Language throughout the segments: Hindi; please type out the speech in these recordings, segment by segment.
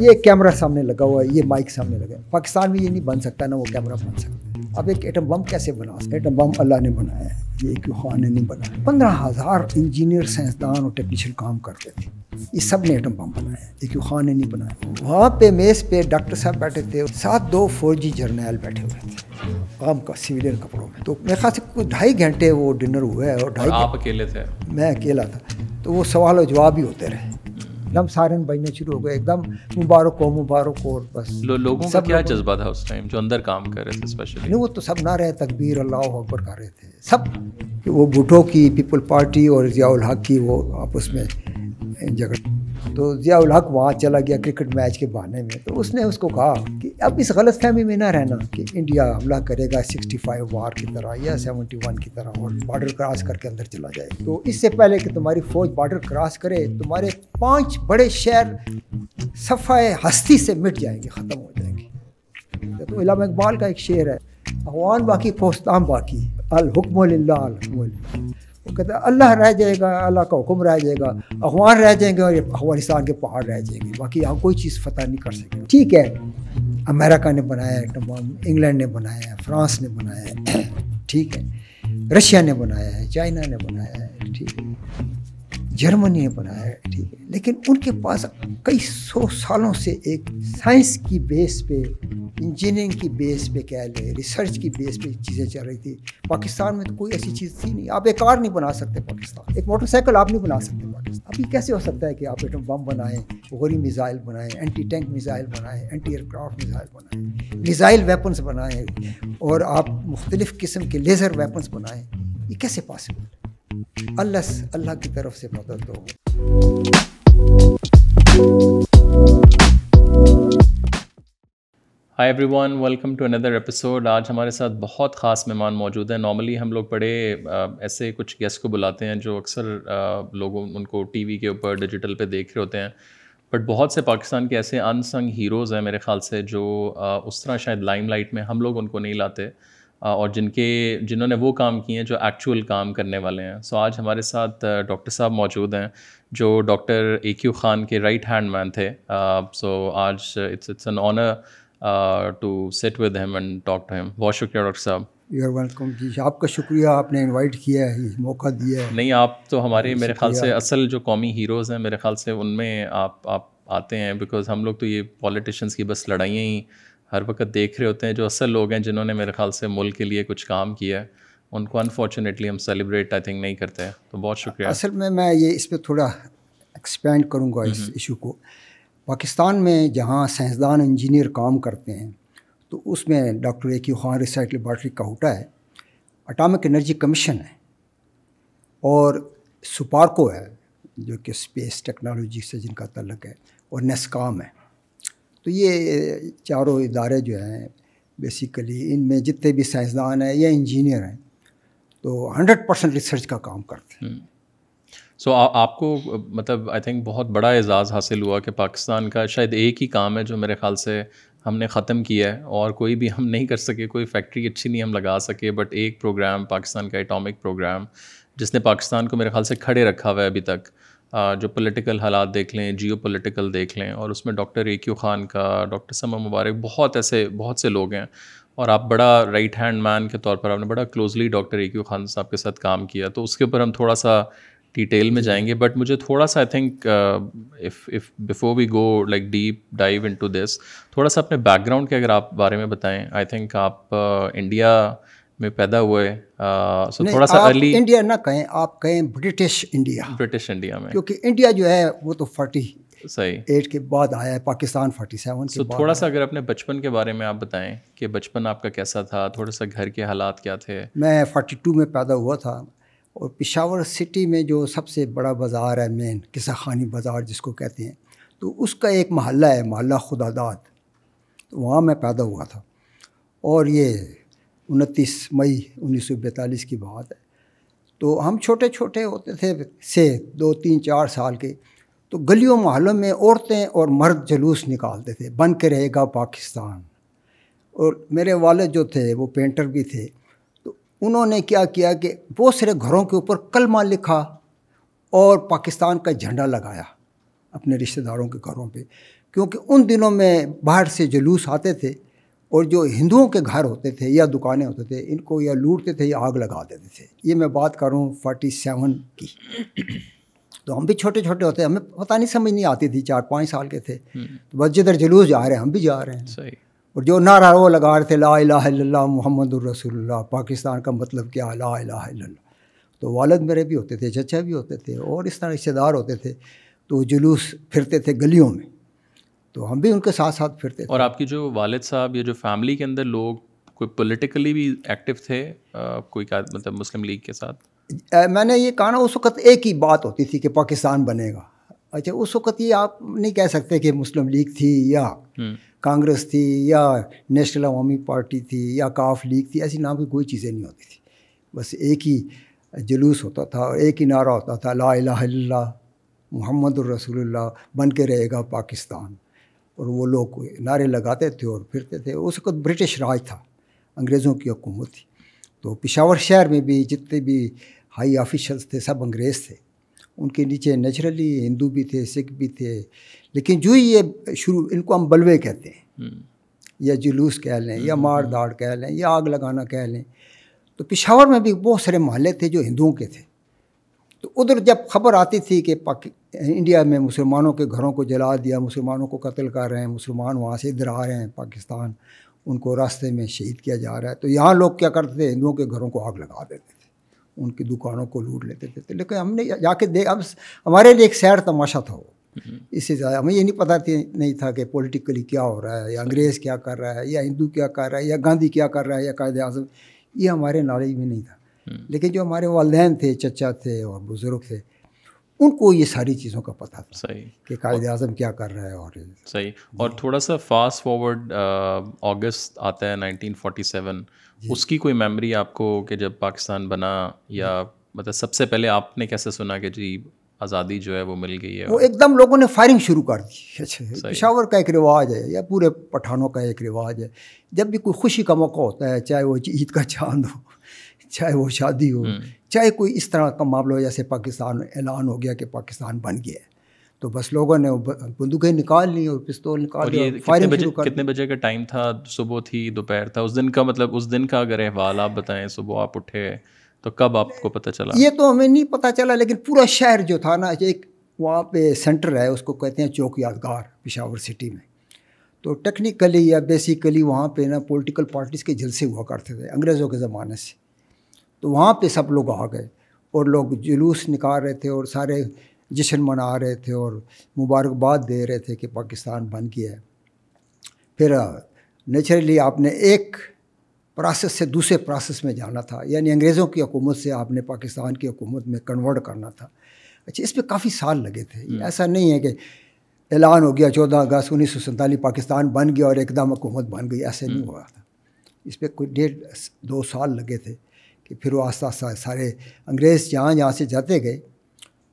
ये कैमरा सामने लगा हुआ है ये माइक सामने लगा है पाकिस्तान में ये नहीं बन सकता ना वो कैमरा बन सकता है अब एक एटम बम कैसे बना एटम बम अल्लाह ने बनाया है ये एक खान ने नहीं बनाया पंद्रह हज़ार इंजीनियर साइंसदान और टेक्नीशियन काम करते थे ये सब ने एटम बम बनाया है एक खान ने नहीं बनाया वहाँ पे मेज़ पे डॉक्टर साहब बैठे थे सात दो फौजी जर्नैल बैठे हुए थे आम का सिविलियन कपड़ों में तो मेरे ख्याल से कुछ ढाई घंटे वो डिनर हुआ है और ढाई आप अकेले थे मैं अकेला था तो वो सवाल और जवाब ही होते रहे एकदम सारन बजने शुरू हो गए एकदम मुबारक हो मुबारक हो और बस लो, लोगों सब का क्या जज्बा था उस टाइम जो अंदर काम कर रहे थे स्पेशली नहीं वो तो सब ना रहे तकबीर अल्लाह अकबर कर रहे थे सब वो भुटो की पीपल पार्टी और जियाउल हक की वो आपस में झगड़ा तो जियाउल हक वहाँ चला गया क्रिकेट मैच के बहाने में तो उसने उसको कहा कि अब इस गलत फहमी में ना रहना कि इंडिया हमला करेगा 65 वार की तरह या 71 की तरह और बॉर्डर क्रॉस करके अंदर चला जाए तो इससे पहले कि तुम्हारी फौज बॉर्डर क्रॉस करे तुम्हारे पांच बड़े शहर सफ़ाए हस्ती से मिट जाएंगे ख़त्म हो जाएंगे तो इलाम इकबाल का एक शेर है अफवान बाकी पोस्तान बाकी अल तो हैं अल्लाह रह जाएगा अल्लाह का हुक्म रह जाएगा हम्म। अफवान रह जाएंगे और अफगानिस्तान के पहाड़ रह जाएंगे बाकी यहाँ कोई चीज़ फतह नहीं कर सकेंगे ठीक है अमेरिका ने बनाया एटम बम इंग्लैंड ने बनाया है फ्रांस ने बनाया है ठीक है रशिया ने बनाया है चाइना ने बनाया है ठीक है जर्मनी ने बनाया है ठीक है लेकिन उनके पास कई सौ सालों से एक साइंस की बेस पे इंजीनियरिंग की बेस पे कह लें रिसर्च की बेस पे चीज़ें चल रही थी पाकिस्तान में तो कोई ऐसी चीज़ थी नहीं आप एक कार नहीं बना सकते पाकिस्तान एक मोटरसाइकिल आप नहीं बना सकते पाकिस्तान अभी कैसे हो सकता है कि आप एटम बम बनाएं गोरी मिज़ाइल बनाएं एंटी टैंक मिज़ाइल बनाएं एंटी एयरक्राफ्ट मिज़ाइल बनाएं मिज़ाइल वेपन्स बनाएं और आप मुख्तलिफ़ किस्म के लेज़र वेपन्स बनाएं ये कैसे पॉसिबल है अल्लाह अल्लाह की तरफ से मदद hi everyone welcome to another episode आज हमारे साथ बहुत ख़ास मेहमान मौजूद हैं नॉर्मली हम लोग बड़े ऐसे कुछ गेस्ट को बुलाते हैं जो अक्सर लोगों उनको टी वी के ऊपर डिजिटल पे देख रहे होते हैं बट बहुत से पाकिस्तान के ऐसे अनसंग हीरोज़ हैं मेरे ख्याल से जो उस तरह शायद लाइम लाइट में हम लोग उनको नहीं लाते और जिनके जिन्होंने वो काम किए हैं जो एक्चुअल काम करने वाले हैं सो आज हमारे साथ डॉक्टर साहब मौजूद हैं जो डॉक्टर ए क्यू ख़ान के राइट हैंड मैन थे सो आज it's it's an honour to sit with him and talk to him बहुत शुक्रिया डॉक्टर साहब यू आर वेलकम जी आपका शुक्रिया आपने इनवाइट किया है मौका दिया है नहीं आप तो हमारे मेरे ख्याल से असल जो कौमी हीरोज़ हैं मेरे ख्याल से उनमें आप आप आते हैं बिकॉज हम लोग तो ये पॉलिटिशियंस की बस लड़ाइयाँ ही हर वक्त देख रहे होते हैं जो असल लोग हैं जिन्होंने मेरे ख्याल से मुल्क के लिए कुछ काम किया है उनको अनफॉर्चुनेटली हम सेलिब्रेट आई थिंक नहीं करते हैं तो बहुत शुक्रिया असल में मैं ये इस पर थोड़ा एक्सपेंड करूँगा इस इशू को पाकिस्तान में जहाँ साइंसदान इंजीनियर काम करते हैं तो उसमें doctor A Q Khan research laboratory का होटा है अटामिक एनर्जी कमीशन है और सुपार्को है जो कि स्पेस टेक्नोलॉजी से जिनका तलक है और नेस्काम है तो ये चारों इदारे जो हैं बेसिकली इनमें जितने भी साइंसदान हैं या इंजीनियर हैं तो हंड्रेड परसेंट रिसर्च का काम करते हैं सो हम्म। so, आपको मतलब आई थिंक बहुत बड़ा एजाज़ हासिल हुआ कि पाकिस्तान का शायद एक ही काम है जो मेरे ख्याल से हमने ख़त्म किया है और कोई भी हम नहीं कर सके कोई फैक्ट्री अच्छी नहीं हम लगा सके बट एक प्रोग्राम पाकिस्तान का एटॉमिक प्रोग्राम जिसने पाकिस्तान को मेरे ख्याल से खड़े रखा हुआ है अभी तक जो पॉलिटिकल हालात देख लें जियो पोलिटिकल देख लें और उसमें डॉक्टर ए क्यू ख़ान का डॉक्टर समा मुबारक बहुत ऐसे बहुत से लोग हैं और आप बड़ा राइट हैंड मैन के तौर पर आपने बड़ा closely doctor A Q Khan साहब के साथ काम किया तो उसके ऊपर हम थोड़ा सा डिटेल में जाएंगे बट मुझे थोड़ा सा I think if if before we go like deep dive into this थोड़ा सा अपने बैकग्राउंड के अगर आप बारे में बताएं आई थिंक आप इंडिया uh, में पैदा हुए सो थोड़ा सा अर्ली इंडिया ना कहें आप कहें ब्रिटिश इंडिया ब्रिटिश इंडिया में क्योंकि इंडिया जो है वो तो फोर्टी सही एट के बाद आया है पाकिस्तान फोर्टी सेवन सो थोड़ा सा अगर अपने बचपन के बारे में आप बताएं कि बचपन आपका कैसा था थोड़ा सा घर के हालात क्या थे मैं फोर्टी टू में पैदा हुआ था और पिशावर सिटी में जो सबसे बड़ा बाज़ार है मेन किसा खानी बाज़ार जिसको कहते हैं तो उसका एक महल्ला है महल्ला खुदादाद तो वहाँ मैं पैदा हुआ था और ये उनतीस मई उन्नीस की बात है तो हम छोटे छोटे होते थे से दो तीन चार साल के तो गलियों मोहल्लों में औरतें और मर्द जलूस निकालते थे बन के रहेगा पाकिस्तान और मेरे वाले जो थे वो पेंटर भी थे तो उन्होंने क्या किया कि बहुत सारे घरों के ऊपर कलमा लिखा और पाकिस्तान का झंडा लगाया अपने रिश्तेदारों के घरों पे क्योंकि उन दिनों में बाहर से जुलूस आते थे और जो हिंदुओं के घर होते थे या दुकानें होते थे इनको या लूटते थे या आग लगा देते थे ये मैं बात कर रहा हूँ फोर्टी सेवन की तो हम भी छोटे छोटे होते हमें पता नहीं समझ नहीं आती थी चार पाँच साल के थे हम्म। तो बस जिधर जुलूस जा रहे हैं हम भी जा रहे हैं और जो नारा वो लगा रहे थे ला ला मोहम्मद रसोल्ला पाकिस्तान का मतलब क्या ला ला तो वालद मेरे भी होते थे चचा भी होते थे और इस तरह रिश्तेदार होते थे तो जुलूस फिरते थे गलियों में तो हम भी उनके साथ साथ फिरते और आपकी जो वालिद साहब या जो फैमिली के अंदर लोग कोई पॉलिटिकली भी एक्टिव थे कोई मतलब मुस्लिम लीग के साथ मैंने ये कहा ना उस वक़्त एक ही बात होती थी कि पाकिस्तान बनेगा अच्छा उस वक़्त ये आप नहीं कह सकते कि मुस्लिम लीग थी या हम्म। कांग्रेस थी या नेशनल अवामी पार्टी थी या काफ लीग थी ऐसी नाम की कोई चीज़ें नहीं होती थी बस एक ही जुलूस होता था और एक ही नारा होता था ला मोहम्मद रसूल बन के रहेगा पाकिस्तान और वो लोग नारे लगाते थे और फिरते थे उस वक्त तो ब्रिटिश राज था अंग्रेज़ों की हुकूमत थी तो पिशावर शहर में भी जितने भी हाई ऑफिशल्स थे सब अंग्रेज़ थे उनके नीचे नेचुरली हिंदू भी थे सिख भी थे लेकिन जो ही ये शुरू इनको हम बलवे कहते हैं हम्म। या जुलूस कह लें या हम्म, मार दाड़ हम्म। कह लें या आग लगाना कह लें तो पिशावर में भी बहुत सारे महल्ले थे जो हिंदुओं के थे तो उधर जब खबर आती थी कि इंडिया में मुसलमानों के घरों को जला दिया मुसलमानों को कत्ल कर रहे हैं मुसलमान वहाँ से इधर आ रहे हैं पाकिस्तान उनको रास्ते में शहीद किया जा रहा है तो यहाँ लोग क्या करते थे हिंदुओं के घरों को आग लगा देते थे उनकी दुकानों को लूट लेते थे तो लेकिन हमने जाके देख अब हमारे लिए एक सैर तमाशा था वो हम्म। इससे ज़्यादा हमें ये नहीं पता थी नहीं था कि पॉलिटिकली क्या हो रहा है या अंग्रेज़ क्या कर रहा है या हिंदू क्या कर रहा है या गांधी क्या कर रहा है या कायद अजम ये हमारे नॉलेज में नहीं था हम्म। लेकिन जो हमारे वालदेन थे चचा थे और बुज़ुर्ग थे उनको ये सारी चीज़ों का पता था सही कि कायद अजम क्या कर रहा है और सही और थोड़ा सा फास्ट फॉरवर्ड अगस्त आता है 1947 उसकी कोई मेमोरी आपको कि जब पाकिस्तान बना या मतलब सबसे पहले आपने कैसे सुना कि जी आज़ादी जो है वो मिल गई है वो एकदम लोगों ने फायरिंग शुरू कर दी अच्छा पेशावर का एक रिवाज है या पूरे पठानों का एक रिवाज है जब भी कोई खुशी का मौका होता है चाहे वो ईद का चांद हो चाहे वो शादी हो हम्म। चाहे कोई इस तरह का मामला हो जैसे पाकिस्तान ऐलान हो गया कि पाकिस्तान बन गया तो बस लोगों ने बंदूकें निकाल ली और पिस्तौल निकाल और ये फायरिंग बजे, कर कितने बजे का टाइम था सुबह थी दोपहर था उस दिन का मतलब उस दिन का अगर अहवाल आप बताएं सुबह आप उठे तो कब आपको पता चला ये तो हमें नहीं पता चला लेकिन पूरा शहर जो था ना एक वहाँ पे सेंटर है उसको कहते हैं चौक यादगार पिशावर सिटी में तो टेक्निकली या बेसिकली वहाँ पे ना पॉलिटिकल पार्टीज़ के जलसे हुआ करते थे अंग्रेज़ों के ज़माने से तो वहाँ पे सब लोग आ गए और लोग जुलूस निकाल रहे थे और सारे जश्न मना रहे थे और मुबारकबाद दे रहे थे कि पाकिस्तान बन गया है फिर नेचुरली आपने एक प्रोसेस से दूसरे प्रोसेस में जाना था यानी अंग्रेज़ों की हुकूमत से आपने पाकिस्तान की हुकूमत में कन्वर्ट करना था अच्छा इस पर काफ़ी साल लगे थे हम्म। ऐसा नहीं है कि ऐलान हो गया चौदह अगस्त उन्नीस सौ सैंतालीस पाकिस्तान बन गया और एकदम हुकूमत बन गई ऐसे नहीं हम्म। हुआ था इस पर कोई डेढ़ दो साल लगे थे कि फिर वो आस्ता आस्ता सारे अंग्रेज़ जहाँ जहाँ से जाते गए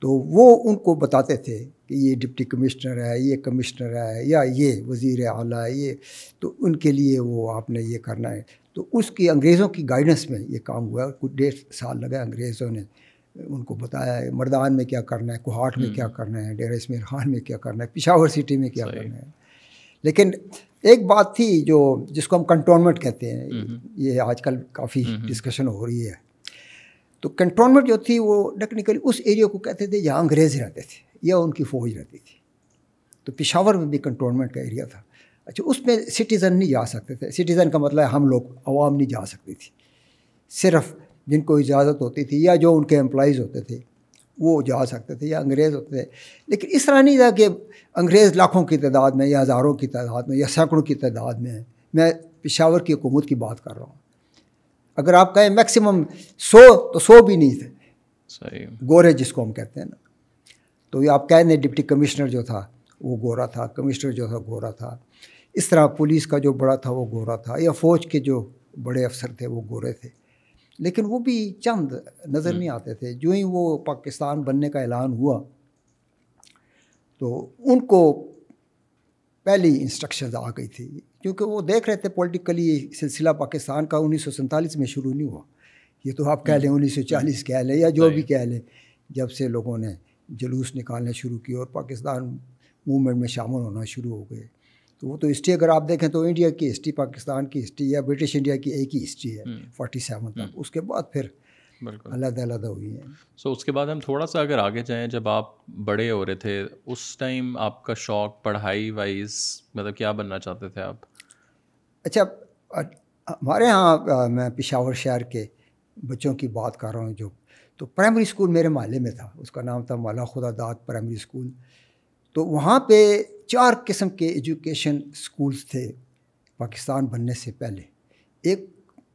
तो वो उनको बताते थे कि ये डिप्टी कमिश्नर है ये कमिश्नर है या ये वज़ी अला है ये तो उनके लिए वो आपने ये करना है तो उसकी अंग्रेज़ों की गाइडेंस में ये काम हुआ कुछ डेढ़ साल लगा अंग्रेज़ों ने उनको बताया है मर्दान में क्या करना है कुहाट में हम्म। क्या करना है डेरा इसमेर खान में क्या करना है पिशावर सिटी में क्या करना है लेकिन एक बात थी जो जिसको हम कंटोनमेंट कहते हैं हम्म, हम्म। ये आजकल काफ़ी डिस्कशन हम्म, हो रही है तो कंटोनमेंट जो थी वो टेक्निकली उस एरिया को कहते थे जहाँ अंग्रेज़ रहते थे या उनकी फ़ौज रहती थी तो पिशावर में भी कंटोनमेंट का एरिया था अच्छा उसमें सिटीज़न नहीं जा सकते थे सिटीज़न का मतलब हम लोग आवाम नहीं जा सकती थी सिर्फ जिनको इजाज़त होती थी या जो उनके एम्प्लॉज़ होते थे वो जा सकते थे या अंग्रेज़ होते थे लेकिन इस तरह नहीं था कि अंग्रेज़ लाखों की तादाद में या हज़ारों की तादाद में या सैकड़ों की तादाद में मैं पेशावर की हुकूमत की बात कर रहा हूँ अगर आप कहें मैक्सिमम सौ तो सौ भी नहीं थे सही गोरे जिसको हम कहते हैं ना तो ये आप कह दें डिप्टी कमिश्नर जो था वो गोरा था कमिश्नर जो था गोरा था इस तरह पुलिस का जो बड़ा था वो गोरा था या फौज के जो बड़े अफसर थे वो गोरे थे लेकिन वो भी चंद नज़र हम्म। नहीं आते थे जो ही वो पाकिस्तान बनने का ऐलान हुआ तो उनको पहली इंस्ट्रक्शन आ गई थी क्योंकि वो देख रहे थे पॉलिटिकली सिलसिला पाकिस्तान का उन्नीस में शुरू नहीं हुआ ये तो आप कह लें हम्म। उन्नीस कह लें या जो भी कह लें जब से लोगों ने जुलूस निकालना शुरू किया और पाकिस्तान मूवमेंट में शामिल होना शुरू हो गए तो वो तो हिस्ट्री अगर आप देखें तो इंडिया की हिस्ट्री पाकिस्तान की हिस्ट्री या ब्रिटिश इंडिया की एक ही हिस्ट्री है फोर्टी हम्म। सेवन तक हम्म। उसके बाद फिर अलग अलग हुई है सो so, उसके बाद हम थोड़ा सा अगर आगे जाएं जब आप बड़े हो रहे थे उस टाइम आपका शौक पढ़ाई वाइज मतलब क्या बनना चाहते थे आप अच्छा हमारे यहाँ मैं पिशावर शहर के बच्चों की बात कर रहा हूँ जो तो प्राइमरी स्कूल मेरे माले में था उसका नाम था माला खुदा दाद प्राइमरी स्कूल तो वहाँ पे चार किस्म के एजुकेशन स्कूल्स थे पाकिस्तान बनने से पहले एक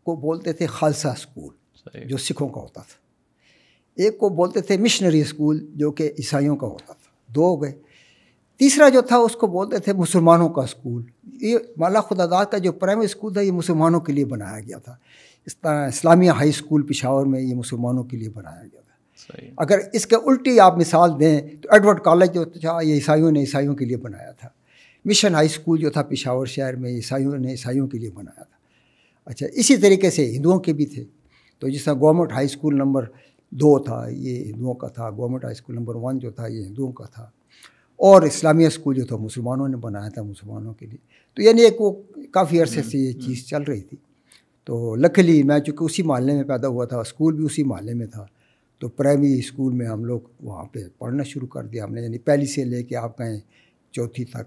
को बोलते थे खालसा स्कूल जो सिखों का होता था एक को बोलते थे मिशनरी स्कूल जो कि ईसाइयों का होता था दो हो गए तीसरा जो था उसको बोलते थे मुसलमानों का स्कूल ये माला खुदादाद का जो प्राइमरी स्कूल था ये मुसलमानों के लिए बनाया गया था इस तरह इस्लामिया हाई स्कूल पिशावर में ये मुसलमानों के लिए बनाया गया अगर इसके उल्टी आप मिसाल दें तो एडवर्ड कॉलेज जो था ये ईसाइयों ने ईसाइयों के लिए बनाया था मिशन हाई स्कूल जो था पिशावर शहर में ईसाइयों ने ईसाइयों के लिए बनाया था अच्छा इसी तरीके से हिंदुओं के भी थे तो जिस तरह गवर्नमेंट हाई स्कूल नंबर दो था ये हिंदुओं का था government high school number one जो था ये हिंदुओं का था और इस्लामी स्कूल जो था मुसलमानों ने बनाया था मुसलमानों के लिए तो यानी एक वो काफ़ी अरसे से ये चीज़ हम्म, हम्म। चल रही थी तो लखली मैं चूँकि उसी मोहल्ले में पैदा हुआ था स्कूल भी उसी मोहल्ले में था तो प्राइमरी स्कूल में हम लोग वहाँ पे पढ़ना शुरू कर दिया हमने यानी पहली से लेके आप कहें चौथी तक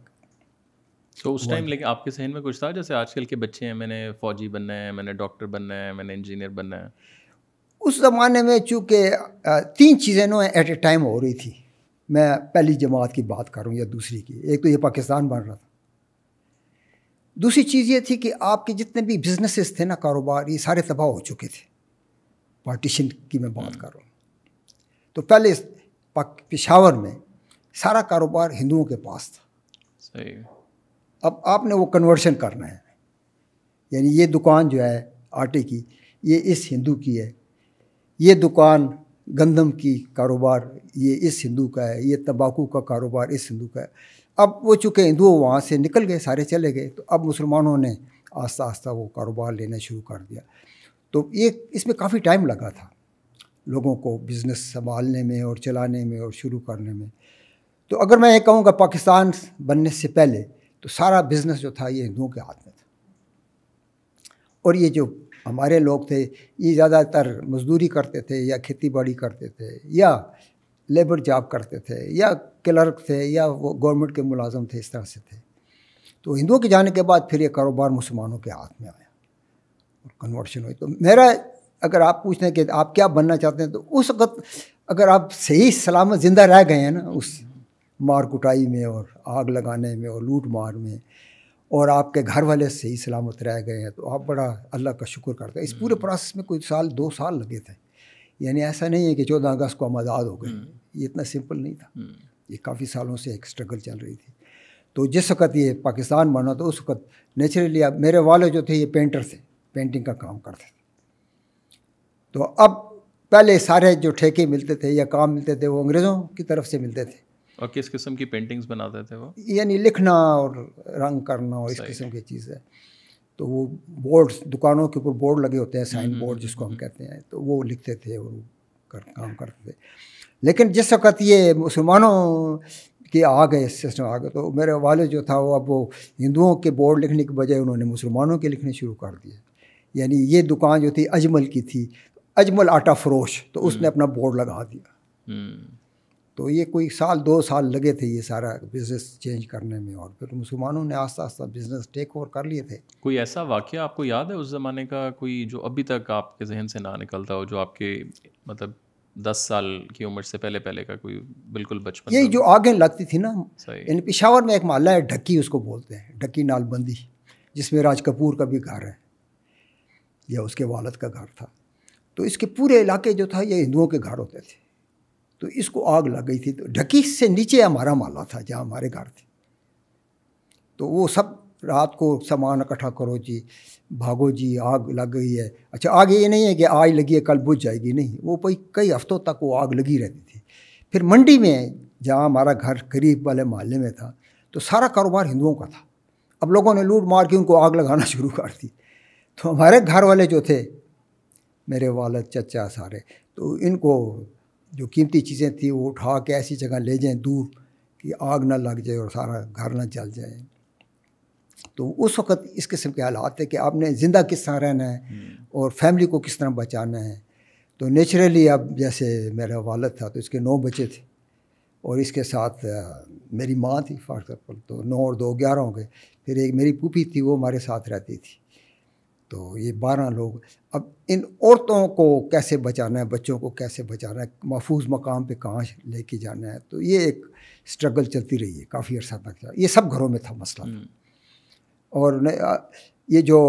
तो उस टाइम लेकिन आपके सहन में कुछ था जैसे आजकल के बच्चे हैं मैंने फ़ौजी बनना है मैंने डॉक्टर बनना है मैंने इंजीनियर बनना है उस ज़माने में चूँकि तीन चीज़ें नो एट ए टाइम हो रही थी मैं पहली जमात की बात करूँ या दूसरी की एक तो ये पाकिस्तान बन रहा था दूसरी चीज़ ये थी कि आपके जितने भी बिजनेसेस थे ना कारोबार ये सारे तबाह हो चुके थे पार्टीशन की मैं बात हम्म। कर रहा हूँ तो पहले पिशावर में सारा कारोबार हिंदुओं के पास था सही अब आपने वो कन्वर्शन करना है यानी ये दुकान जो है आटे की ये इस हिंदू की है ये दुकान गंदम की कारोबार ये इस हिंदू का है ये तंबाकू का कारोबार इस हिंदू का है अब वो चूँकि हिंदू वहाँ से निकल गए सारे चले गए तो अब मुसलमानों ने आस्ता आस्ता वो कारोबार लेना शुरू कर दिया तो ये इसमें काफ़ी टाइम लगा था लोगों को बिज़नेस संभालने में और चलाने में और शुरू करने में तो अगर मैं ये कहूँगा पाकिस्तान बनने से पहले तो सारा बिज़नेस जो था ये हिंदुओं के हाथ में था और ये जो हमारे लोग थे ये ज़्यादातर मजदूरी करते थे या खेती बाड़ी करते थे या लेबर जॉब करते थे या क्लर्क थे या वो गवर्नमेंट के मुलाजम थे इस तरह से थे तो हिंदुओं के जाने के बाद फिर ये कारोबार मुसलमानों के हाथ में आया और कन्वर्शन हुई तो मेरा अगर आप पूछते हैं कि आप क्या बनना चाहते हैं तो उस वक्त अगर आप सही सलामत ज़िंदा रह गए हैं ना उस मार कुटाई में और आग लगाने में और लूट मार में और आपके घर वाले सही सलामत रह गए हैं तो आप बड़ा अल्लाह का शुक्र करते हैं इस पूरे हम्म। प्रोसेस में कोई साल दो साल लगे थे यानी ऐसा नहीं है कि चौदह अगस्त को हम आज़ाद हो गए हम्म। ये इतना सिंपल नहीं था हम्म। ये काफ़ी सालों से एक स्ट्रगल चल रही थी तो जिस वक्त ये पाकिस्तान बना तो उस वक्त नेचुरली मेरे वाले जो थे ये पेंटर थे पेंटिंग का काम करते थे तो अब पहले सारे जो ठेके मिलते थे या काम मिलते थे वो अंग्रेज़ों की तरफ से मिलते थे और किस किस्म की पेंटिंग्स बनाते थे वो यानी लिखना और रंग करना और इस किस्म की चीज़ है तो वो बोर्ड दुकानों के ऊपर बोर्ड लगे होते हैं साइन बोर्ड हम्म, जिसको हम हम्म, कहते हम्म। हैं तो वो लिखते थे और कर, काम करते थे लेकिन जिस वक्त ये मुसलमानों के आ गए सिस्टम आ गए तो मेरे वाले जो था वो अब वो हिंदुओं के बोर्ड लिखने के बजाय उन्होंने मुसलमानों के लिखने शुरू कर दिए यानी ये दुकान जो थी अजमल की थी अजमल आटा फरोश तो हम्म। उसने अपना बोर्ड लगा दिया हम्म। तो ये कोई साल दो साल लगे थे ये सारा बिजनेस चेंज करने में और फिर मुसलमानों ने आस्ता आस्ता बिजनेस टेक ओवर कर लिए थे कोई ऐसा वाक्य आपको याद है उस ज़माने का कोई जो अभी तक आपके जहन से ना निकलता हो जो आपके मतलब दस साल की उम्र से पहले पहले का कोई बिल्कुल बचपन यही जो आगे लगती थी ना इन पिशावर में एक माला है ढक्की उसको बोलते हैं ढक्की नालबंदी जिसमें राज कपूर का भी घर है या उसके वालद का घर था तो इसके पूरे इलाके जो था ये हिंदुओं के घर होते थे तो इसको आग लग गई थी तो ढकी से नीचे हमारा माला था जहाँ हमारे घर थे तो वो सब रात को सामान इकट्ठा करो जी भागो जी आग लग गई है अच्छा आग ये नहीं है कि आज लगी है कल बुझ जाएगी नहीं वो कोई कई हफ्तों तक वो आग लगी रहती थी फिर मंडी में जहाँ हमारा घर करीब वाले मोहल्ले में था तो सारा कारोबार हिंदुओं का था अब लोगों ने लूट मार के उनको आग लगाना शुरू कर दी तो हमारे घर वाले जो थे मेरे वालद चचा सारे तो इनको जो कीमती चीज़ें थी वो उठा के ऐसी जगह ले जाएं दूर कि आग ना लग जाए और सारा घर ना जल जाए तो उस वक़्त इस किस्म के हालात थे कि आपने ज़िंदा किस तरह रहना है हम्म। और फैमिली को किस तरह बचाना है तो नेचुरली अब जैसे मेरा वालद था तो इसके नौ बच्चे थे और इसके साथ मेरी माँ थी फॉर एग्ज़ाम्पल तो नौ और दो ग्यारह हो गए फिर एक मेरी पूपी थी वो हमारे साथ रहती थी तो ये बारह लोग अब इन औरतों को कैसे बचाना है बच्चों को कैसे बचाना है महफूज मकाम पे कहाँ लेके जाना है तो ये एक स्ट्रगल चलती रही है काफ़ी अर्सा तक चला ये सब घरों में था मसला हम्म। और ये जो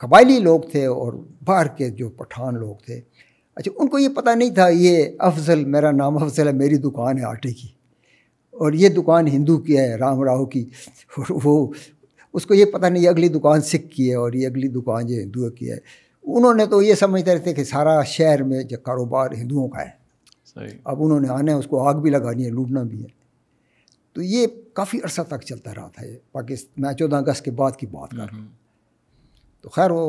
कबायली लोग थे और बाहर के जो पठान लोग थे अच्छा उनको ये पता नहीं था ये अफजल मेरा नाम अफजल है मेरी दुकान है आटे की और ये दुकान हिंदू की है राम राव की और वो उसको ये पता नहीं अगली दुकान सिख की है और ये अगली दुकान ये हिंदुओं की है उन्होंने तो ये समझते रहते कि सारा शहर में जो कारोबार हिंदुओं का है सही अब उन्होंने आना है उसको आग भी लगानी है लूटना भी है तो ये काफ़ी अरसा तक चलता रहा था ये पाकिस्तान मैं चौदह अगस्त के बाद की बात कर रहा हूँ हम्म। तो खैर वो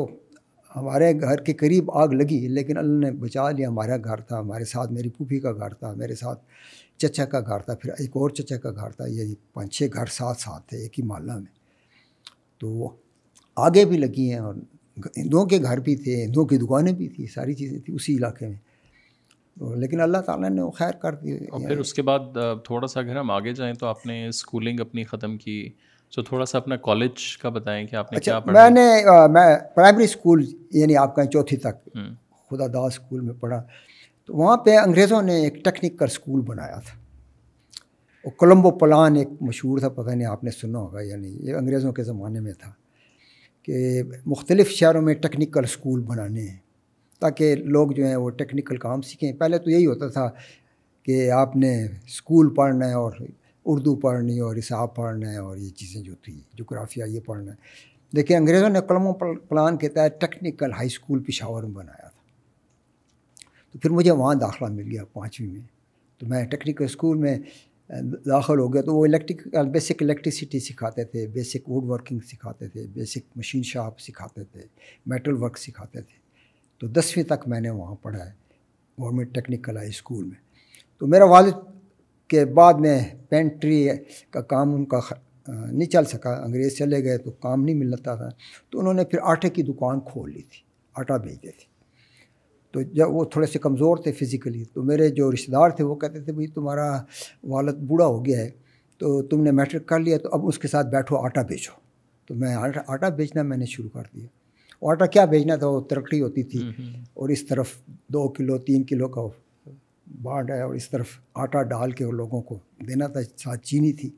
हमारे घर के करीब आग लगी लेकिन अल्लाह ने बचा लिया हमारा घर था हमारे साथ मेरी पूफी का घर था मेरे साथ चचा का घर था फिर एक और चचा का घर था ये पाँच छः घर साथ साथ थे एक ही मोहल्ला में तो आगे भी लगी हैं और हिंदुओं के घर भी थे हिंदुओं की दुकानें भी थी सारी चीज़ें थी उसी इलाके में तो लेकिन अल्लाह ताला ने वो खैर कर दी और फिर उसके बाद थोड़ा सा अगर हम आगे जाएं तो आपने स्कूलिंग अपनी ख़त्म की तो थोड़ा सा अपना कॉलेज का बताएं कि आपने अच्छा, क्या मैंने आ, मैं प्राइमरी स्कूल यानी आपका चौथी तक हम्म। खुदादास स्कूल में पढ़ा तो वहाँ पे अंग्रेज़ों ने एक टेक्निकल स्कूल बनाया था और कोलम्बो प्लान एक मशहूर था पता नहीं आपने सुना होगा या नहीं ये अंग्रेज़ों के ज़माने में था कि मुख्तलिफ़ शहरों में टेक्निकल स्कूल बनाने हैं ताकि लोग जो हैं वो टेक्निकल काम सीखें पहले तो यही होता था कि आपने स्कूल पढ़ना है और उर्दू पढ़नी और हिसाब पढ़ना है और ये चीज़ें जो थी जोग्राफिया ये पढ़ना है देखिए अंग्रेज़ों ने कलमों प्लान के तहत टेक्निकल हाई स्कूल पिशावर में बनाया था तो फिर मुझे वहाँ दाखला मिल गया पाँचवीं में तो मैं टेक्निकल स्कूल में दाखिल हो गया तो वो इलेक्ट्रिक बेसिक इलेक्ट्रिसिटी सिखाते थे बेसिक वुड वर्किंग सिखाते थे बेसिक मशीन शॉप सिखाते थे मेटल वर्क सिखाते थे तो दसवीं तक मैंने वहाँ पढ़ा है गवर्नमेंट टेक्निकल हाई स्कूल में तो मेरा वालद के बाद में पेंट्री का काम उनका uh, नहीं चल सका अंग्रेज़ चले गए तो काम नहीं मिलता था तो उन्होंने फिर आटे की दुकान खोल ली थी आटा बेचते थे तो जब वो थोड़े से कमज़ोर थे फिज़िकली तो मेरे जो रिश्तेदार थे वो कहते थे भाई तुम्हारा वालद बूढ़ा हो गया है तो तुमने मैट्रिक कर लिया तो अब उसके साथ बैठो आटा बेचो तो मैं आटा आटा बेचना मैंने शुरू कर दिया और आटा क्या बेचना था वो तरक्की होती थी हम्म, हम्म। और इस तरफ दो किलो तीन किलो का बाढ़ है और इस तरफ आटा डाल के लोगों को देना था साथ चीनी थी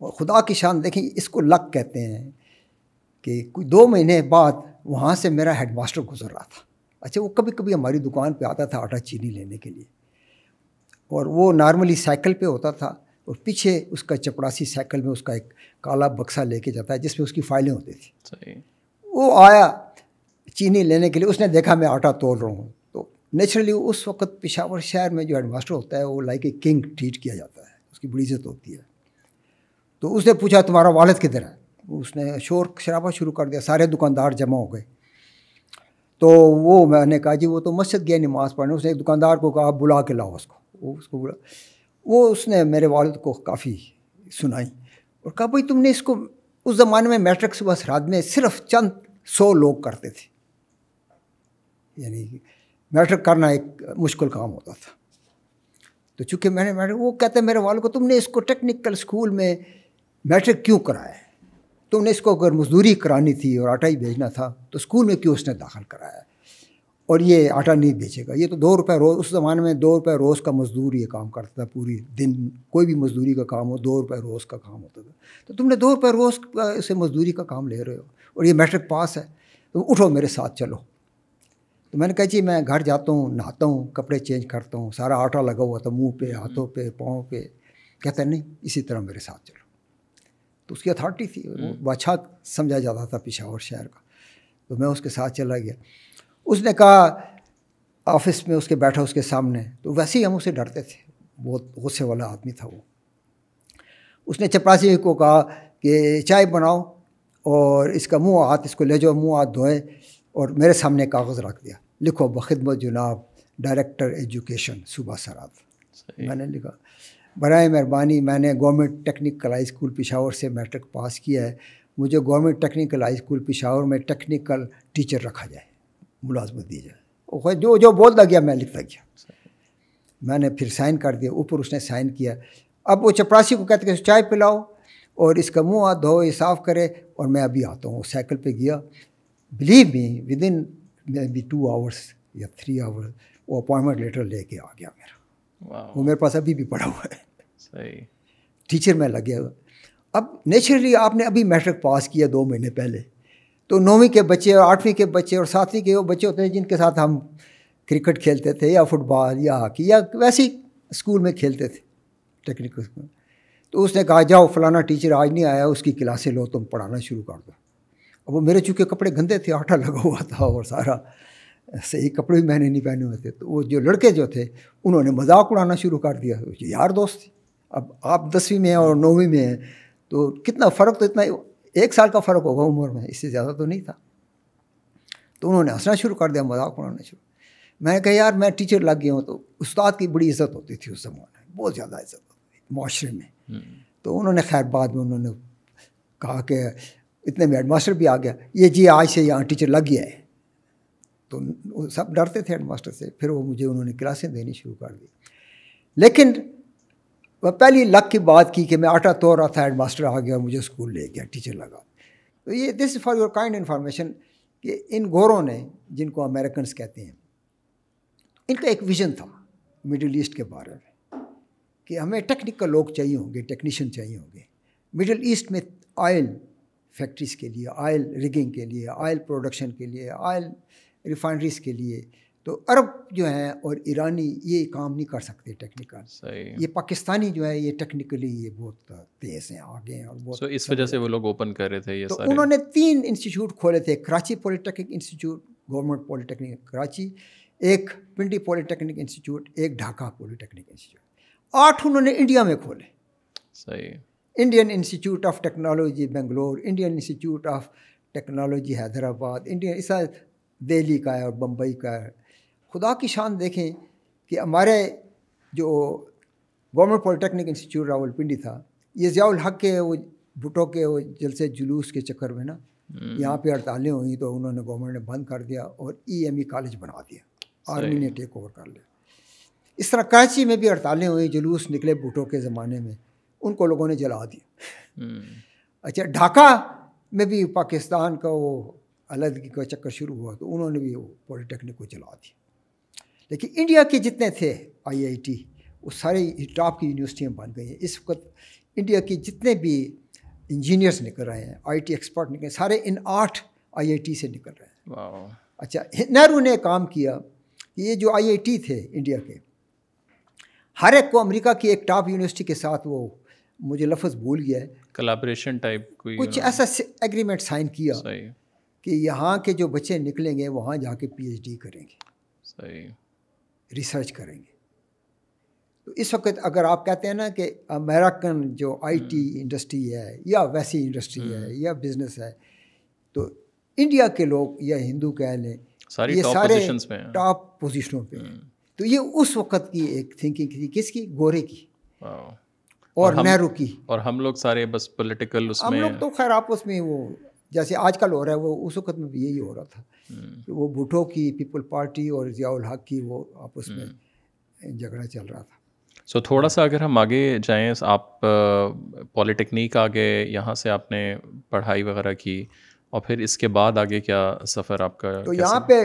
और ख़ुदा की शान देखें इसको लक कहते हैं कि कोई दो महीने बाद वहाँ से मेरा हेडमास्टर गुजर रहा था अच्छा वो कभी कभी हमारी दुकान पे आता था आटा चीनी लेने के लिए और वो नॉर्मली साइकिल पे होता था और पीछे उसका चपड़ासी साइकिल में उसका एक काला बक्सा लेके जाता है जिसमें उसकी फाइलें होती थी वो आया चीनी लेने के लिए उसने देखा मैं आटा तोड़ रहा हूँ तो नेचुरली उस वक्त पिशावर शहर में जो हेडमास्टर होता है वो लाइक ए किंग ट्रीट किया जाता है उसकी बड़ी इज्जत होती है तो उसने पूछा तुम्हारा वालद किधर है उसने शोर शराबा शुरू कर दिया सारे दुकानदार जमा हो गए तो वो मैंने कहा जी वो तो मस्जिद गया नमाज पढ़ने उसने एक दुकानदार को कहा बुला के लाओ उसको वो उसको बुला वो उसने मेरे वालद को काफ़ी सुनाई और कहा भाई तुमने इसको उस ज़माने में मैट्रिक्स वसरात में सिर्फ चंद सौ लोग करते थे यानी मैट्रिक करना एक मुश्किल काम होता था तो चूँकि मैंने मैट्रिक वो कहते मेरे वालों को तुमने इसको टेक्निकल स्कूल में मैट्रिक क्यों कराया कि तो उन्हें इसको अगर मजदूरी करानी थी और आटा ही भेजना था तो स्कूल में क्यों उसने दाखिल कराया और ये आटा नहीं बेचेगा ये तो दो रुपये रोज़ उस ज़माने में दो रुपये रोज़ का मज़दूर ये काम करता था पूरी दिन कोई भी मज़दूरी का काम हो दो रुपये रोज़ का काम होता था तो तुमने दो रुपये रोज़ से मज़दूरी का काम ले रहे हो और ये मैट्रिक पास है तो उठो मेरे साथ चलो तो मैंने कहा जी मैं घर जाता हूँ नहाता हूँ कपड़े चेंज करता हूँ सारा आटा लगा हुआ था मुँह पे हाथों पे पाँव पे कहते नहीं इसी तरह मेरे साथ चलो तो उसकी अथॉरिटी थी वो हम्म। बादशाह समझा जाता था पिशावर शहर का तो मैं उसके साथ चला गया उसने कहा ऑफिस में उसके बैठा उसके सामने तो वैसे ही हम उसे डरते थे बहुत गुस्से वाला आदमी था वो उसने चपरासी को कहा कि चाय बनाओ और इसका मुंह हाथ इसको ले जाओ मुंह हाथ धोएं और मेरे सामने कागज़ रख दिया लिखो बखिदमत जनाब डायरेक्टर एजुकेशन सुबह सरात मैंने लिखा बरए मेहरबानी मैंने government technical high school Peshawar से मैट्रिक पास किया है मुझे government technical high school Peshawar में टेक्निकल टीचर रखा जाए मुलाजमत दी जाए जो जो बोलता गया मैं लिखता गया मैंने फिर साइन कर दिया ऊपर उसने साइन किया अब वो चपरासी को कहते कि चाय पिलाओ और इसका मुँह हाथ धो ये साफ़ करे और मैं अभी आता हूँ साइकिल पर गया believe me within maybe two hours या थ्री आवर्स वो अपॉइंटमेंट लेटर लेके आ गया मेरा वो मेरे पास अभी भी पढ़ा हुआ है सही टीचर में लग गया अब नेचुरली आपने अभी मैट्रिक पास किया दो महीने पहले तो नौवीं के बच्चे और आठवीं के बच्चे और सातवीं के वो बच्चे होते हैं जिनके साथ हम क्रिकेट खेलते थे या फुटबॉल या हॉकी या वैसे ही स्कूल में खेलते थे टेक्निकल स्कूल तो उसने कहा जाओ फलाना टीचर आज नहीं आया उसकी क्लासें लो तुम पढ़ाना शुरू कर दो अब वो मेरे चूँकि कपड़े गंदे थे आटा लगा हुआ था और सारा सही कपड़े भी मैंने नहीं पहने हुए थे तो वो जो लड़के जो थे उन्होंने मजाक उड़ाना शुरू कर दिया तो यार दोस्त अब आप दसवीं में हैं और नौवीं में हैं तो कितना फ़र्क तो इतना एक साल का फ़र्क होगा उम्र में इससे ज़्यादा तो नहीं था तो उन्होंने हंसना शुरू कर दिया मजाक उड़ाना शुरू मैंने कहा यार मैं टीचर लग गया हूँ तो उस्ताद की बड़ी इज्जत होती थी उस ज़माने में बहुत ज़्यादा इज्जत होती थी माशरे में हम्म। तो उन्होंने खैर बाद में उन्होंने कहा कि इतने में हेड मास्टर भी आ गया ये जी आज से यहाँ टीचर लग गया है तो सब डरते थे हेडमास्टर से फिर वो मुझे उन्होंने क्लासें देनी शुरू कर दी लेकिन वह पहली लक की बात की कि मैं आटा तोड़ रहा था हेडमास्टर आ गया और मुझे स्कूल ले गया टीचर लगा तो ये this is for your kind information कि इन गोरों ने जिनको अमेरिकन कहते हैं इनका एक विज़न था मिडिल ईस्ट के बारे में कि हमें टेक्निकल लोग चाहिए होंगे टेक्नीशियन चाहिए होंगे मिडिल ईस्ट में ऑयल फैक्ट्रीज़ के लिए ऑयल रिगिंग के लिए ऑयल प्रोडक्शन के लिए ऑयल रिफाइनरीज के लिए तो अरब जो है और ईरानी ये काम नहीं कर सकते टेक्निकल सही ये पाकिस्तानी जो है ये टेक्निकली ये बहुत तेज़ हैं आगे हैं और बहुत so, इस वजह से वो लोग ओपन कर रहे थे ये तो सारे उन्होंने तीन इंस्टीट्यूट खोले थे Karachi polytechnic institute government polytechnic Karachi एक पिंडी पॉलिटेक्निक इंस्टीट्यूट एक ढाका पॉलिटेक्निक इंस्टीट्यूट आठ उन्होंने इंडिया में खोले सही Indian Institute of Technology Bangalore Indian Institute of Technology Hyderabad Indian इस दिल्ली का है और बम्बई का है खुदा की शान देखें कि हमारे जो गवर्नमेंट पॉलिटेक्निक इंस्टीट्यूट रावलपिंडी था ये ज़ियाउल हक के वो भुटो के वो जलसे जुलूस के चक्कर में ना हम्म। यहाँ पे हड़तालें हुई तो उन्होंने गवर्नमेंट ने बंद कर दिया और ई e e कॉलेज बना दिया आर्मी ने टेक ओवर कर लिया इस तरह कराची में भी हड़तालें हुई जुलूस निकले भुटो के ज़माने में उनको लोगों ने जला दिया हम्म। अच्छा ढाका में भी पाकिस्तान का वो अलहदगी का चक्कर शुरू हुआ तो उन्होंने भी वो पॉलीटेक्निक को चला दिया लेकिन इंडिया के जितने थे आईआईटी वो सारे टॉप की यूनिवर्सिटियाँ बन गई हैं इस वक्त इंडिया के जितने भी इंजीनियर्स निकल रहे हैं आईटी एक्सपर्ट निकल सारे इन आठ आईआईटी से निकल रहे हैं अच्छा नेहरू ने काम किया कि ये जो आईआईटी थे इंडिया के हर एक को अमेरिका की एक टॉप यूनिवर्सिटी के साथ वो मुझे लफ्ज़ भूल गया है कलाब्रेशन टाइप कुछ ऐसा एग्रीमेंट साइन किया कि यहाँ के जो बच्चे निकलेंगे वहाँ जाके पीएचडी करेंगे सही रिसर्च करेंगे तो इस वक्त अगर आप कहते हैं ना कि अमेरिकन जो आईटी इंडस्ट्री हम्म। है या वैसी इंडस्ट्री है हम्म। या बिजनेस है तो इंडिया के लोग या हिंदू कह लें ये सारे टॉप पोजीशनों पे हम्म। तो ये उस वक्त की एक थिंकिंग थी किसकी गोरे की और, और नेहरू की और हम लोग सारे बस पॉलिटिकल उसमें हम लोग तो खैर आप उसमें वो जैसे आजकल हो रहा है वो उस वक्त में भी यही हो रहा था हम्म। वो भुटो की पीपल पार्टी और जियाउल हक की वो आपस में हम्म। झगड़ा चल रहा था सो so, थोड़ा सा अगर हम आगे जाएं आप पॉलिटेक्निक आ गए यहाँ से आपने पढ़ाई वगैरह की और फिर इसके बाद आगे क्या सफ़र आपका तो यहाँ पे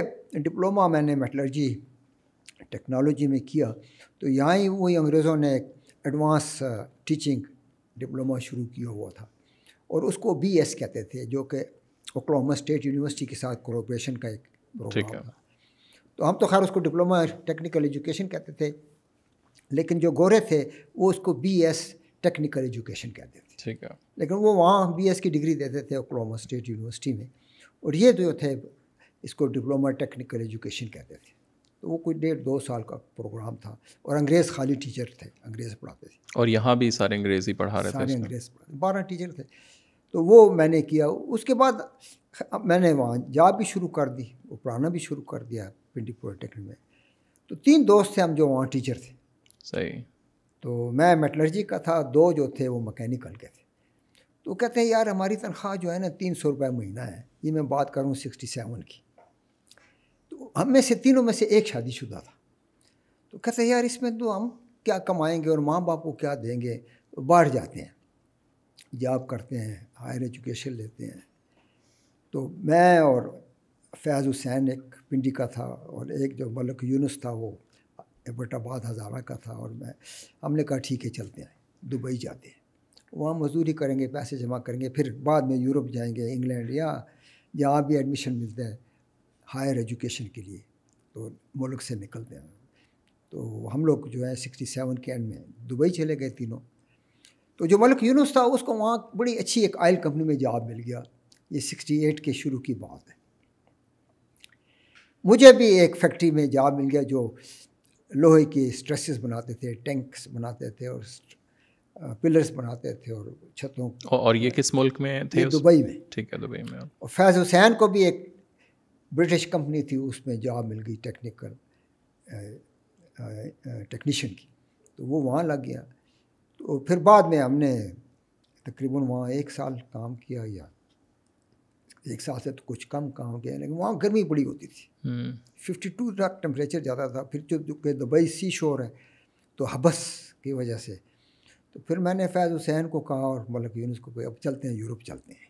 डिप्लोमा मैंने मेटलर्जी टेक्नोलॉजी में किया तो यहाँ ही वही अंग्रेज़ों ने एडवांस टीचिंग डिप्लोमा शुरू किया हुआ था और उसको बी एस कहते थे जो कि ओकलोमा स्टेट यूनिवर्सिटी के साथ कोलोब्रेशन का एक प्रोग्राम था तो हम तो खैर उसको डिप्लोमा टेक्निकल एजुकेशन कहते थे लेकिन जो गोरे थे वो उसको बी एस टेक्निकल एजुकेशन कहते थे ठीक है लेकिन वो वहाँ बी एस की डिग्री देते थे ओकलोमा स्टेट यूनिवर्सिटी में और ये जो थे इसको डिप्लोमा टेक्निकल एजुकेशन कहते थे तो वो कोई डेढ़ दो साल का प्रोग्राम था और अंग्रेज़ खाली टीचर थे अंग्रेज़ पढ़ाते थे और यहाँ भी सारे अंग्रेज़ी पढ़ा रहे सारे थे अंग्रेज़ बारह टीचर थे तो वो मैंने किया उसके बाद मैंने वहाँ जा भी शुरू कर दी वो पढ़ाना भी शुरू कर दिया पिंडी पॉलिटेक्निक में तो तीन दोस्त थे हम जो वहाँ टीचर थे सही तो मैं मेटलर्जी का था दो जो थे वो मकैनिकल के थे तो कहते हैं यार हमारी तनख्वाह जो है ना तीन सौ रुपये महीना है ये मैं बात करूँ सिक्सटी सेवन की तो हम में से तीनों में से एक शादीशुदा था तो कहते हैं यार इसमें तो हम क्या कमाएंगे और माँ बाप को क्या देंगे तो जाते हैं जॉब करते हैं हायर एजुकेशन लेते हैं तो मैं और फैज़ हुसैन एक पिंडी का था और एक जो मलक यूनुस था वो एबटाबाद हज़ारा का था और मैं हमने कहा ठीक है चलते हैं दुबई जाते हैं वहाँ मजदूरी करेंगे पैसे जमा करेंगे फिर बाद में यूरोप जाएंगे इंग्लैंड या जहाँ भी एडमिशन मिलता है हायर एजुकेशन के लिए तो मुल्क से निकलते हैं तो हम लोग जो है सिक्सटी सेवन के एंड में दुबई चले गए तीनों तो जो मलिक यूनुस था उसको वहाँ बड़ी अच्छी एक आयल कंपनी में जॉब मिल गया ये सिक्सटी एट के शुरू की बात है मुझे भी एक फैक्ट्री में जॉब मिल गया जो लोहे के स्ट्रेसेस बनाते थे टैंक्स बनाते थे और पिलर्स बनाते थे और छतों और ये किस मुल्क में थे दुबई में ठीक है दुबई में और फैज़ हुसैन को भी एक ब्रिटिश कंपनी थी उसमें जॉब मिल गई टेक्निकल टेक्नीशियन की तो वो वहाँ लग गया तो फिर बाद में हमने तकरीबन वहाँ एक साल काम किया या एक साल से तो कुछ कम काम किया लेकिन वहाँ गर्मी बड़ी होती थी फिफ्टी हम्म। टू तक टेम्परेचर ज़्यादा था फिर जो के दुबई सी शोर है तो हबस की वजह से तो फिर मैंने फैज़ हुसैन को कहा और मलक यूनिस को अब चलते हैं यूरोप चलते हैं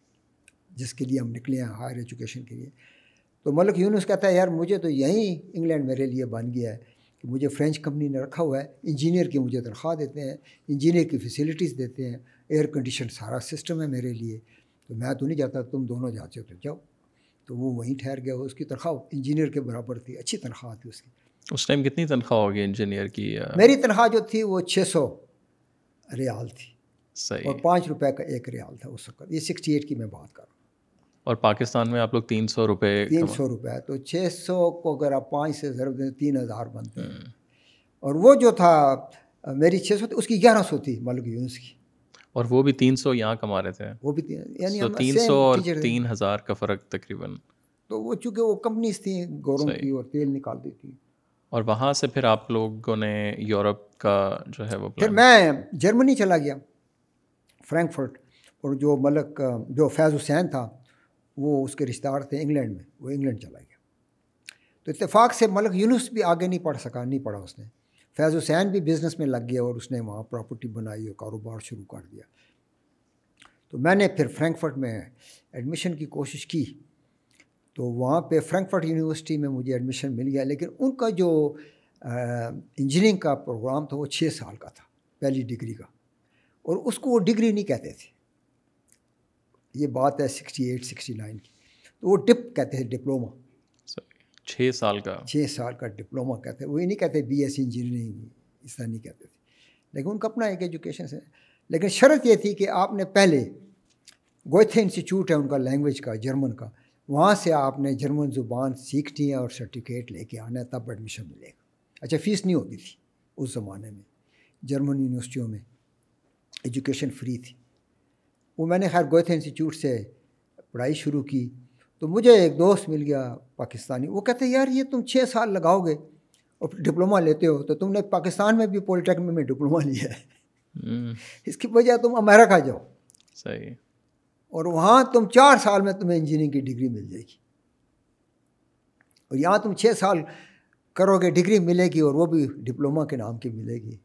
जिसके लिए हम निकले हैं हायर एजुकेशन के लिए तो मलक यूनुस कहता है यार मुझे तो यहीं इंग्लैंड मेरे लिए बन गया है कि मुझे फ्रेंच कंपनी ने रखा हुआ है इंजीनियर की मुझे तनख्वाह देते हैं इंजीनियर की फैसिलिटीज़ देते हैं एयर कंडीशन सारा सिस्टम है मेरे लिए तो मैं तो नहीं जाता तुम दोनों जाते हो तो जाओ तो वो वहीं ठहर गया उसकी तनख्वाह इंजीनियर के बराबर थी अच्छी तनख्वाह थी उसकी उस टाइम कितनी तनख्वाह होगी इंजीनियर की या? मेरी तनख्वाह जो थी वो छः सौ रियाल थी सही और पाँच रुपये का एक रियाल था उस वक्त ये सिक्सटी एट की मैं बात कर रहा हूँ और पाकिस्तान में आप लोग तीन सौ रुपये तीन सौ रुपये तो छः सौ को अगर आप पाँच से ज़रूरत दें तीन हज़ार बनते हैं हम्म। और वो जो था मेरी छः सौ थी उसकी ग्यारह सौ थी मालिक यूनिस की और वो भी तीन सौ यहाँ कमा रहे थे वो भी यानी तीन सौ और तीन हज़ार का फ़र्क तकरीबन तो वो चूँकि वो कंपनीज थी गोरों की और तेल निकालती थी और वहाँ से फिर आप लोगों ने यूरोप का जो है वो फिर मैं जर्मनी चला गया फ्रैंकफर्ट और जो मलक जो फैज़ हुसैन था वो उसके रिश्तेदार थे इंग्लैंड में वो इंग्लैंड चला गया तो इतफ़ाक़ से मलक यूनुस भी आगे नहीं पढ़ सका नहीं पढ़ा उसने फैज़ हुसैन भी बिज़नेस में लग गया और उसने वहाँ प्रॉपर्टी बनाई और कारोबार शुरू कर दिया तो मैंने फिर फ्रैंकफर्ट में एडमिशन की कोशिश की तो वहाँ पे फ्रैंकफर्ट यूनिवर्सिटी में मुझे एडमिशन मिल गया लेकिन उनका जो इंजीनियरिंग का प्रोग्राम था वो छः साल का था पहली डिग्री का और उसको वो डिग्री नहीं कहते थे ये बात है सिक्सटी एट सिक्सटी नाइन की तो वो डिप कहते थे डिप्लोमा छः साल का छः साल का डिप्लोमा कहते वही नहीं कहते बी एस इंजीनियरिंग इस तरह नहीं कहते थे लेकिन उनका अपना एक एजुकेशन है लेकिन शर्त ये थी कि आपने पहले गोथे इंस्टीट्यूट है उनका लैंग्वेज का जर्मन का वहाँ से आपने जर्मन ज़ुबान सीखनी है और सर्टिफिकेट लेके आना है तब एडमिशन मिलेगा अच्छा फ़ीस नहीं होती थी उस ज़माने में जर्मन यूनिवर्सिटियों में एजुकेशन फ्री थी वो मैंने खैर गोयथे इंस्टीट्यूट से पढ़ाई शुरू की तो मुझे एक दोस्त मिल गया पाकिस्तानी वो कहते यार ये तुम छः साल लगाओगे और डिप्लोमा लेते हो तो तुमने पाकिस्तान में भी पॉलिटेक्निक में, में डिप्लोमा लिया है हम्म। इसकी वजह तुम अमेरिका जाओ सही और वहाँ तुम चार साल में तुम्हें इंजीनियरिंग की डिग्री मिल जाएगी और यहाँ तुम छः साल करोगे डिग्री मिलेगी और वो भी डिप्लोमा के नाम की मिलेगी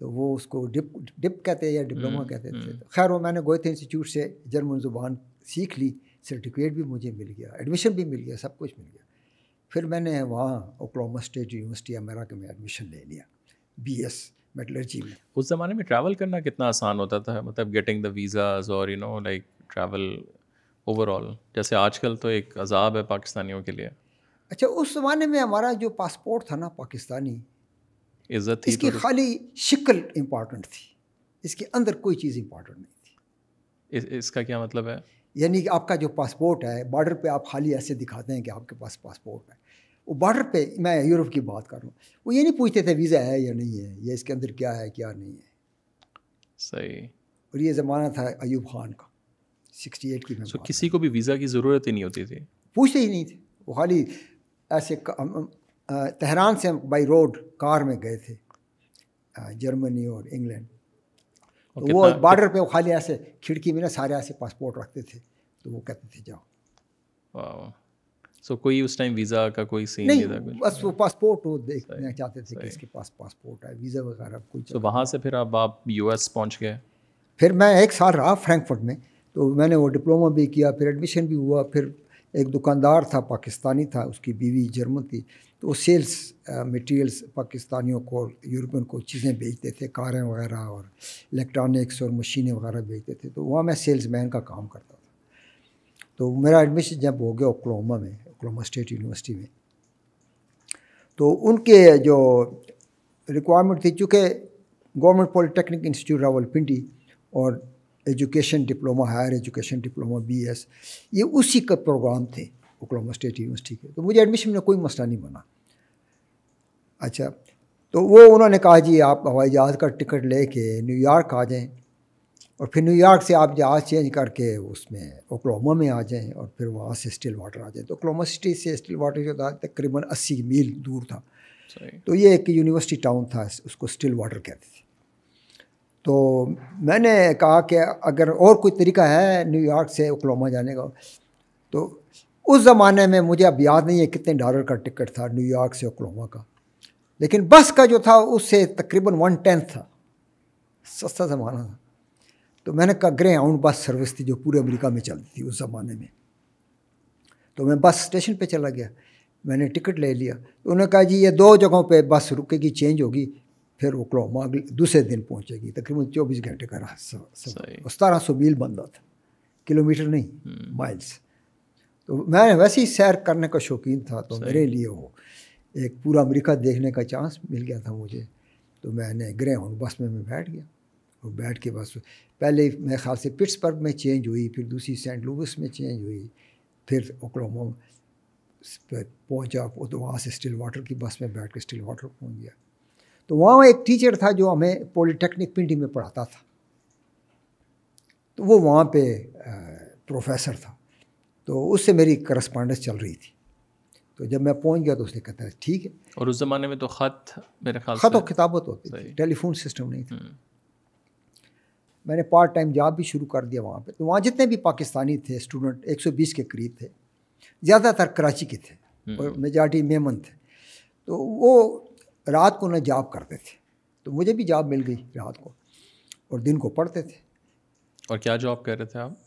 तो वो उसको डिप डिप कहते या डिप्लोमा हम्म, कहते थे हम्म। तो खैर वो मैंने गोयथे इंस्टीट्यूट से जर्मन ज़ुबान सीख ली सर्टिफिकेट भी मुझे मिल गया एडमिशन भी मिल गया सब कुछ मिल गया फिर मैंने वहाँ ओक्लामा स्टेट यूनिवर्सिटी अमेरिका में एडमिशन ले लिया बी एस मेटलर्जी में उस ज़माने में ट्रैवल करना कितना आसान होता था मतलब गेटिंग द वीज़ाज और you know like travel overall जैसे आजकल तो एक अजाब है पाकिस्तानियों के लिए अच्छा उस ज़माने में हमारा जो पासपोर्ट था ना पाकिस्तानी इज्जत थी इसकी तो- खाली शिकल इम्पॉर्टेंट थी इसके अंदर कोई चीज़ इम्पॉर्टेंट नहीं थी इस, इसका क्या मतलब है यानी कि आपका जो पासपोर्ट है बॉर्डर पे आप खाली ऐसे दिखाते हैं कि आपके पास पासपोर्ट है वो बॉर्डर पे मैं यूरोप की बात कर रहा हूँ वो ये नहीं पूछते थे वीज़ा है या नहीं है या इसके अंदर क्या है क्या नहीं है सही और ये ज़माना था अयूब खान का सिक्सटी एट की so, किसी को भी वीज़ा की ज़रूरत ही नहीं होती थी पूछते ही नहीं थे वो खाली ऐसे तहरान से हम बाई रोड कार में गए थे जर्मनी और इंग्लैंड तो वो बॉर्डर तो- पे वो खाली ऐसे खिड़की में ना सारे ऐसे पासपोर्ट रखते थे तो वो कहते थे जाओ सो so, कोई उस टाइम वीज़ा का कोई सीन नहीं, था था बस वो पासपोर्ट वो देखना चाहते थे कि इसके पास पासपोर्ट है वीज़ा वगैरह कुछ तो वहाँ से फिर अब आप यू एस पहुँच गए फिर मैं एक साल रहा फ्रैंकफर्ट में तो मैंने वो डिप्लोमा भी किया फिर एडमिशन भी हुआ फिर एक दुकानदार था पाकिस्तानी था उसकी बीवी जर्मन थी तो वो सेल्स मटेरियल्स पाकिस्तानियों को यूरोपियन को चीज़ें बेचते थे कारें वगैरह और इलेक्ट्रॉनिक्स और मशीनें वगैरह बेचते थे तो वहाँ मैं सेल्स मैन का काम करता था तो मेरा एडमिशन जब हो गया ओकलोमा में ओकलोमा स्टेट यूनिवर्सिटी में तो उनके जो रिक्वायरमेंट थी चूँकि गवर्नमेंट पॉलिटेक्निक इंस्टीट्यूट रावलपिंडी और education diploma higher education diploma B S ये उसी का प्रोग्राम थे ओकलोमा स्टेट यूनिवर्सिटी के तो मुझे एडमिशन में कोई मसला नहीं बना अच्छा तो वो उन्होंने कहा जी आप हवाई जहाज़ का टिकट लेके न्यूयॉर्क आ जाएं और फिर न्यूयॉर्क से आप जहाज़ चेंज करके उसमें ओक्लामा में आ जाएं और फिर वहाँ से स्टिल वाटर आ जाएं तो ओक्लामा सिटी से स्टिल वाटर जो था तकरीबन अस्सी मील दूर था तो ये एक यूनिवर्सिटी टाउन था उसको स्टिल वाटर कहते थे तो मैंने कहा कि अगर और कोई तरीका है न्यूयॉर्क से ओकलोमा जाने का तो उस ज़माने में मुझे अब याद नहीं है कितने डॉलर का टिकट था न्यूयॉर्क से ओकलोमा का लेकिन बस का जो था उससे तकरीबन वन टेंथ था सस्ता ज़माना था तो मैंने कहा आउंड बस सर्विस थी जो पूरे अमेरिका में चलती थी उस ज़माने में तो मैं बस स्टेशन पर चला गया मैंने टिकट ले लिया तो उन्होंने कहा जी ये दो जगहों पर बस रुकेगी चेंज होगी फिर ओक्लाहोमा अगले दूसरे दिन पहुंचेगी तकरीबन चौबीस घंटे का रास्ता सतारह सौ मील बनता था किलोमीटर नहीं माइल्स हम्म। तो मैं वैसे ही सैर करने का शौकीन था तो मेरे लिए वो एक पूरा अमेरिका देखने का चांस मिल गया था मुझे तो मैंने हूँ बस में मैं बैठ गया और बैठ के बस पहले मेरे ख्याल से पिट्सबर्ग में चेंज हुई फिर दूसरी सेंट लूविस में चेंज हुई फिर ओक्लाहोमा पहुंचा तो वहाँ से स्टिल वाटर की बस में बैठ के स्टिल वाटर पहुँच गया तो वहाँ एक टीचर था जो हमें पॉलिटेक्निक पिंडी में पढ़ाता था तो वो वहाँ पे प्रोफेसर था तो उससे मेरी करस्पांडेंस चल रही थी तो जब मैं पहुँच गया तो उसने कहता है ठीक है और उस ज़माने में तो ख़त मेरे ख्याल ख़त और किताबत तो होती थी टेलीफोन सिस्टम नहीं था हम्म। मैंने पार्ट टाइम जॉब भी शुरू कर दिया वहाँ पे तो वहाँ जितने भी पाकिस्तानी थे स्टूडेंट 120 के करीब थे ज़्यादातर कराची के थे हम्म। और मेजॉरिटी मेमन थे तो वो रात को ना जाप करते थे तो मुझे भी जॉब मिल गई रात को और दिन को पढ़ते थे और क्या जॉब कह रहे थे आप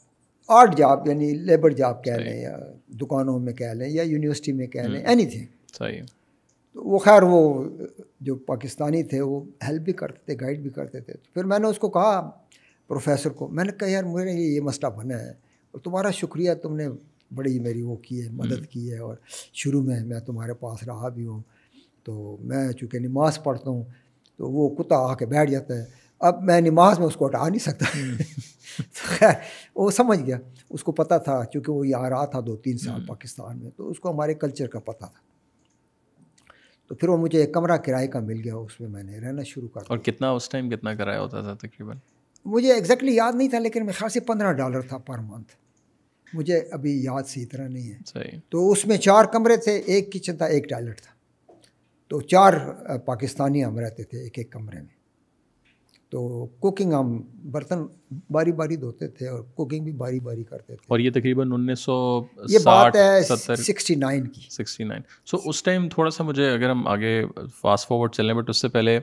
आर्ट जॉब यानी लेबर जॉब कह लें या दुकानों में कह लें या यूनिवर्सिटी में कह लें एनी हम्म। थिंग सही तो वो खैर वो जो पाकिस्तानी थे वो हेल्प भी करते थे गाइड भी करते थे तो फिर मैंने उसको कहा प्रोफेसर को मैंने कहा यार मुझे ये, ये मसला बना है और तुम्हारा शुक्रिया तुमने बड़ी मेरी वो की है मदद हम्म। की है और शुरू में मैं तुम्हारे पास रहा भी हूँ तो मैं चूँकि नमाज पढ़ता हूँ तो वो कुत्ता आके बैठ जाता है अब मैं नमाज में उसको हटा नहीं सकता हम्म। तो खैर वो समझ गया उसको पता था क्योंकि वो यहाँ रहा था दो तीन साल हम्म। पाकिस्तान में तो उसको हमारे कल्चर का पता था तो फिर वो मुझे एक कमरा किराए का मिल गया उसमें मैंने रहना शुरू कर और कितना उस टाइम कितना किराया होता था तकरीबन मुझे एग्जैक्टली याद नहीं था लेकिन मेरे ख्याल से पंद्रह डॉलर था पर मंथ मुझे अभी याद से इतना नहीं है सही तो उसमें चार कमरे थे एक किचन था एक टॉयलेट था तो चार पाकिस्तानी हम रहते थे एक एक कमरे में तो कुकिंग हम बर्तन बारी बारी धोते थे और कुकिंग भी बारी बारी करते थे और ये तकरीबन उन्नीस सौ ये बात है सिक्सटी नाइन की सिक्सटी नाइन सो उस टाइम थोड़ा सा मुझे अगर हम आगे फास्ट फॉरवर्ड चलें बट उससे पहले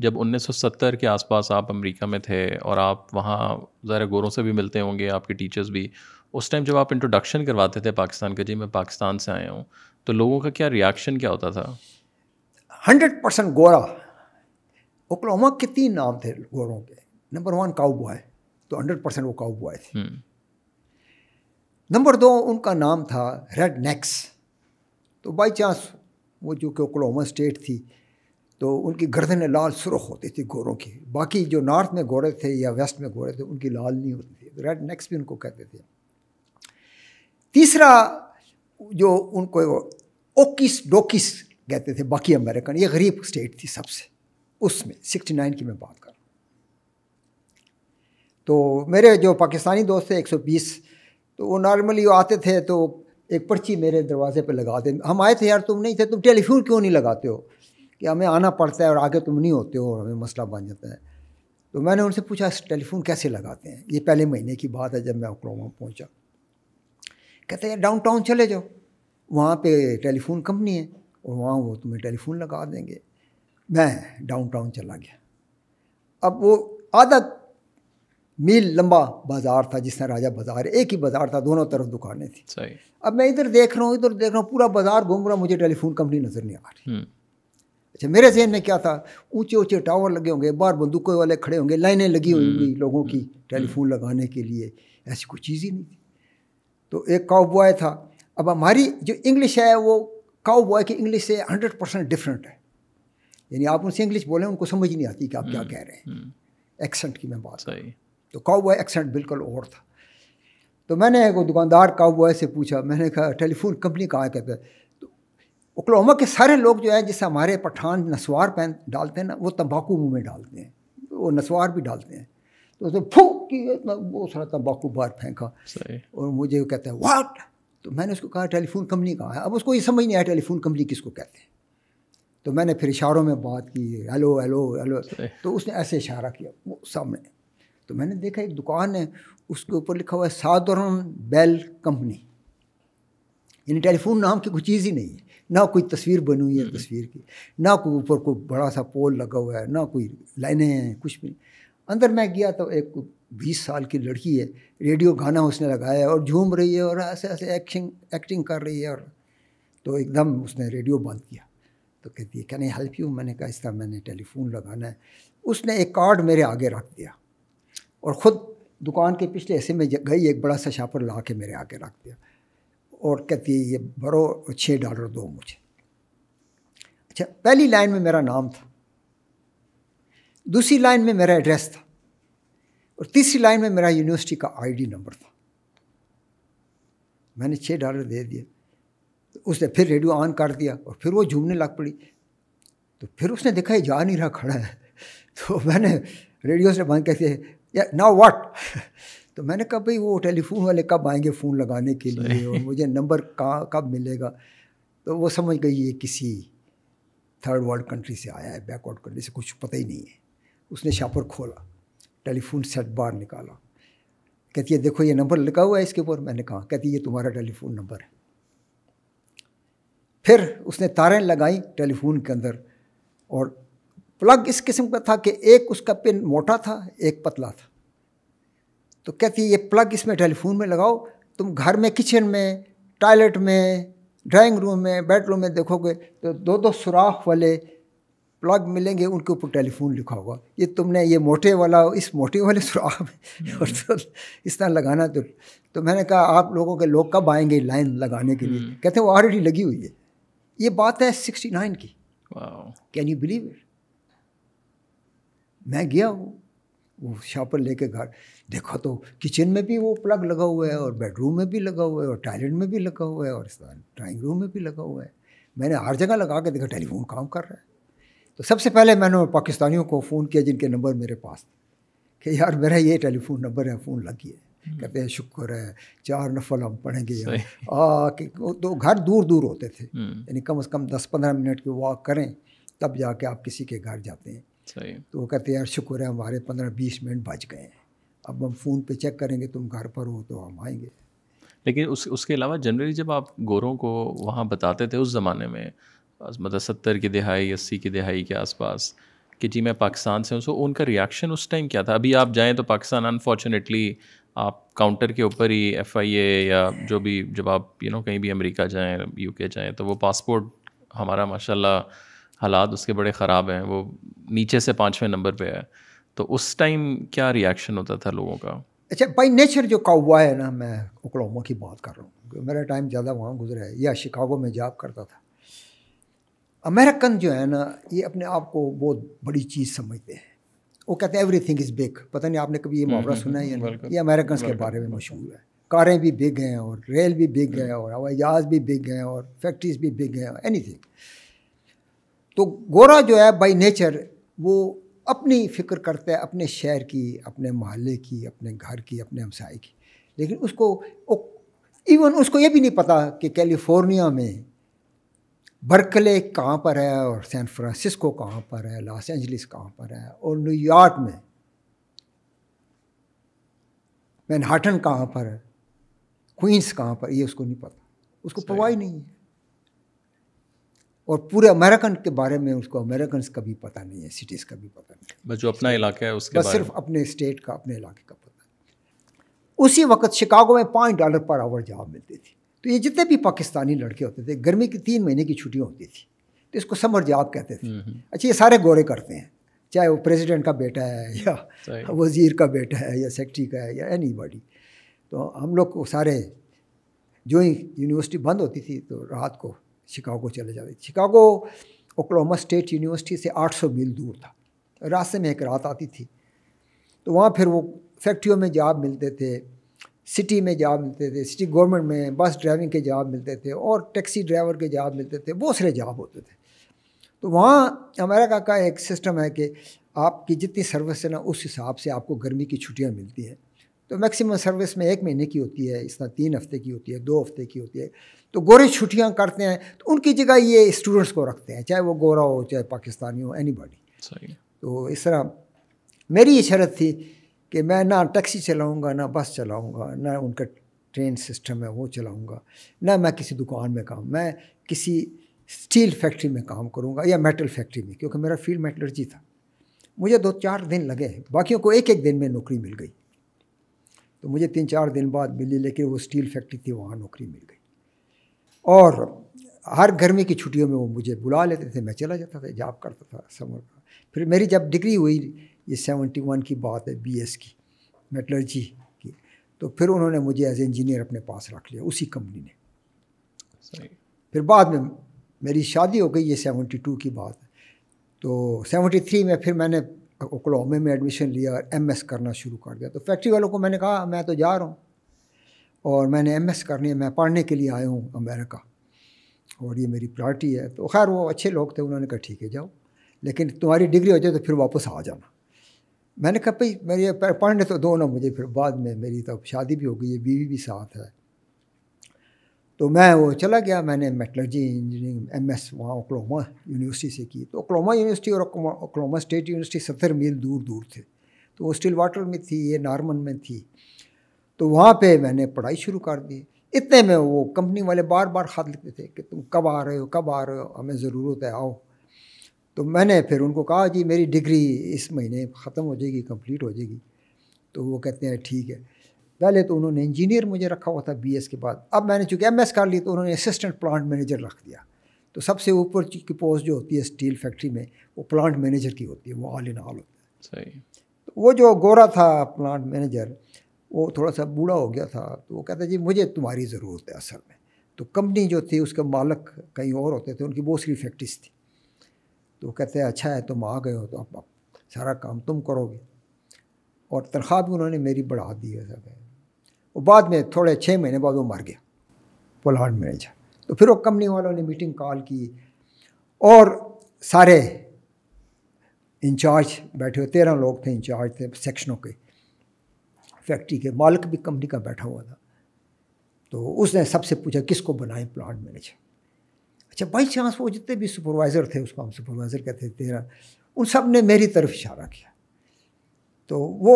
जब 1970 के आसपास आप अमेरिका में थे और आप वहाँ ज़रा गोरों से भी मिलते होंगे आपके टीचर्स भी उस टाइम जब आप इंट्रोडक्शन करवाते थे पाकिस्तान का जी मैं पाकिस्तान से आया हूँ तो लोगों का क्या रिएक्शन क्या होता था हंड्रेड परसेंट गोरा ओक्लाहोमा के तीन नाम थे गोरों के नंबर वन काउ बॉय तो हंड्रेड परसेंट वो काउ बॉय थे नंबर दो उनका नाम था रेड नेक्स तो बाई चांस वो जो कि ओक्लाहोमा स्टेट थी तो उनकी गर्दनें लाल सुरख होती थी गोरों की बाकी जो नॉर्थ में गोरे थे या वेस्ट में गोरे थे उनकी लाल नहीं होती थी रेड नेक्स भी उनको कहते थे तीसरा जो उनको ओकिस डोकिस कहते थे बाकी अमेरिकन ये गरीब स्टेट थी सबसे उसमें सिक्सटी नाइन की मैं बात कर रहा तो मेरे जो पाकिस्तानी दोस्त थे एक सौ बीस तो वो नॉर्मली वो आते थे तो एक पर्ची मेरे दरवाजे पर लगाते हम आए थे यार तुम नहीं थे तुम टेलीफोन क्यों नहीं लगाते हो कि हमें आना पड़ता है और आगे तुम नहीं होते हो और हमें मसला बन जाता है तो मैंने उनसे पूछा टेलीफोन कैसे लगाते हैं ये पहले महीने की बात है जब मैं वहाँ पहुँचा कहते हैं डाउन टाउन चले जाओ वहाँ पे टेलीफोन कंपनी है और वहाँ वो तुम्हें टेलीफोन लगा देंगे मैं डाउनटाउन चला गया अब वो आधा मील लंबा बाजार था जिसने राजा बाजार एक ही बाजार था दोनों तरफ दुकानें थी सही अब मैं इधर देख रहा हूँ इधर देख रहा हूँ पूरा बाजार घूम रहा मुझे टेलीफोन कंपनी नज़र नहीं आ रही हम्म। अच्छा मेरे जहन में क्या था ऊंचे ऊंचे टावर लगे होंगे बाहर बंदूकों वाले खड़े होंगे लाइनें लगी हुई हम्म। होंगी लोगों की हम्म। टेलीफोन लगाने के लिए ऐसी कोई चीज़ ही नहीं थी तो एक काउबॉय था अब हमारी जो इंग्लिश है वो काउ बॉय की इंग्लिश से हंड्रेड परसेंट डिफरेंट है यानी आप उनसे इंग्लिश बोलें उनको समझ ही नहीं आती कि आप क्या हम्म, कह रहे हैं एक्सेंट हम्म। की मैं बात करूँ तो काउ बॉय एक्सेंट बिल्कुल और था तो मैंने वो दुकानदार काउ बॉय से पूछा मैंने कहा टेलीफोन कंपनी कहाँ कहते तो उकलोमा के सारे लोग जो हैं जैसे हमारे पठान नसवार पहन डालते हैं ना वो तंबाकू मुँह में डालते हैं वो नसवार भी डालते हैं तो उसने फूक की वो सारा तंबाकू बाहर फेंका और मुझे कहते हैं वाट तो मैंने उसको कहा टेलीफोन कंपनी कहा है अब उसको ये समझ नहीं आया टेलीफोन कंपनी किसको कहते हैं तो मैंने फिर इशारों में बात की हेलो हेलो हेलो तो उसने ऐसे इशारा किया वो सामने तो मैंने देखा एक दुकान है उसके ऊपर लिखा हुआ है साधारण बेल कंपनी यानी टेलीफोन नाम की कोई चीज़ ही नहीं है ना कोई तस्वीर बनी हुई है हम्म। तस्वीर की ना कोई ऊपर कोई बड़ा सा पोल लगा हुआ है ना कोई लाइनें हैं कुछ भी अंदर मैं गया तो एक बीस साल की लड़की है रेडियो गाना उसने लगाया है और झूम रही है और ऐसे ऐसे एक्टिंग एक्टिंग कर रही है और तो एकदम उसने रेडियो बंद किया तो कहती है कैन आई हेल्प यू मैंने कहा इस तरह मैंने टेलीफोन लगाना है उसने एक कार्ड मेरे आगे रख दिया और ख़ुद दुकान के पिछले ऐसे में गई एक बड़ा सा शापर ला के मेरे आगे रख दिया और कहती है ये भरो छः डॉलर दो मुझे अच्छा पहली लाइन में मेरा नाम था दूसरी लाइन में मेरा एड्रेस था और तीसरी लाइन में मेरा यूनिवर्सिटी का आईडी नंबर था मैंने छः डॉलर दे दिए तो उसने फिर रेडियो ऑन कर दिया और फिर वो झूमने लग पड़ी तो फिर उसने देखा ये जा नहीं रहा खड़ा है तो मैंने रेडियो से बंद कहते या नाउ व्हाट तो मैंने कहा भाई वो टेलीफोन वाले कब आएंगे फ़ोन लगाने के लिए और मुझे नंबर कहाँ कब मिलेगा तो वो समझ गई ये किसी थर्ड वर्ल्ड कंट्री से आया है बैकवर्ड कंट्री से कुछ पता ही नहीं है उसने शापर खोला टेलीफोन सेट बाहर निकाला कहती है देखो ये नंबर लिखा हुआ है इसके ऊपर मैंने कहा कहती है ये तुम्हारा टेलीफोन नंबर है फिर उसने तारें लगाई टेलीफोन के अंदर और प्लग इस किस्म का था कि एक उसका पिन मोटा था एक पतला था तो कहती है ये प्लग इसमें टेलीफोन में लगाओ तुम घर में किचन में टॉयलेट में ड्राइंग रूम में बेडरूम में देखोगे तो दो दो सुराख वाले प्लग मिलेंगे उनके ऊपर टेलीफोन लिखा होगा ये तुमने ये मोटे वाला इस मोटे वाले सुराख में हम्म। और तो इस तरह लगाना तो तो मैंने कहा आप लोगों के लोग कब आएंगे लाइन लगाने के लिए हम्म। कहते हैं वो ऑलरेडी लगी हुई है ये बात है सिक्सटी नाइन की कैन यू बिलीव इट मैं गया हूँ वो शॉपर लेके घर देखा तो किचन में भी वो प्लग लगा हुआ है और बेडरूम में भी लगा हुआ है और टॉयलेट में भी लगा हुआ है और ड्राइंग रूम में भी लगा हुआ है मैंने हर जगह लगा के देखा टेलीफोन काम कर रहा है तो सबसे पहले मैंने पाकिस्तानियों को फ़ोन किया जिनके नंबर मेरे पास थे कि यार मेरा ये टेलीफोन नंबर है फ़ोन लगी है हम्म। कहते हैं शुक्र है चार नफल हम पढ़ेंगे आ, तो घर दूर दूर होते थे हम्म। यानी कम से कम दस पंद्रह मिनट की वॉक करें तब जाके आप किसी के घर जाते हैं तो वो कहते हैं यार शुक्र है हमारे पंद्रह बीस मिनट बच गए हैं अब हम फ़ोन पे चेक करेंगे तुम घर पर हो तो हम आएंगे लेकिन उस उसके अलावा जनरली जब आप गोरों को वहाँ बताते थे उस ज़माने में मतलब सत्तर की दिहाई अस्सी की दिहाई के आसपास कि जी मैं पाकिस्तान से हूँ सो उनका रिएक्शन उस टाइम क्या था अभी आप जाएँ तो पाकिस्तान अनफॉर्चुनेटली आप काउंटर के ऊपर ही एफ आई ए या जो भी जब आप यू you नो know, कहीं भी अमेरिका जाएँ यू के जाएँ तो वो पासपोर्ट हमारा माशाल्लाह हालात उसके बड़े ख़राब हैं वो नीचे से पाँचवें नंबर पे है तो उस टाइम क्या रिएक्शन होता था लोगों का अच्छा बाई नेचर जो काउबा है ना मैं ओकलामा की बात कर रहा हूँ मेरा टाइम ज़्यादा वहाँ गुजरा है या शिकागो में जॉब करता था अमेरिकन जो है ना ये अपने आप को बहुत बड़ी चीज़ समझते हैं वो कहते हैं एवरी थिंग इज़ बिग पता नहीं आपने कभी ये हम्म, मुहावरा हम्म, सुना है हम्म, या नहीं ये अमेरिकन के बारे में मशहूर है कारें भी बिग हैं और रेल भी बिग है और हवाई जहाज़ भी बिग हैं और फैक्ट्रीज भी बिग हैं एनी थिंग तो गोरा जो है बाई नेचर वो अपनी फ़िक्र करता है अपने शहर की अपने मोहल्ले की अपने घर की अपने हमसाए की लेकिन उसको इवन उसको ये भी नहीं पता कि कैलिफोर्निया में बर्कले कहाँ पर है और सैन फ्रांसिस्को कहाँ पर है लॉस एंजलिस कहाँ पर है और न्यूयॉर्क में मैनहाटन कहाँ पर है क्वींस कहाँ पर ये उसको नहीं पता उसको पवा ही नहीं है और पूरे अमेरिकन के बारे में उसको अमेरिकन का भी पता नहीं है सिटीज़ का भी पता नहीं बस जो अपना इलाका है उसके बस सिर्फ अपने स्टेट का अपने इलाके का पता है उसी वक्त शिकागो में पाँच डॉलर पर आवर जॉब मिलती थी तो ये जितने भी पाकिस्तानी लड़के होते थे गर्मी की तीन महीने की छुट्टियाँ होती थी तो इसको समर जवाब कहते थे हम्म, हम्म। अच्छा ये सारे गोरे करते हैं चाहे वो प्रेसिडेंट का बेटा है या वज़ीर का बेटा है या सेक्रेटरी का है या एनी बॉडी तो हम लोग को सारे जो ही यूनिवर्सिटी बंद होती थी तो रात को शिकागो चले जाते शिकागो ओक्लामा स्टेट यूनिवर्सिटी से 800 मील दूर था रास्ते में एक रात आती थी तो वहाँ फिर वो फैक्ट्रियों में जॉब मिलते थे सिटी में जॉब मिलते थे सिटी गवर्नमेंट में बस ड्राइविंग के जॉब मिलते थे और टैक्सी ड्राइवर के जॉब मिलते थे बहुत सारे जॉब होते थे तो वहाँ अमेरिका का एक सिस्टम है कि आपकी जितनी सर्विस है ना उस हिसाब से आपको गर्मी की छुट्टियाँ मिलती हैं तो मैक्सिमम सर्विस में एक महीने की होती है इस तरह तीन हफ्ते की होती है दो हफ्ते की होती है तो गोरे छुट्टियाँ करते हैं तो उनकी जगह ये स्टूडेंट्स को रखते हैं चाहे वो गोरा हो चाहे पाकिस्तानी हो एनी तो इस तरह मेरी ये शरत थी कि मैं ना टैक्सी चलाऊँगा ना बस चलाऊँगा ना उनका ट्रेन सिस्टम है वो चलाऊँगा ना मैं किसी दुकान में काम मैं किसी स्टील फैक्ट्री में काम करूँगा या मेटल फैक्ट्री में क्योंकि मेरा फील्ड मेटलर्जी था मुझे दो चार दिन लगे बाकियों को एक एक दिन में नौकरी मिल गई तो मुझे तीन चार दिन बाद मिली लेकिन वो स्टील फैक्ट्री थी वहाँ नौकरी मिल गई और हर गर्मी की छुट्टियों में वो मुझे बुला लेते थे मैं चला जाता था जॉब करता था समर का फिर मेरी जब डिग्री हुई ये सेवेंटी वन की बात है बी एस की मेटलर्जी की तो फिर उन्होंने मुझे एज इंजीनियर अपने पास रख लिया उसी कंपनी ने सही फिर बाद में मेरी शादी हो गई ये सेवेंटी टू की बात है तो सेवेंटी थ्री में फिर मैंने ओकलामे में एडमिशन लिया और एम एस करना शुरू कर दिया तो फैक्ट्री वालों को मैंने कहा मैं तो जा रहा हूँ और मैंने एम एस करनी है मैं पढ़ने के लिए आया हूँ अमेरिका और ये मेरी प्रायरिटी है तो खैर वो अच्छे लोग थे उन्होंने कहा ठीक है जाओ लेकिन तुम्हारी डिग्री हो जाए तो फिर वापस आ जाना मैंने कहा भाई मेरे पढ़ने तो दो ना मुझे फिर बाद में मेरी तो शादी भी हो गई है बीवी भी साथ है तो मैं वो चला गया मैंने मेटलर्जी इंजीनियरिंग एम एस वहाँ ओक्लोमा यूनिवर्सिटी से की तो ओक्लोमा यूनिवर्सिटी और ओकलोमा स्टेट यूनिवर्सिटी सत्तर मील दूर दूर थे तो वो स्टिल वाटर में थी ये नार्मन में थी तो वहाँ पे मैंने पढ़ाई शुरू कर दी इतने में वो कंपनी वाले बार बार खाद लिखते थे कि तुम कब आ रहे हो कब आ रहे हो हमें ज़रूरत है आओ तो मैंने फिर उनको कहा जी मेरी डिग्री इस महीने ख़त्म हो जाएगी कंप्लीट हो जाएगी तो वो कहते हैं ठीक है पहले तो उन्होंने इंजीनियर मुझे रखा हुआ था बी के बाद अब मैंने चूँकि एम कर ली तो उन्होंने असिस्टेंट प्लांट मैनेजर रख दिया तो सबसे ऊपर की पोस्ट जो होती है स्टील फैक्ट्री में वो प्लांट मैनेजर की होती है वो ऑल इन ऑल होता है सही तो वो जो गोरा था प्लांट मैनेजर वो थोड़ा सा बूढ़ा हो गया था तो वो कहता जी मुझे तुम्हारी ज़रूरत है असल में तो कंपनी जो थी उसके मालक कहीं और होते थे उनकी बहुत सी फैक्ट्रीज थी तो वो कहते हैं अच्छा है तुम आ गए हो तो अब सारा काम तुम करोगे और तनख्वाह भी उन्होंने मेरी बढ़ा दी है सब वो बाद में थोड़े छः महीने बाद वो मर गया प्लाट मैनेजर तो फिर वो कंपनी वालों ने मीटिंग कॉल की और सारे इंचार्ज बैठे हुए तेरह लोग थे इंचार्ज थे सेक्शनों के फैक्ट्री के मालिक भी कंपनी का बैठा हुआ था तो उसने सबसे पूछा किसको बनाए प्लांट मैनेजर जब बाई चांस वो जितने भी सुपरवाइज़र थे उसको हम सुपरवाइज़र कहते थे तेरा उन सब ने मेरी तरफ इशारा किया तो वो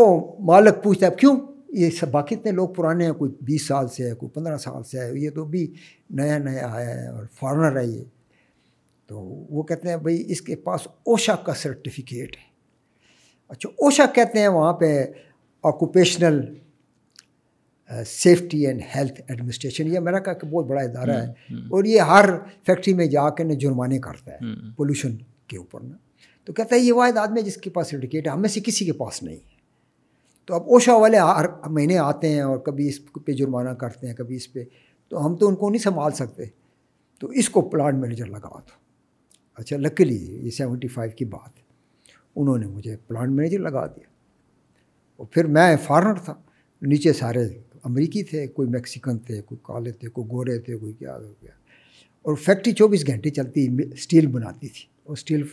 मालक पूछता है क्यों ये सब बाकी इतने लोग पुराने हैं कोई बीस साल से है कोई पंद्रह साल से है ये तो भी नया नया आया है और फॉरनर है ये तो वो कहते हैं भाई इसके पास ओशा का सर्टिफिकेट है अच्छा ओशा कहते हैं वहाँ पे occupational safety and health administration ये अमेरिका का बहुत बड़ा इदारा हम्म, है हम्म। और ये हर फैक्ट्री में जाकर ना जुर्माने करता है पोल्यूशन हम्म। के ऊपर ना तो कहता है ये वाद आदमी जिसके पास सर्टिफिकेट है हमें से किसी के पास नहीं है तो अब ओशा वाले हर महीने आते हैं और कभी इस पे जुर्माना करते हैं कभी इस पर तो हम तो उनको नहीं संभाल सकते तो इसको प्लांट मैनेजर लगा दो अच्छा लकीली ये सेवेंटी फाइव की बात उन्होंने मुझे प्लांट मैनेजर लगा दिया और फिर मैं फॉरनर था नीचे सारे अमेरिकी थे कोई मैक्सिकन थे कोई काले थे कोई गोरे थे कोई क्या हो गया और फैक्ट्री चौबीस घंटे चलती स्टील बनाती थी और स्टील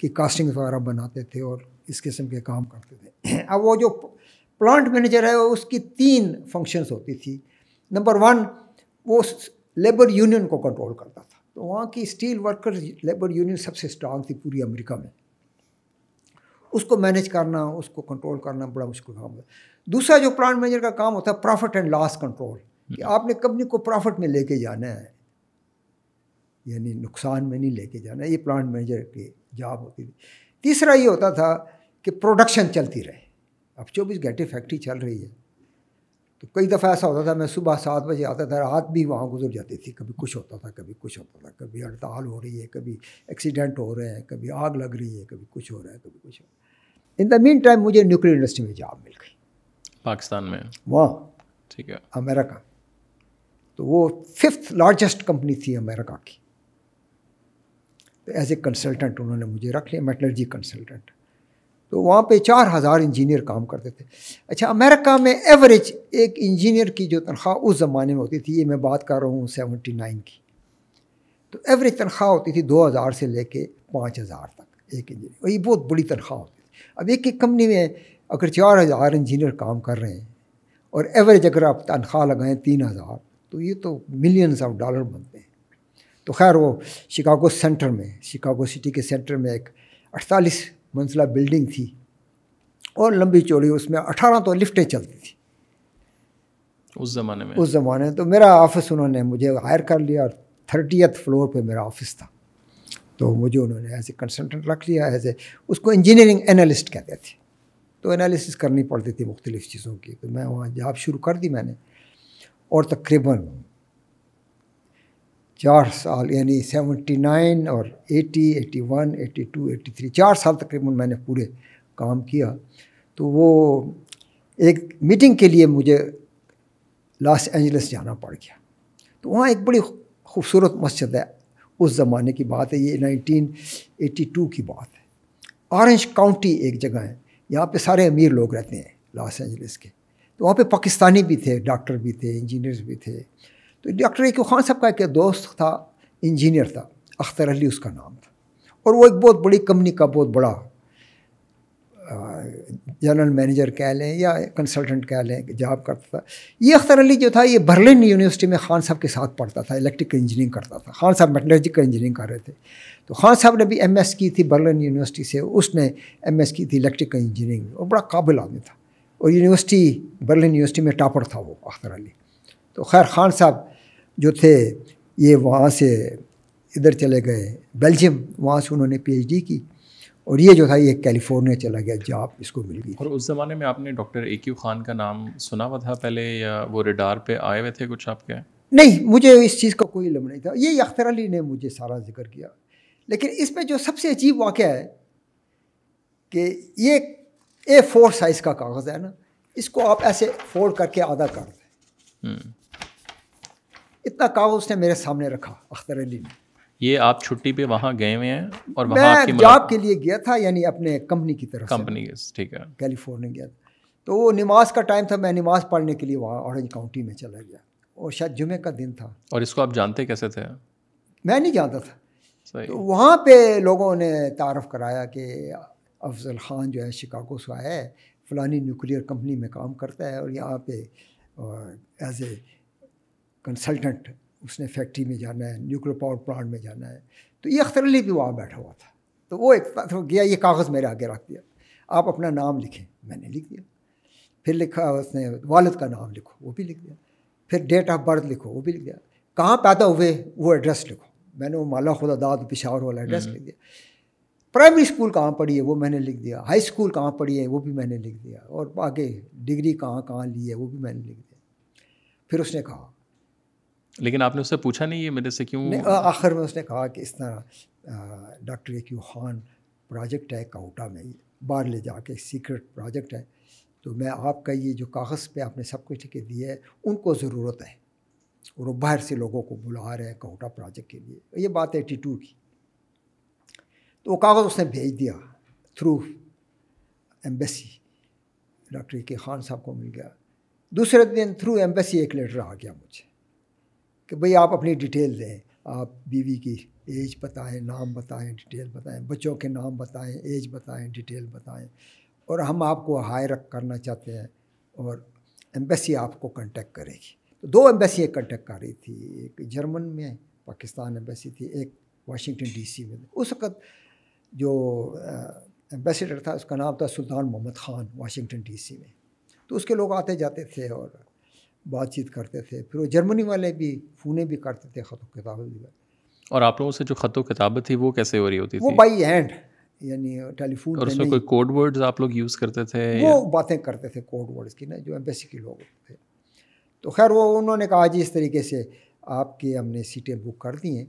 की कास्टिंग वगैरह बनाते थे और इस किस्म के काम करते थे अब वो जो प्लांट मैनेजर है उसकी तीन फंक्शंस होती थी नंबर वन वो लेबर यूनियन को कंट्रोल करता था तो वहाँ की स्टील वर्कर लेबर यूनियन सबसे स्ट्रांग थी पूरी अमेरिका में उसको मैनेज करना उसको कंट्रोल करना बड़ा मुश्किल काम था दूसरा जो प्लांट मैनेजर का काम होता है प्रॉफिट एंड लॉस कंट्रोल कि हम्म। आपने कंपनी को प्रॉफिट में लेके जाना है यानी नुकसान में नहीं लेके जाना है ये प्लांट मैनेजर की जॉब होती थी तीसरा ये होता था कि प्रोडक्शन चलती रहे अब चौबीस घंटे फैक्ट्री चल रही है तो कई दफ़ा ऐसा होता था मैं सुबह सात बजे आता था रात भी वहाँ गुजर जाती थी कभी कुछ होता था कभी कुछ होता था कभी हड़ताल हो रही है कभी एक्सीडेंट हो रहे हैं कभी आग लग रही है कभी कुछ हो रहा है कभी कुछ हो रहा है इन द मीन टाइम मुझे न्यूक्लियर इंडस्ट्री में जॉब मिल गई पाकिस्तान में वहाँ ठीक है अमेरिका तो वो फिफ्थ लार्जेस्ट कंपनी थी अमेरिका की तो एज ए कंसल्टेंट उन्होंने मुझे रख लिया मेटलर्जी कंसल्टेंट तो वहाँ पे चार हज़ार इंजीनियर काम करते थे अच्छा अमेरिका में एवरेज एक इंजीनियर की जो तनख्वाह उस ज़माने में होती थी ये मैं बात कर रहा हूँ सेवेंटी नाइन की तो एवरेज तनख्वाह होती थी दो हज़ार से लेके पाँच हज़ार तक एक इंजीनियर ये बहुत बड़ी तनख्वाह होती थी अब एक एक कंपनी में अगर चार हज़ार इंजीनियर काम कर रहे हैं और एवरेज अगर आप तनख्वाह लगाएं तीन हज़ार तो ये तो मिलियंस ऑफ डॉलर बनते हैं तो खैर वो शिकागो सेंटर में शिकागो सिटी के सेंटर में एक अड़तालीस मंजिला बिल्डिंग थी और लंबी चौड़ी उसमें अठारह तो लिफ्टें चलती थी उस ज़माने में उस ज़माने में तो मेरा ऑफिस उन्होंने मुझे हायर कर लिया और थर्टियथ फ्लोर पर मेरा ऑफिस था तो मुझे उन्होंने एज ए कंसल्टेंट रख लिया एज ए उसको इंजीनियरिंग एनालिस्ट कहते थे तो एनालिसिस करनी पड़ती थी मुख्तलिफ़ चीज़ों की तो मैं वहाँ जॉब शुरू कर दी मैंने और तकरीबन चार साल यानी सेवेंटी नाइन और eighty eighty one eighty two eighty three चार साल तकरीबन मैंने पूरे काम किया तो वो एक मीटिंग के लिए मुझे लॉस एंजल्स जाना पड़ गया तो वहाँ एक बड़ी खूबसूरत मस्जिद है उस ज़माने की बात है ये 1982 की बात है ऑरेंज काउंटी एक जगह है यहाँ पे सारे अमीर लोग रहते हैं लॉस एंजलिस के तो वहाँ पे पाकिस्तानी भी थे डॉक्टर भी थे इंजीनियर्स भी थे तो डॉक्टर एक खान साहब का एक दोस्त था इंजीनियर था अख्तर अली उसका नाम था और वो एक बहुत बड़ी कंपनी का बहुत बड़ा जनरल मैनेजर कह लें या कंसल्टेंट कह लें जॉब करता था ये अख्तर अली जो था ये बर्लिन यूनिवर्सिटी में खान साहब के साथ पढ़ता था इलेक्ट्रिकल इंजीनियरिंग करता था खान साहब मेटलर्जिकल इंजीनियरिंग कर रहे थे तो खान साहब ने भी एम एस की थी बर्लिन यूनिवर्सिटी से उसने एम एस की थी इलेक्ट्रिकल इंजीनियरिंग में और बड़ा काबिल आदमी था और यूनिवर्सिटी बर्लिन यूनिवर्सिटी में टॉपर था वो अख्तर अली तो खैर खान साहब जो थे ये वहाँ से इधर चले गए बेल्जियम वहाँ से उन्होंने डी की और ये जो था ये कैलिफोर्निया चला गया जॉब इसको मिल गई और उस ज़माने में आपने डॉक्टर ए क्यू खान का नाम सुना हुआ था पहले या वो रिडार पे आए हुए थे कुछ आपके नहीं मुझे इस चीज़ का कोई इलम नहीं था ये अख्तर अली ने मुझे सारा जिक्र किया लेकिन इसमें जो सबसे अजीब वाक़ है कि ये ए फोर साइज़ का कागज़ है ना इसको आप ऐसे फोल्ड करके आधा कर दें हम्म। इतना कागज़ उसने मेरे सामने रखा अख्तर अली ने ये आप छुट्टी पे वहाँ गए हुए हैं और वहाँ मैं जॉब के लिए गया था यानी अपने कंपनी की तरफ कंपनी ठीक है कैलिफोर्निया गया था तो वो नमाज का टाइम था मैं नमाज पढ़ने के लिए वहाँ ऑरेंज काउंटी में चला गया और शायद जुमे का दिन था और इसको आप जानते कैसे थे मैं नहीं जानता था तो वहाँ पे लोगों ने तारफ़ कराया कि अफजल ख़ान जो है शिकागो से आया है फ़लानी न्यूक्लियर कंपनी में काम करता है और यहाँ पे एज ए कंसल्टेंट उसने फैक्ट्री में जाना है न्यूक्लियर पावर प्लांट में जाना है तो ये अख्तर अली भी वहाँ बैठा हुआ था तो वो एक तो गया ये कागज़ मेरे आगे रख दिया आप अपना नाम लिखें मैंने लिख दिया फिर लिखा उसने वालद का नाम लिखो वो भी लिख दिया फिर डेट ऑफ बर्थ लिखो वो भी लिख दिया कहाँ पैदा हुए वो एड्रेस लिखो मैंने वो माला खुदा दाद पिशावर वाला एड्रेस हम्म। लिख दिया प्राइमरी स्कूल कहाँ पढ़ी है वो मैंने लिख दिया हाई स्कूल कहाँ पढ़ी है वो भी मैंने लिख दिया और आगे डिग्री कहाँ कहाँ ली है वो भी मैंने लिख दिया फिर उसने कहा लेकिन आपने उससे पूछा नहीं ये मेरे से क्यों आखिर में उसने कहा कि इस तरह doctor A Q Khan project है काउटा में बाहर ले जाके सीक्रेट प्रोजेक्ट है तो मैं आपका ये जो कागज़ पे आपने सब कुछ लिखे दिए है उनको ज़रूरत है और वो बाहर से लोगों को बुला रहे हैं काउटा प्रोजेक्ट के लिए ये बात है एटी टू की तो वो कागज़ उसने भेज दिया थ्रू एम्बेसी डॉक्टर ए के खान साहब को मिल गया दूसरे दिन थ्रू एम्बेसी एक लेटर आ गया मुझे कि भाई आप अपनी डिटेल दें आप बीवी की एज बताएं नाम बताएं डिटेल बताएं बच्चों के नाम बताएं एज बताएं डिटेल बताएं और हम आपको हायर करना चाहते हैं और एम्बेसी आपको कांटेक्ट करेगी तो दो एम्बेसी कांटेक्ट कर रही थी एक जर्मन में पाकिस्तान एम्बेसी थी एक वाशिंगटन डीसी में उस वक़्त जो एम्बेसडर था उसका नाम था सुल्तान मोहम्मद ख़ान वाशिंगटन डीसी में तो उसके लोग आते जाते थे और बातचीत करते थे फिर वो जर्मनी वाले भी फ़ोने भी करते थे ख़त किताबें भी और आप लोगों से जो ख़त किताबत थी वो कैसे हो रही होती वो थी वो बाई हैंड यानी टेलीफोन और उसमें कोई कोड वर्ड्स आप लोग यूज़ करते थे वो बातें करते थे कोड वर्ड्स की ना जो एम्बेसी के लोग थे तो खैर वो उन्होंने कहा जी इस तरीके से आपके हमने सीटें बुक कर दी हैं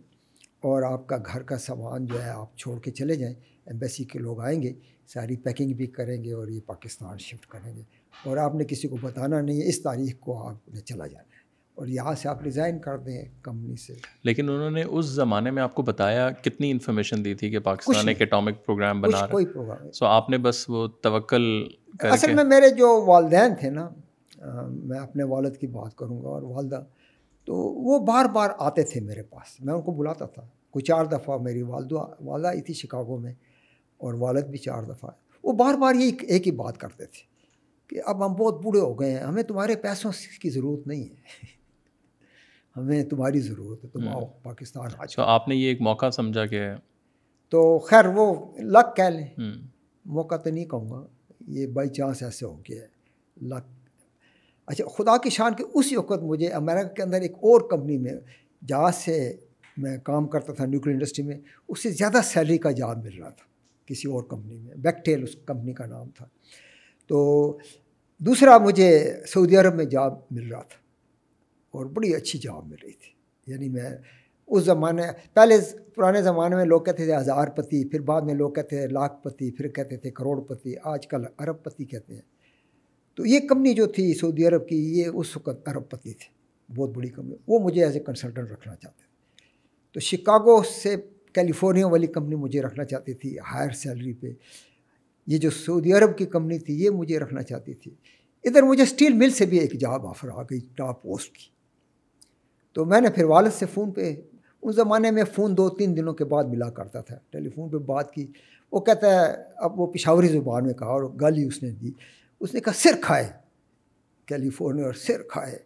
और आपका घर का सामान जो है आप छोड़ के चले जाएँ एम्बेसी के लोग आएंगे सारी पैकिंग भी करेंगे और ये पाकिस्तान शिफ्ट करेंगे और आपने किसी को बताना नहीं है इस तारीख को आपने चला जाना है और यहाँ से आप रिज़ाइन कर दें कंपनी से लेकिन उन्होंने उस ज़माने में आपको बताया कितनी इन्फॉर्मेशन दी थी कि पाकिस्तान एक एटॉमिक प्रोग्राम बना कोई प्रोग्राम सो आपने बस वो तवक्ल असल में मेरे जो वालदेन थे ना मैं अपने वालद की बात करूँगा और वालदा तो वो बार बार आते थे मेरे पास मैं उनको बुलाता था कोई चार दफ़ा मेरी वालदा वालदा आई थी शिकागो में और वालद भी चार दफ़ा वो बार बार ये एक ही बात करते थे कि अब हम बहुत बूढ़े हो गए हैं हमें तुम्हारे पैसों की ज़रूरत नहीं है हमें तुम्हारी ज़रूरत है तुम हम्म। आओ पाकिस्तान आ अच्छा, तो आपने ये एक मौका समझा कि तो खैर वो लक कह लें हम्म। मौका तो नहीं कहूँगा ये बाई चांस ऐसे हो गया लक अच्छा खुदा की शान के उसी वक्त मुझे अमेरिका के अंदर एक और कंपनी में जहाज से मैं काम करता था न्यूक्लियर इंडस्ट्री में उससे ज़्यादा सैलरी का जॉब मिल रहा था किसी और कंपनी में बैकटेल उस कंपनी का नाम था तो दूसरा मुझे सऊदी अरब में जॉब मिल रहा था और बड़ी अच्छी जॉब मिल रही थी यानी मैं उस ज़माने पहले पुराने ज़माने में लोग कहते थे हज़ारपति फिर बाद में लोग कहते थे लाखपति फिर कहते थे करोड़पति आजकल अरबपति कहते हैं तो ये कंपनी जो थी सऊदी अरब की ये उस वक्त अरबपति थी बहुत बड़ी कंपनी वो मुझे एज ए कंसल्टेंट रखना चाहते थे तो शिकागो से कैलिफोर्निया वाली कंपनी मुझे रखना चाहती थी हायर सैलरी पर ये जो सऊदी अरब की कंपनी थी ये मुझे रखना चाहती थी इधर मुझे स्टील मिल से भी एक जॉब ऑफर आ गई टॉप पोस्ट की तो मैंने फिर वालद से फ़ोन पे उस ज़माने में फ़ोन दो तीन दिनों के बाद मिला करता था टेलीफोन पे बात की वो कहता है अब वो पिशावरी ज़ुबान में कहा और गाली उसने दी उसने कहा सिर खाए कैलिफोर्निया और सिर खाए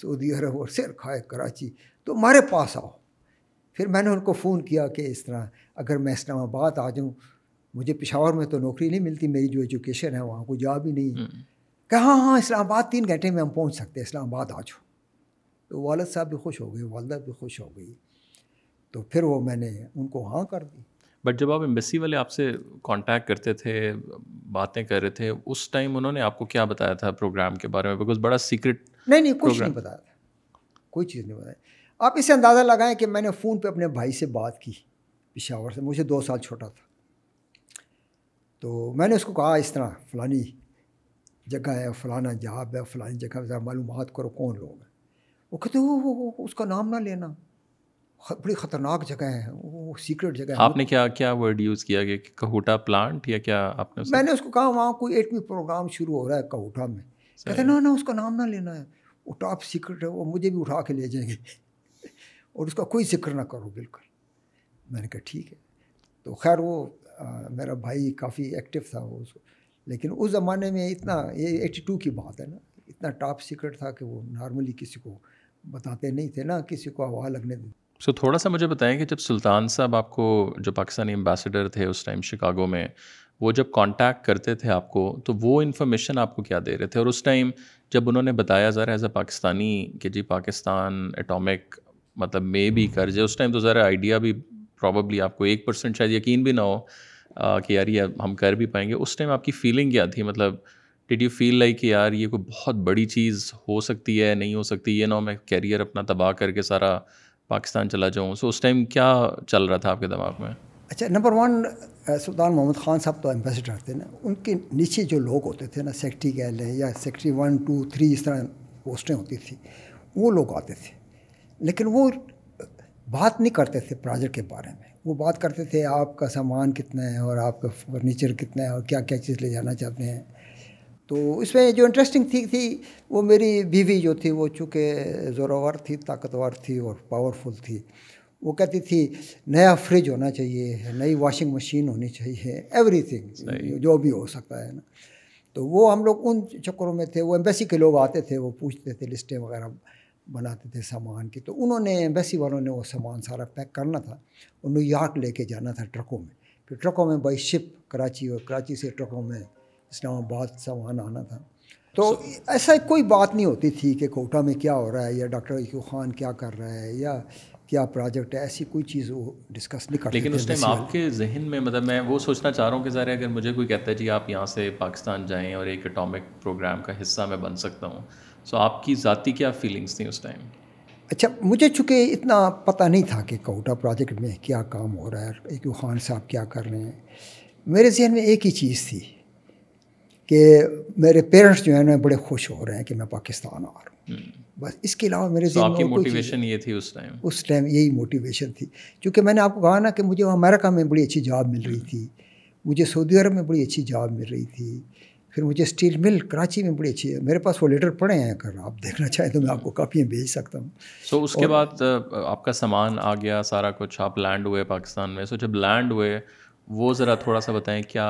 सऊदी अरब और सिर खाए कराची तो हमारे पास आओ फिर मैंने उनको फ़ोन किया कि इस तरह अगर मैं इस्लामाबाद आ जाऊँ मुझे पिशावर में तो नौकरी नहीं मिलती मेरी जो एजुकेशन है वहाँ को जॉब ही नहीं हम्म। कहा हाँ हाँ इस्लामाबाद तीन घंटे में हम पहुँच सकते हैं इस्लामाबाद आ जाओ तो वालद साहब भी खुश हो गए वालदा भी खुश हो गई तो फिर वो मैंने उनको हाँ कर दी बट जब आप एम्बेसी वाले आपसे कांटेक्ट करते थे बातें कर रहे थे उस टाइम उन्होंने आपको क्या बताया था प्रोग्राम के बारे में बिकॉज बड़ा सीक्रेट नहीं नहीं कुछ नहीं बताया था कोई चीज़ नहीं बताया आप इसे अंदाज़ा लगाएं कि मैंने फ़ोन पे अपने भाई से बात की पिशावर से मुझे दो साल छोटा था तो मैंने उसको कहा इस तरह फ़लानी जगह है फ़लाना जहाब है फ़लानी जगह ज़रा मालूम करो कौन लोग हैं वो कहते हो वो, उसका नाम ना लेना बड़ी ख़तरनाक जगह है वो सीक्रेट जगह है आपने क्या क्या वर्ड यूज़ किया कि कहूटा प्लांट या क्या आपने उसको? मैंने उसको कहा वहाँ कोई एटमी प्रोग्राम शुरू हो रहा है कहूटा में कहते ना ना उसका नाम ना लेना है वो टॉप सीक्रेट है वो मुझे भी उठा के ले जाएंगे और उसका कोई जिक्र ना करो बिल्कुल मैंने कहा ठीक है तो खैर वो मेरा भाई काफ़ी एक्टिव था वो उसको लेकिन उस ज़माने में इतना ये एट्टी टू की बात है ना इतना टॉप सीक्रेट था कि वो नॉर्मली किसी को बताते नहीं थे ना किसी को हवा लगने देते सो so, थोड़ा सा मुझे बताएं कि जब सुल्तान साहब आपको जो पाकिस्तानी एम्बेसडर थे उस टाइम शिकागो में वो जब कांटेक्ट करते थे आपको तो वो इन्फॉर्मेशन आपको क्या दे रहे थे और उस टाइम जब उन्होंने बताया ज़रा एज अ पाकिस्तानी कि जी पाकिस्तान एटॉमिक मतलब मे तो भी कर जाए उस टाइम तो ज़रा आइडिया भी प्रॉबली आपको एक परसेंट शायद यकीन भी ना हो कि यार ये हम कर भी पाएंगे उस टाइम आपकी फीलिंग क्या थी मतलब डिड यू फील लाइक कि यार ये कोई बहुत बड़ी चीज़ हो सकती है नहीं हो सकती ये ना मैं कैरियर अपना तबाह करके सारा पाकिस्तान चला जाऊँ सो उस टाइम क्या चल रहा था आपके दिमाग में अच्छा नंबर वन सुल्तान मोहम्मद खान साहब तो एम्बेसडर थे ना उनके नीचे जो लोग होते थे ना सेक्रटरी कह लें या सेक्रटरी वन टू थ्री इस तरह पोस्टें होती थी वो लोग आते थे लेकिन वो बात नहीं करते थे प्रोजेक्ट के बारे में वो बात करते थे आपका सामान कितना है और आपका फर्नीचर कितना है और क्या क्या चीज़ ले जाना चाहते हैं तो इसमें जो इंटरेस्टिंग थी थी वो मेरी बीवी जो थी वो चूँकि ज़ोरावर थी ताकतवर थी और पावरफुल थी वो कहती थी नया फ्रिज होना चाहिए नई वॉशिंग मशीन होनी चाहिए एवरीथिंग जो भी हो सकता है ना तो वो हम लोग उन चक्करों में थे वो एम्बेसी के लोग आते थे वो पूछते थे लिस्टें वगैरह बनाते थे सामान की तो उन्होंने एम्बेसी वालों ने वो सामान सारा पैक करना था और न्यूयॉर्क लेके जाना था ट्रकों में फिर ट्रकों में बाई शिप कराची और कराची से ट्रकों में इस्लामाबाद सामान आना था तो ऐसा कोई बात नहीं होती थी कि कोटा में क्या हो रहा है या डॉक्टर यू खान क्या कर रहा है या क्या प्रोजेक्ट है ऐसी कोई चीज़ वो डिस्कस नहीं करते लेकिन उस टाइम आपके जहन में मतलब मैं वो सोचना चाह रहा हूँ कि ज़रा अगर मुझे कोई कहता है जी आप यहाँ से पाकिस्तान जाएँ और एक एटॉमिक प्रोग्राम का हिस्सा मैं बन सकता हूँ सो आपकी ज़ाती क्या फीलिंग्स थी उस टाइम अच्छा मुझे चूँकि इतना पता नहीं था कि कोटा प्रोजेक्ट में क्या काम हो रहा है एक खान साहब क्या कर रहे हैं मेरे जहन में एक ही चीज़ थी कि मेरे पेरेंट्स जो हैं ना बड़े खुश हो रहे हैं कि मैं पाकिस्तान आ रहा हूँ हम्म। बस इसके अलावा मेरे जहन में मोटिवेशन ये थी उस टाइम उस टाइम यही मोटिवेशन थी क्योंकि मैंने आपको कहा ना कि मुझे अमेरिका में बड़ी अच्छी जॉब मिल रही थी मुझे सऊदी अरब में बड़ी अच्छी जॉब मिल रही थी फिर मुझे स्टील मिल कराची में बड़ी अच्छी है मेरे पास वो लेटर पड़े हैं अगर आप देखना चाहें तो मैं आपको कापियाँ भेज सकता हूँ सो so, उसके बाद आपका सामान आ गया सारा कुछ आप लैंड हुए पाकिस्तान में सो so, जब लैंड हुए वो ज़रा थोड़ा सा बताएं क्या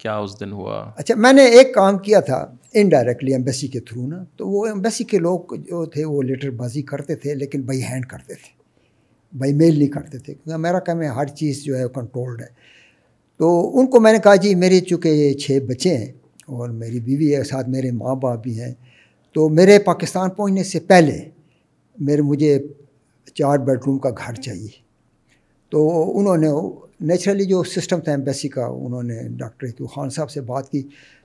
क्या उस दिन हुआ अच्छा मैंने एक काम किया था इनडायरेक्टली एम्बेसी के थ्रू ना तो वो एम्बेसी के लोग जो थे वो लेटरबाजी करते थे लेकिन बाई हैंड करते थे बाई मेल नहीं करते थे क्योंकि अमेरिका में हर चीज़ जो है कंट्रोल्ड है तो उनको मैंने कहा जी मेरे चूँकि छः बच्चे हैं और मेरी बीवी है साथ मेरे माँ बाप भी हैं तो मेरे पाकिस्तान पहुँचने से पहले मेरे मुझे चार बेडरूम का घर चाहिए तो उन्होंने नेचुरली जो सिस्टम था एम्बेसी का उन्होंने डॉक्टर तो खान साहब से बात की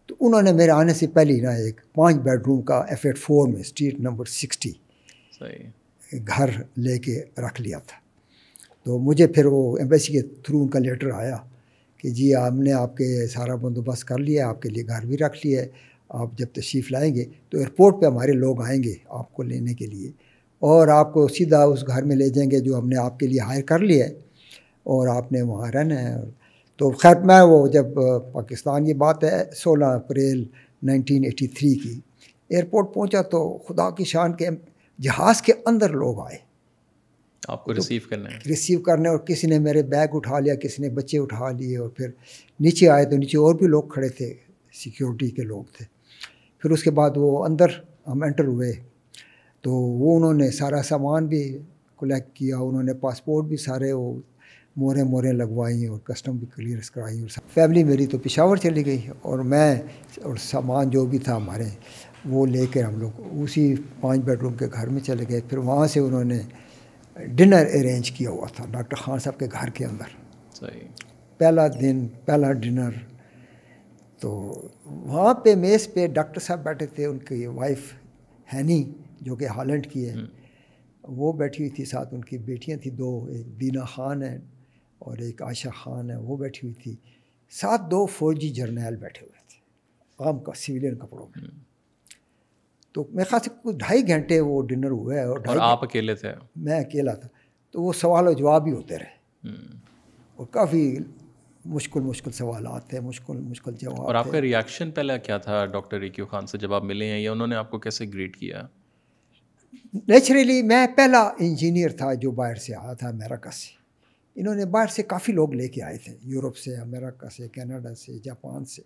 तो उन्होंने मेरे आने से पहले ही ना एक पाँच बेडरूम का एफ एट फोर में स्ट्रीट नंबर सिक्सटी घर लेके रख लिया था तो मुझे फिर वो एम्बेसी के थ्रू उनका लेटर आया कि जी हमने आपके सारा बंदोबस्त कर लिया आपके लिए घर भी रख लिया है आप जब तशरीफ़ लाएंगे तो एयरपोर्ट पे हमारे लोग आएंगे आपको लेने के लिए और आपको सीधा उस घर में ले जाएंगे जो हमने आपके लिए हायर कर लिया है और आपने वहाँ रहना है तो खैर मैं वो जब पाकिस्तान ये बात है 16 अप्रैल 1983 की एयरपोर्ट पहुँचा तो खुदा की शान के जहाज़ के अंदर लोग आए आपको तो रिसीव करना है रिसीव करना है और किसी ने मेरे बैग उठा लिया किसी ने बच्चे उठा लिए और फिर नीचे आए तो नीचे और भी लोग खड़े थे सिक्योरिटी के लोग थे फिर उसके बाद वो अंदर हम एंटर हुए तो वो उन्होंने सारा सामान भी कलेक्ट किया उन्होंने पासपोर्ट भी सारे वो मोरे मोरे लगवाई और कस्टम भी क्लियर कराई और फैमिली मेरी तो पिशावर चली गई और मैं और सामान जो भी था हमारे वो लेकर हम लोग उसी पाँच बेडरूम के घर में चले गए फिर वहाँ से उन्होंने डिनर अरेंज किया हुआ था डॉक्टर खान साहब के घर के अंदर सही पहला दिन पहला डिनर तो वहाँ पे मेज़ पे डॉक्टर साहब बैठे थे उनकी वाइफ हैनी जो कि हॉलैंड की है हम्म। वो बैठी हुई थी साथ उनकी बेटियाँ थी दो एक दीना खान है और एक आयशा खान है वो बैठी हुई थी साथ दो फौजी जर्नैल बैठे हुए थे आम का सिविलियन कपड़ों में हम्म। तो मेरे ख्याल से कुछ ढाई घंटे वो डिनर हुआ है और, और आप अकेले थे मैं अकेला था तो वो सवाल और जवाब ही होते रहे हम्म। और काफ़ी मुश्किल मुश्किल सवाल थे मुश्किल मुश्किल जवाब और आपका रिएक्शन पहला क्या था डॉक्टर रिक्यू खान से जब आप मिले हैं या उन्होंने आपको कैसे ग्रीट किया नेचुरली मैं पहला इंजीनियर था जो बाहर से आया था अमेरिका से इन्होंने बाहर से काफ़ी लोग लेके आए थे यूरोप से अमेरिका से कनाडा से जापान से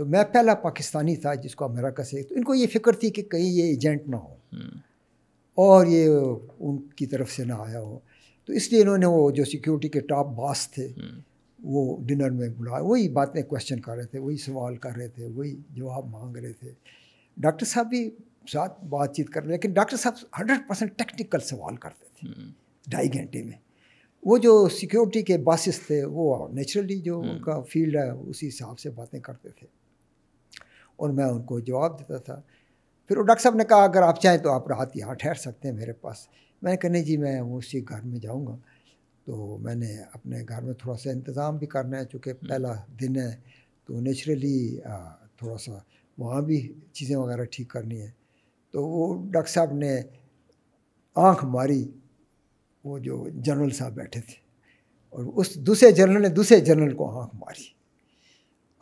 तो मैं पहला पाकिस्तानी था जिसको अमेरिका से तो इनको ये फिक्र थी कि कहीं ये एजेंट ना हो हम्म। और ये उनकी तरफ से ना आया हो तो इसलिए इन्होंने वो जो सिक्योरिटी के टॉप बास थे हम्म। वो डिनर में बुलाए वही बातें क्वेश्चन कर रहे थे वही सवाल कर रहे थे वही जवाब मांग रहे थे डॉक्टर साहब भी साथ बातचीत कर रहे लेकिन डॉक्टर साहब हंड्रेड परसेंट टेक्निकल सवाल करते थे हम्म। ढाई घंटे में वो जो सिक्योरिटी के बासिस थे वो नेचुरली जो उनका फील्ड है उसी हिसाब से बातें करते थे और मैं उनको जवाब देता था फिर वो डॉक्टर साहब ने कहा अगर आप चाहें तो आप रात यहाँ ठहर सकते हैं मेरे पास मैंने कहा नहीं जी मैं उसी घर में जाऊँगा तो मैंने अपने घर में थोड़ा सा इंतज़ाम भी करना है चूँकि हम्म। पहला दिन है तो नेचुरली थोड़ा सा वहाँ भी चीज़ें वगैरह ठीक करनी है तो वो डॉक्टर साहब ने आँख मारी वो जो जनरल साहब बैठे थे और उस दूसरे जनरल ने दूसरे जनरल को आँख मारी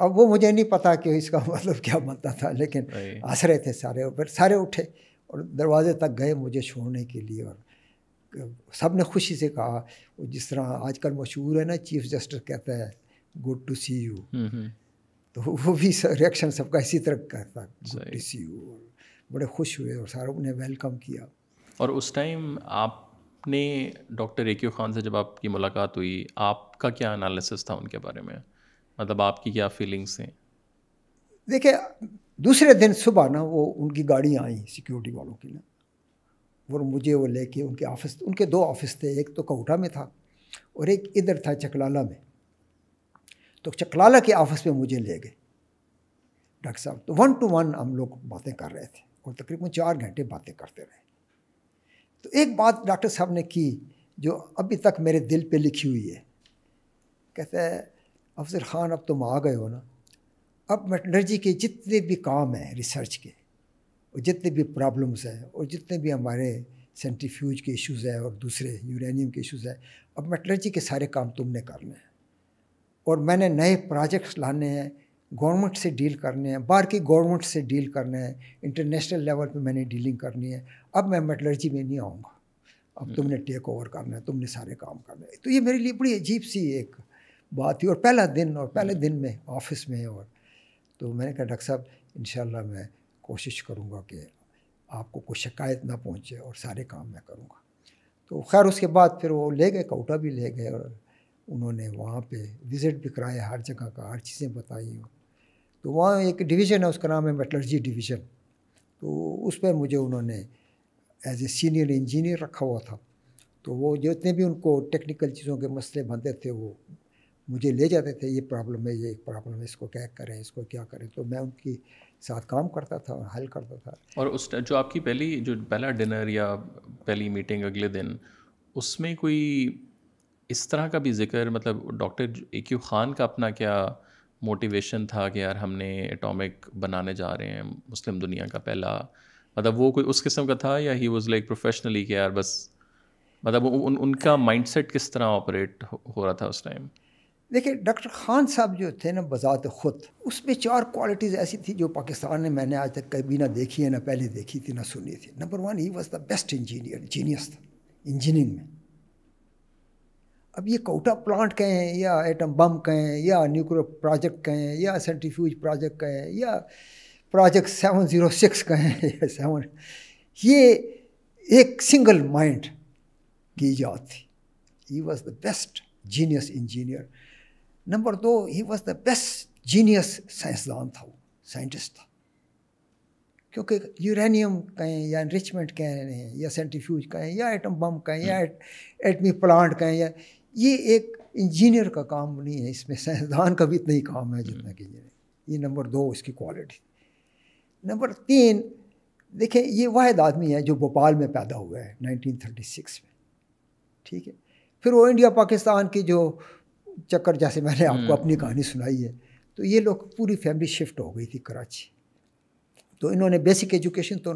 अब वो मुझे नहीं पता कि इसका मतलब क्या बनता था लेकिन रहे थे सारे फिर सारे उठे और दरवाजे तक गए मुझे छोड़ने के लिए और सब ने खुशी से कहा वो जिस तरह आजकल मशहूर है ना चीफ जस्टिस कहता है गुड टू सी यू तो वो भी रिएक्शन सबका इसी तरह कहता गुड टू सी यू बड़े खुश हुए और सारों ने वेलकम किया और उस टाइम आपने डॉक्टर ए क्यू खान से जब आपकी मुलाकात हुई आपका क्या एनालिसिस था उनके बारे में मतलब आपकी क्या फीलिंग्स हैं देखिए दूसरे दिन सुबह ना वो उनकी गाड़ियाँ आई सिक्योरिटी वालों की ना वो मुझे वो लेके उनके ऑफिस उनके दो ऑफिस थे एक तो कौटा में था और एक इधर था चकलाला में तो चकलाला के ऑफिस में मुझे ले गए डॉक्टर साहब तो वन टू वन हम लोग बातें कर रहे थे और तकरीबन चार घंटे बातें करते रहे तो एक बात डॉक्टर साहब ने की जो अभी तक मेरे दिल पे लिखी हुई है कहते हैं अफज़र ख़ान अब तुम आ गए हो ना अब मेटलर्जी के जितने भी काम हैं रिसर्च के और जितने भी प्रॉब्लम्स हैं और जितने भी हमारे सेंट्रीफ्यूज के इश्यूज़ हैं और दूसरे यूरेनियम के इश्यूज़ हैं अब मेटलर्जी के सारे काम तुमने करने हैं और मैंने नए प्रोजेक्ट्स लाने हैं गवर्नमेंट से डील करने हैं बाहर की गवर्नमेंट से डील करने हैं इंटरनेशनल लेवल पे मैंने डीलिंग करनी है अब मैं मेटलर्जी में नहीं आऊँगा अब हम्म। तुमने टेक ओवर करना है तुमने सारे काम करना है तो ये मेरे लिए बड़ी अजीब सी एक बात थी और पहला दिन और पहले दिन में ऑफिस में और तो मैंने कहा डॉक्टर साहब इन मैं कोशिश करूँगा कि आपको कोई शिकायत ना पहुँचे और सारे काम मैं करूँगा तो खैर उसके बाद फिर वो ले गए कोटा भी ले गए और उन्होंने वहाँ पे विज़िट भी कराया हर जगह का हर चीज़ें बताई तो वहाँ एक डिवीज़न है उसका नाम है मेटलर्जी डिवीज़न तो उस पर मुझे उन्होंने एज ए सीनियर इंजीनियर रखा हुआ था तो वो जितने भी उनको टेक्निकल चीज़ों के मसले बनते थे वो मुझे ले जाते थे ये प्रॉब्लम है ये एक प्रॉब्लम है इसको क्या करें इसको क्या करें तो मैं उनकी साथ काम करता था और हल करता था और उस जो आपकी पहली जो पहला डिनर या पहली मीटिंग अगले दिन उसमें कोई इस तरह का भी जिक्र मतलब डॉक्टर ए क्यू ख़ान का अपना क्या मोटिवेशन था कि यार हमने एटॉमिक बनाने जा रहे हैं मुस्लिम दुनिया का पहला मतलब वो कोई उस किस्म का था या ही वॉज लाइक प्रोफेशनली कि यार बस मतलब उन उनका माइंडसेट किस तरह ऑपरेट हो, हो रहा था उस टाइम देखिए डॉक्टर खान साहब जो थे ना बजात खुद उसमें चार क्वालिटीज़ ऐसी थी जो पाकिस्तान ने मैंने आज तक कभी ना देखी है ना पहले देखी थी ना सुनी थी number one he was the best engineer genius था इंजीनियरिंग में अब ये कोटा प्लांट कहें या एटम बम कहें या न्यूक्लियर प्रोजेक्ट कहें या सेंट्रीफ्यूज प्रोजेक्ट कहें या प्रोजेक्ट सेवन ज़ीरो सिक्स कहें या सेवन ये एक सिंगल माइंड की ईजाद थी he was the best genius engineer number दो he was the best genius साइंसदान था वो साइंटिस्ट था क्योंकि यूरेनियम कहें या इनरिचमेंट कहें या सेंटिफ्यूज कहें या एटम बम कहें या एटमी प्लांट कहें या ये एक इंजीनियर का काम नहीं है इसमें साइंसदान का भी इतना ही काम है जितना hmm. कि ये ये नंबर दो इसकी क्वालिटी नंबर तीन देखें ये वाद आदमी है जो भोपाल में पैदा हुआ है 1936 में ठीक है फिर वो इंडिया पाकिस्तान की जो चक्कर जैसे मैंने आपको हम्म। अपनी कहानी सुनाई है तो ये लोग पूरी फैमिली शिफ्ट हो गई थी कराची तो इन्होंने बेसिक एजुकेशन तो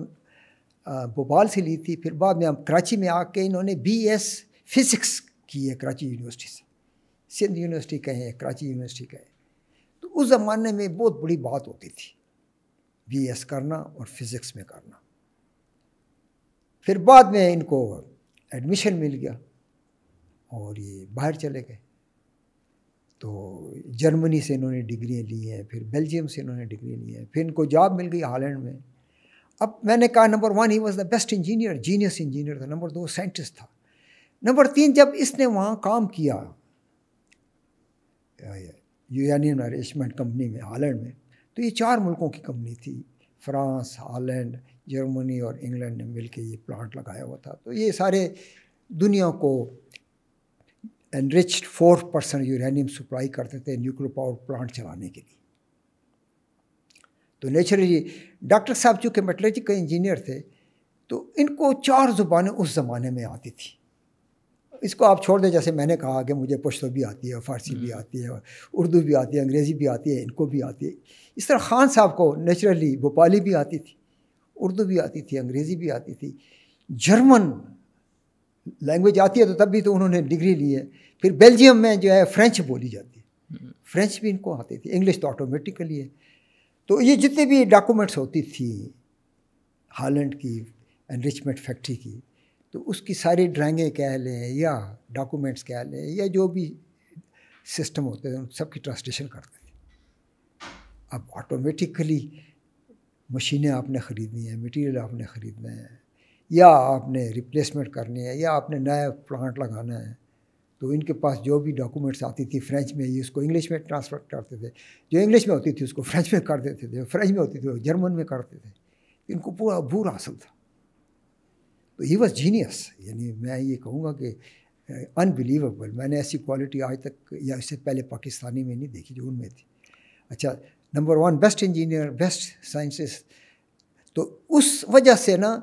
भोपाल से ली थी फिर बाद में हम कराची में आके इन्होंने बी एस फिज़िक्स की है कराची यूनिवर्सिटी से सिंध यूनिवर्सिटी कहे हैं कराची यूनिवर्सिटी कहे तो उस ज़माने में बहुत बड़ी बात होती थी बी एस करना और फिज़िक्स में करना फिर बाद में इनको एडमिशन मिल गया और ये बाहर चले गए तो जर्मनी से इन्होंने डिग्रियाँ ली हैं फिर बेल्जियम से इन्होंने डिग्री ली हैं फिर इनको जॉब मिल गई हालैंड में अब मैंने कहा number one he was the best engineer genius engineer था नंबर दो साइंटिस्ट था नंबर तीन जब इसने वहाँ काम किया यूनियन अरेंजमेंट कंपनी में हालैंड में तो ये चार मुल्कों की कंपनी थी फ्रांस हालैंड जर्मनी और इंग्लैंड ने मिलकर ये प्लांट लगाया हुआ था तो ये सारे दुनिया को enriched four percent uranium supply करते थे न्यूक्लियर पावर प्लांट चलाने के लिए तो नेचुरली डॉक्टर साहब चूँकि मेटलर्जिकल इंजीनियर थे तो इनको चार ज़ुबानें उस ज़माने में आती थी इसको आप छोड़ दें जैसे मैंने कहा कि मुझे पश्तो भी आती है फ़ारसी भी हम्म। आती है उर्दू भी आती है अंग्रेज़ी भी आती है इनको भी आती है इस तरह खान साहब को नेचुरली भोपाली भी आती थी उर्दू भी आती थी अंग्रेज़ी भी आती थी जर्मन लैंग्वेज आती है तो तब भी तो उन्होंने डिग्री ली है फिर बेल्जियम में जो है फ्रेंच बोली जाती है फ्रेंच भी इनको आती थी इंग्लिश तो ऑटोमेटिकली है तो ये जितने भी डॉक्यूमेंट्स होती थी हालैंड की एनरिचमेंट फैक्ट्री की तो उसकी सारी ड्राइंगें कह लें या डॉक्यूमेंट्स कह लें या जो भी सिस्टम होते थे उन सबकी ट्रांसलेशन करते थे अब ऑटोमेटिकली मशीनें आपने ख़रीदनी है मटेरियल आपने ख़रीदना है या आपने रिप्लेसमेंट करनी है या आपने नया प्लांट लगाना है तो इनके पास जो भी डॉक्यूमेंट्स आती थी फ्रेंच में ये उसको इंग्लिश में ट्रांसफर करते थे जो इंग्लिश में होती थी उसको फ्रेंच में कर देते थे फ्रेंच में होती थी वो जर्मन में करते थे इनको पूरा अभूर हासिल था तो ही वॉज जीनियस यानी मैं ये कहूँगा कि अनबिलीवेबल मैंने ऐसी क्वालिटी आज तक या इससे पहले पाकिस्तानी में नहीं देखी जो उनमें थी अच्छा number one best engineer best scientist तो उस वजह से ना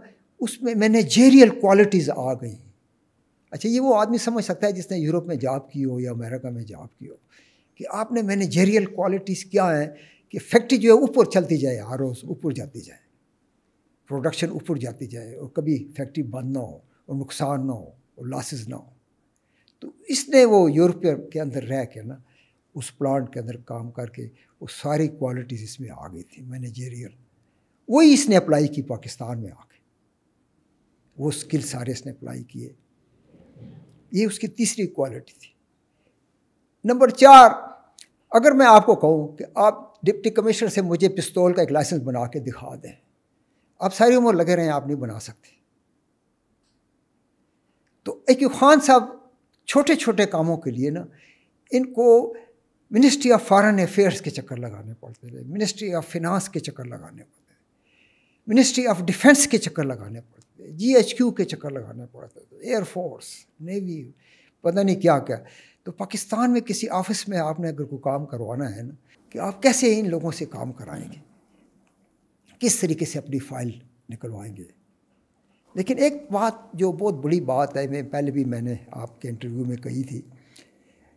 उसमें मैनेजेरियल क्वालिटीज़ आ गई अच्छा ये वो आदमी समझ सकता है जिसने यूरोप में जॉब की हो या अमेरिका में जॉब की हो कि आपने मैनेजेरियल क्वालिटीज़ क्या हैं कि फैक्ट्री जो है ऊपर चलती जाए हर रोज़ ऊपर जाती जाए प्रोडक्शन ऊपर जाती जाए और कभी फैक्ट्री बंद ना हो और नुकसान ना हो और लॉसेज ना हो तो इसने वो यूरोप के अंदर रह के ना उस प्लांट के अंदर काम करके वो सारी क्वालिटीज़ इसमें आ गई थी मैनेजेरियल वही इसने अप्लाई की पाकिस्तान में आकर वो स्किल सारे इसने अप्लाई किए ये उसकी तीसरी क्वालिटी थी नंबर चार अगर मैं आपको कहूँ कि आप डिप्टी कमिश्नर से मुझे पिस्तौल का एक लाइसेंस बना के दिखा दें आप सारी उम्र लगे रहें आप नहीं बना सकते तो एक खान साहब छोटे छोटे कामों के लिए ना इनको मिनिस्ट्री ऑफ फॉरेन अफेयर्स के चक्कर लगाने पड़ते थे मिनिस्ट्री ऑफ फिनांस के चक्कर लगाने पड़ते मिनिस्ट्री ऑफ डिफेंस के चक्कर लगाने पड़ते जी एच क्यू के चक्कर लगाने पड़ते थे एयरफोर्स नेवी पता नहीं क्या क्या तो पाकिस्तान में किसी ऑफिस में आपने अगर कोई काम करवाना है ना कि आप कैसे इन लोगों से काम कराएंगे किस तरीके से अपनी फाइल निकलवाएंगे लेकिन एक बात जो बहुत बड़ी बात है मैं पहले भी मैंने आपके इंटरव्यू में कही थी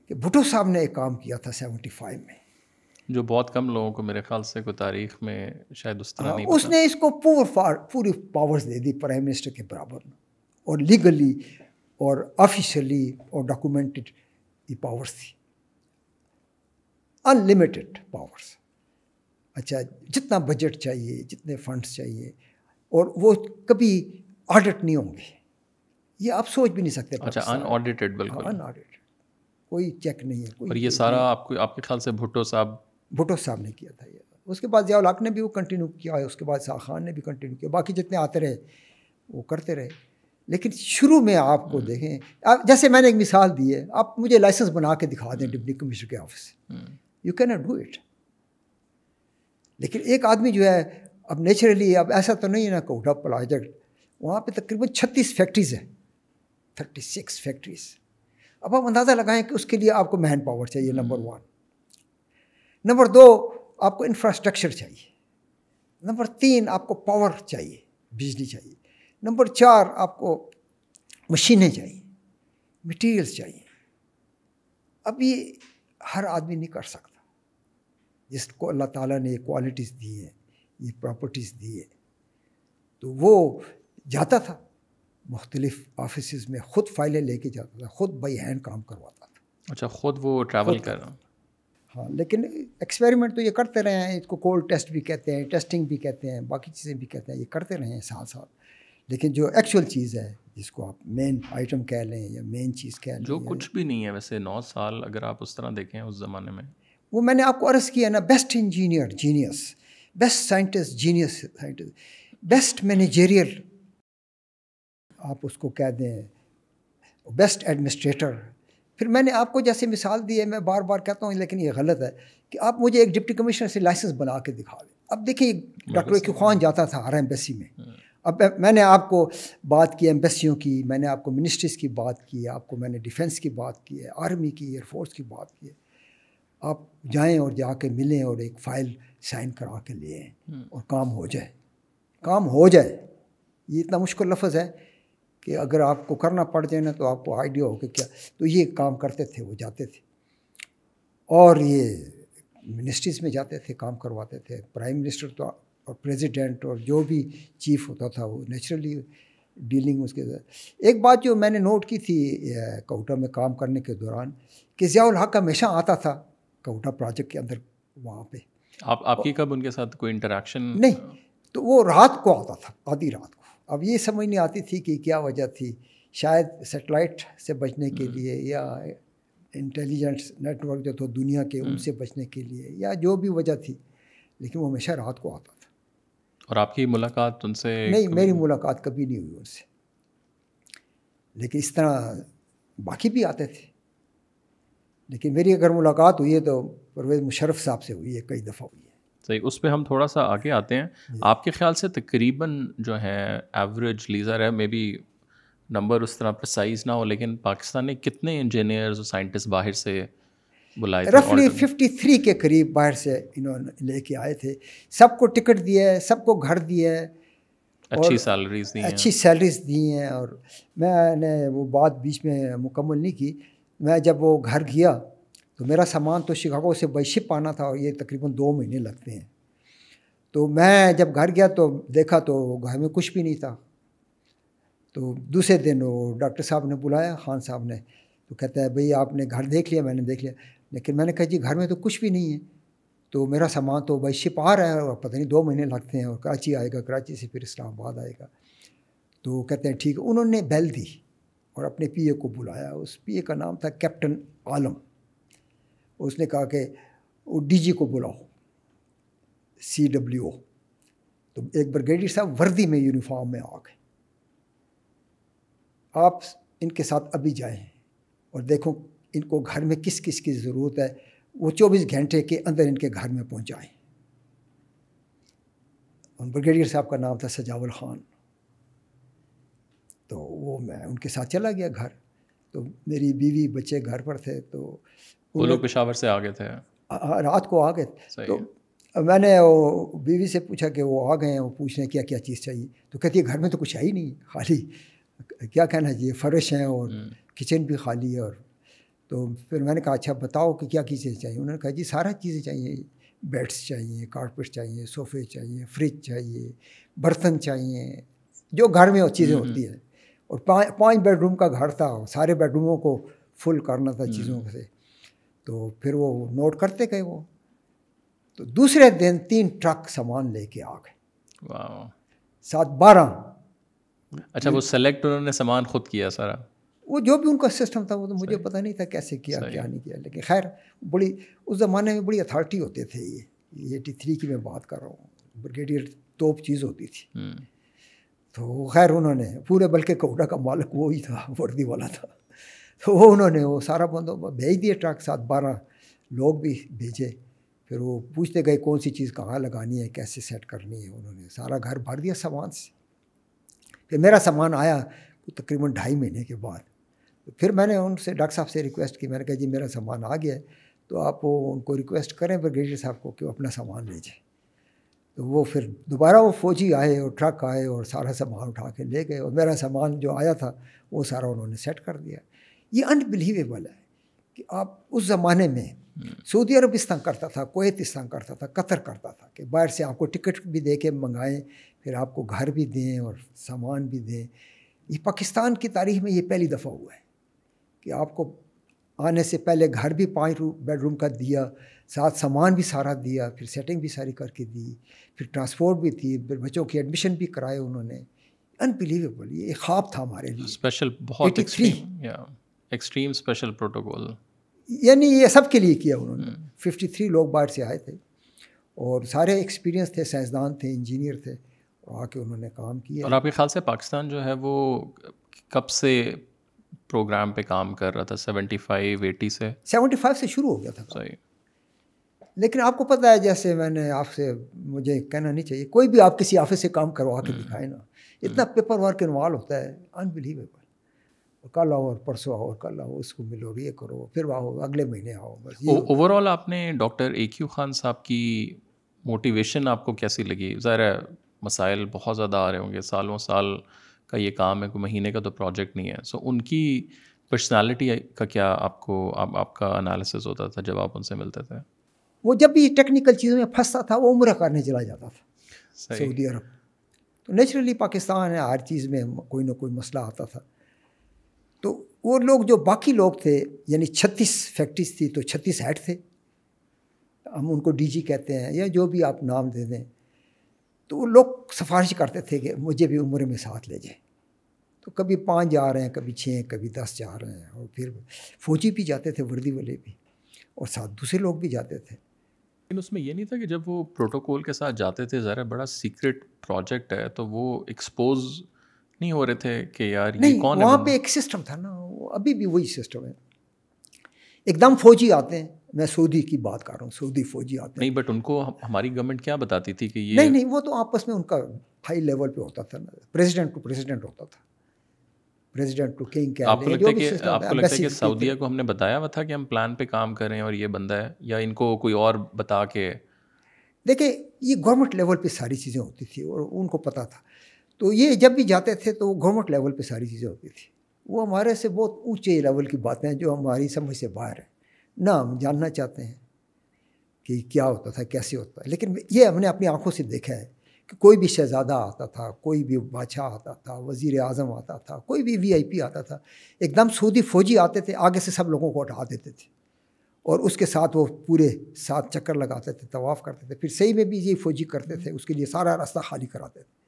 कि भुटो साहब ने एक काम किया था सेवेंटी फाइव में जो बहुत कम लोगों को मेरे ख्याल से कोई तारीख में शायद उस तरह हाँ, नहीं उसने इसको पूर पूरी पावर्स दे दी प्राइम मिनिस्टर के बराबर और लीगली और ऑफिशियली और डॉक्यूमेंटेड ये पावर्स थी अनलिमिटेड पावर्स अच्छा जितना बजट चाहिए जितने फंड्स चाहिए और वो कभी ऑडिट नहीं होंगे ये आप सोच भी नहीं सकते अच्छा अनऑडिटेड हाँ, बिल्कुल अनऑडिटेड कोई चेक नहीं है कोई और ये सारा आपको आपके ख्याल से भुट्टो साहब भुटो साहब ने किया था ये उसके बाद ज़ियाउल हक ने भी वो कंटिन्यू किया है उसके बाद शाह खान ने भी कंटिन्यू किया बाकी जितने आते रहे वो करते रहे लेकिन शुरू में आपको हम्म। देखें आप जैसे मैंने एक मिसाल दी है आप मुझे लाइसेंस बना के दिखा दें डिप्टी कमिश्नर के office you can not do it लेकिन एक आदमी जो है अब नेचुरली अब ऐसा तो नहीं है ना कोटा प्रोजेक्ट वहाँ पे तकरीबन छत्तीस फैक्ट्रीज़ हैं थर्टी सिक्स फैक्ट्रीज अब आप अंदाज़ा लगाएं कि उसके लिए आपको मैन पावर चाहिए नंबर हम्म। वन नंबर दो आपको इंफ्रास्ट्रक्चर चाहिए नंबर तीन आपको पावर चाहिए बिजली चाहिए नंबर चार आपको मशीनें चाहिए मटेरियल्स चाहिए अब ये हर आदमी नहीं कर सकता जिसको अल्लाह ताला ने ये क्वालिटीज़ दी है ये प्रॉपर्टीज़ दी है तो वो जाता था मुख्तलिफ ऑफिस में ख़ुद फाइलें लेके जाता था ख़ुद बाई हैंड काम करवाता था अच्छा ख़ुद वो ट्रैवल कर रहा हाँ लेकिन एक्सपेरिमेंट तो ये करते रहे हैं इसको कोल्ड टेस्ट भी कहते हैं टेस्टिंग भी कहते हैं बाकी चीज़ें भी कहते हैं ये करते रहे हैं साथ साथ लेकिन जो एक्चुअल चीज़ है जिसको आप मेन आइटम कह लें या मेन चीज़ कह लें जो कुछ भी नहीं है वैसे नौ साल अगर आप उस तरह देखें उस ज़माने में वो मैंने आपको अर्ज़ किया ना best engineer genius best scientist genius scientist best managerial आप उसको कह दें बेस्ट एडमिनिस्ट्रेटर फिर मैंने आपको जैसे मिसाल दी है मैं बार बार कहता हूँ लेकिन ये गलत है कि आप मुझे एक डिप्टी कमिश्नर से लाइसेंस बना के दिखा दें अब देखिए डॉक्टर क्यू खान जाता था हर एम्बेसी में हाँ। अब मैंने आपको बात की एम्बेसियों की मैंने आपको मिनिस्ट्रीज़ की बात की आपको मैंने डिफेंस की बात की है आर्मी की एयरफोर्स की बात की है आप जाएं और जाके मिलें और एक फ़ाइल साइन करा के लिए हाँ। और काम हो जाए काम हो जाए ये इतना मुश्किल लफ्ज़ है कि अगर आपको करना पड़ जाए ना तो आपको आइडिया हो कि क्या तो ये काम करते थे वो जाते थे और ये मिनिस्ट्रीज़ में जाते थे काम करवाते थे प्राइम मिनिस्टर तो और प्रेसिडेंट और जो भी चीफ होता था वो नेचुरली डीलिंग उसके साथ एक बात जो मैंने नोट की थी कोटा में काम करने के दौरान कि ज़ियाउल हक हमेशा आता था कोटा प्रोजेक्ट के अंदर वहाँ पे आप आपकी कब उनके साथ कोई इंटरेक्शन नहीं तो वो रात को आता था आधी रात को अब ये समझ नहीं आती थी कि क्या वजह थी शायद सेटेलाइट से बचने के हम्म। लिए या इंटेलिजेंस नेटवर्क जो था तो दुनिया के हम्म। उनसे बचने के लिए या जो भी वजह थी लेकिन वो हमेशा रात को आता था और आपकी मुलाकात उनसे नहीं मेरी मुलाकात कभी नहीं हुई उनसे लेकिन इस तरह बाकी भी आते थे लेकिन मेरी अगर मुलाकात हुई है तो परवेज़ मुशरफ साहब से हुई है कई दफ़ा हुई है सही तो उस पर हम थोड़ा सा आगे आते हैं आपके ख्याल से तकरीबन जो है एवरेज लीज़र है मे बी नंबर उस तरह पर साइज ना हो लेकिन पाकिस्तान ने कितने इंजीनियर्स और साइंटिस्ट बाहर से बुलाए रफली फिफ्टी थ्री के करीब बाहर से इन्होंने लेके आए थे सबको टिकट दिया है सबको घर दिया है अच्छी सैलरीज दी अच्छी सैलरीज दी हैं और मैंने वो बात बीच में मुकम्मल नहीं की मैं जब वो घर गया तो मेरा सामान तो शिकागो से वैशिप आना था और ये तकरीबन दो महीने लगते हैं तो मैं जब घर गया तो देखा तो घर में कुछ भी नहीं था तो दूसरे दिन वो डॉक्टर साहब ने बुलाया खान साहब ने तो कहता है भाई आपने घर देख लिया मैंने देख लिया लेकिन मैंने कहा जी घर में तो कुछ भी नहीं है तो मेरा सामान तो वैशिप आ रहा है और पता नहीं दो महीने लगते हैं और कराची आएगा कराची से फिर इस्लामाबाद आएगा तो कहते हैं ठीक है उन्होंने बैल दी और अपने पीए को बुलाया उस पीए का नाम था कैप्टन आलम उसने कहा कि वो डीजी को बुलाओ सी डब्ल्यू ओ तो एक ब्रिगेडियर साहब वर्दी में यूनिफॉर्म में आ गए आप इनके साथ अभी जाएं और देखो इनको घर में किस किस की ज़रूरत है वो चौबीस घंटे के अंदर इनके घर में पहुँचाएँ उन ब्रिगेडियर साहब का नाम था सजावल खान तो वो मैं उनके साथ चला गया घर तो मेरी बीवी बच्चे घर पर थे तो वो लोग पेशावर से आ गए थे रात को आ गए तो मैंने वो बीवी से पूछा कि वो आ गए हैं वो पूछ रहे हैं क्या क्या चीज़ चाहिए तो कहती है घर में तो कुछ है ही नहीं खाली क्या कहना चाहिए फर्श हैं और हम्म। किचन भी खाली है और तो फिर मैंने कहा अच्छा बताओ कि क्या चीज़ें चाहिए उन्होंने कहा जी सारा चीज़ें चाहिए बेड्स चाहिए कारपेट चाहिए सोफ़े चाहिए फ्रिज चाहिए बर्तन चाहिए जो घर में वो चीज़ें हम्म, हम्म। होती है और पाँच बेडरूम का घर था सारे बेडरूमों को फुल करना था चीज़ों से तो फिर वो नोट करते गए वो तो दूसरे दिन तीन ट्रक सामान लेके आ गए सात बारह अच्छा वो सेलेक्ट उन्होंने सामान खुद किया सारा वो जो भी उनका सिस्टम था वो तो मुझे पता नहीं था कैसे किया क्या नहीं किया लेकिन खैर बड़ी उस ज़माने में बड़ी अथॉरिटी होते थे ये एटी थ्री की मैं बात कर रहा हूँ ब्रिगेडियर तोप चीज़ होती थी हम्म। तो खैर उन्होंने पूरे बल्कि कौडा का मालिक वो ही था वर्दी वाला था तो वो उन्होंने वो सारा बंदोबस्त भेज दिया ट्रक साथ बारह लोग भी भेजे फिर वो पूछते गए कौन सी चीज़ कहाँ लगानी है कैसे सेट करनी है उन्होंने सारा घर भर दिया सामान से फिर मेरा सामान आया तो तकरीबन ढाई महीने के बाद तो फिर मैंने उनसे डॉक्टर साहब से रिक्वेस्ट की मैंने कहा जी मेरा सामान आ गया है तो आप वो उनको रिक्वेस्ट करें ब्रिगेडियर साहब को कि वो अपना सामान भेजें तो वो फिर दोबारा वो फौजी आए और ट्रक आए और सारा सामान उठा के ले गए और मेरा सामान जो आया था वो सारा उन्होंने सेट कर दिया ये अनबिलीवेबल है कि आप उस ज़माने में सऊदी अरब इस तंग करता था कोत इस तंग करता था कतर करता था कि बाहर से आपको टिकट भी दे के मंगाएं फिर आपको घर भी दें और सामान भी दें ये पाकिस्तान की तारीख में ये पहली दफ़ा हुआ है कि आपको आने से पहले घर भी पाँच बेडरूम का दिया साथ सामान भी सारा दिया फिर सेटिंग भी सारी करके दी फिर ट्रांसपोर्ट भी थी फिर बच्चों की एडमिशन भी कराए उन्होंने अनबिलीवेबल ये ख्वाब था हमारे लिए स्पेशल बहुत एक्सट्रीम स्पेशल प्रोटोकॉल यानी ये सब के लिए किया उन्होंने फिफ्टी हम्म। थ्री लोग बाहर से आए थे और सारे एक्सपीरियंस थे साइंसदान थे इंजीनियर थे आके उन्होंने काम किया और आपके ख्याल से पाकिस्तान जो है वो कब से प्रोग्राम पे काम कर रहा था सेवेंटी फाइव एटी से सेवेंटी फाइव से शुरू हो गया था सही लेकिन आपको पता है जैसे मैंने आपसे मुझे कहना नहीं चाहिए कोई भी आप किसी ऑफिस से काम करवा के हम्म। दिखाए ना इतना पेपर वर्क इन्वॉल्व होता है अनबिलीवेबल कल आओ और परसों आओ और कल आओ उसको मिलो ये करो फिर आओ अगले महीने आओ बस ओवरऑल आपने डॉक्टर ए क्यू खान साहब की मोटिवेशन आपको कैसी लगी ज़ाहिर है मसाइल बहुत ज़्यादा आ रहे होंगे सालों साल का ये काम है कोई महीने का तो प्रोजेक्ट नहीं है सो so, उनकी पर्सनालिटी का क्या आपको आप, आपका एनालिसिस होता था जब आप उनसे मिलते थे वो जब भी टेक्निकल चीज़ों में फंसता था वो उम्र करने चला जाता था सऊदी अरब तो नेचुरली पाकिस्तान है हर चीज़ में कोई ना कोई मसला आता था तो वो लोग जो बाकी लोग थे यानी छत्तीस फैक्ट्रीज थी तो छत्तीस हेड थे हम उनको डीजी कहते हैं या जो भी आप नाम दे दें तो वो लोग सिफारिश करते थे कि मुझे भी उम्र में साथ ले जाए तो कभी पाँच जा रहे हैं कभी छः कभी दस जा रहे हैं और फिर फौजी भी जाते थे वर्दी वाले भी और साथ दूसरे लोग भी जाते थे लेकिन उसमें ये नहीं था कि जब वो प्रोटोकॉल के साथ जाते थे ज़रा बड़ा सीक्रेट प्रोजेक्ट है तो वो एक्सपोज नहीं हो रहे थे कि यार नहीं, ये कौन वहाँ पे एक सिस्टम था ना वो अभी भी वही सिस्टम है एकदम फौजी आते हैं मैं सऊदी की बात कर रहा हूँ सऊदी फौजी आते हैं नहीं बट उनको हमारी गवर्नमेंट क्या बताती थी कि ये नहीं नहीं वो तो आपस में उनका हाई लेवल पे होता था ना प्रेसिडेंट टू प्रेसिडेंट होता था प्रेसिडेंट टू किंग क्या आपको लगता है कि आपको लगता है कि सऊदीया को हमने बताया हुआ था कि हम प्लान पे काम कर रहे हैं और ये बंदा है या इनको कोई और बता के देखिए ये गवर्नमेंट लेवल पे सारी चीज़ें होती थी और उनको पता था तो ये जब भी जाते थे तो गवर्नमेंट लेवल पे सारी चीज़ें होती थी वो हमारे से बहुत ऊंचे लेवल की बातें हैं जो हमारी समझ से बाहर है ना हम जानना चाहते हैं कि क्या होता था कैसे होता है लेकिन ये हमने अपनी आंखों से देखा है कि कोई भी शहज़ादा आता था कोई भी बादशाह आता था वज़ी अजम आता था कोई भी वी आता था एकदम सूदी फौजी आते थे आगे से सब लोगों को हटा देते थे और उसके साथ वो पूरे साथ चक्कर लगाते थे तवाफ़ करते थे फिर सही में भी ये फौजी करते थे उसके लिए सारा रास्ता खाली कराते थे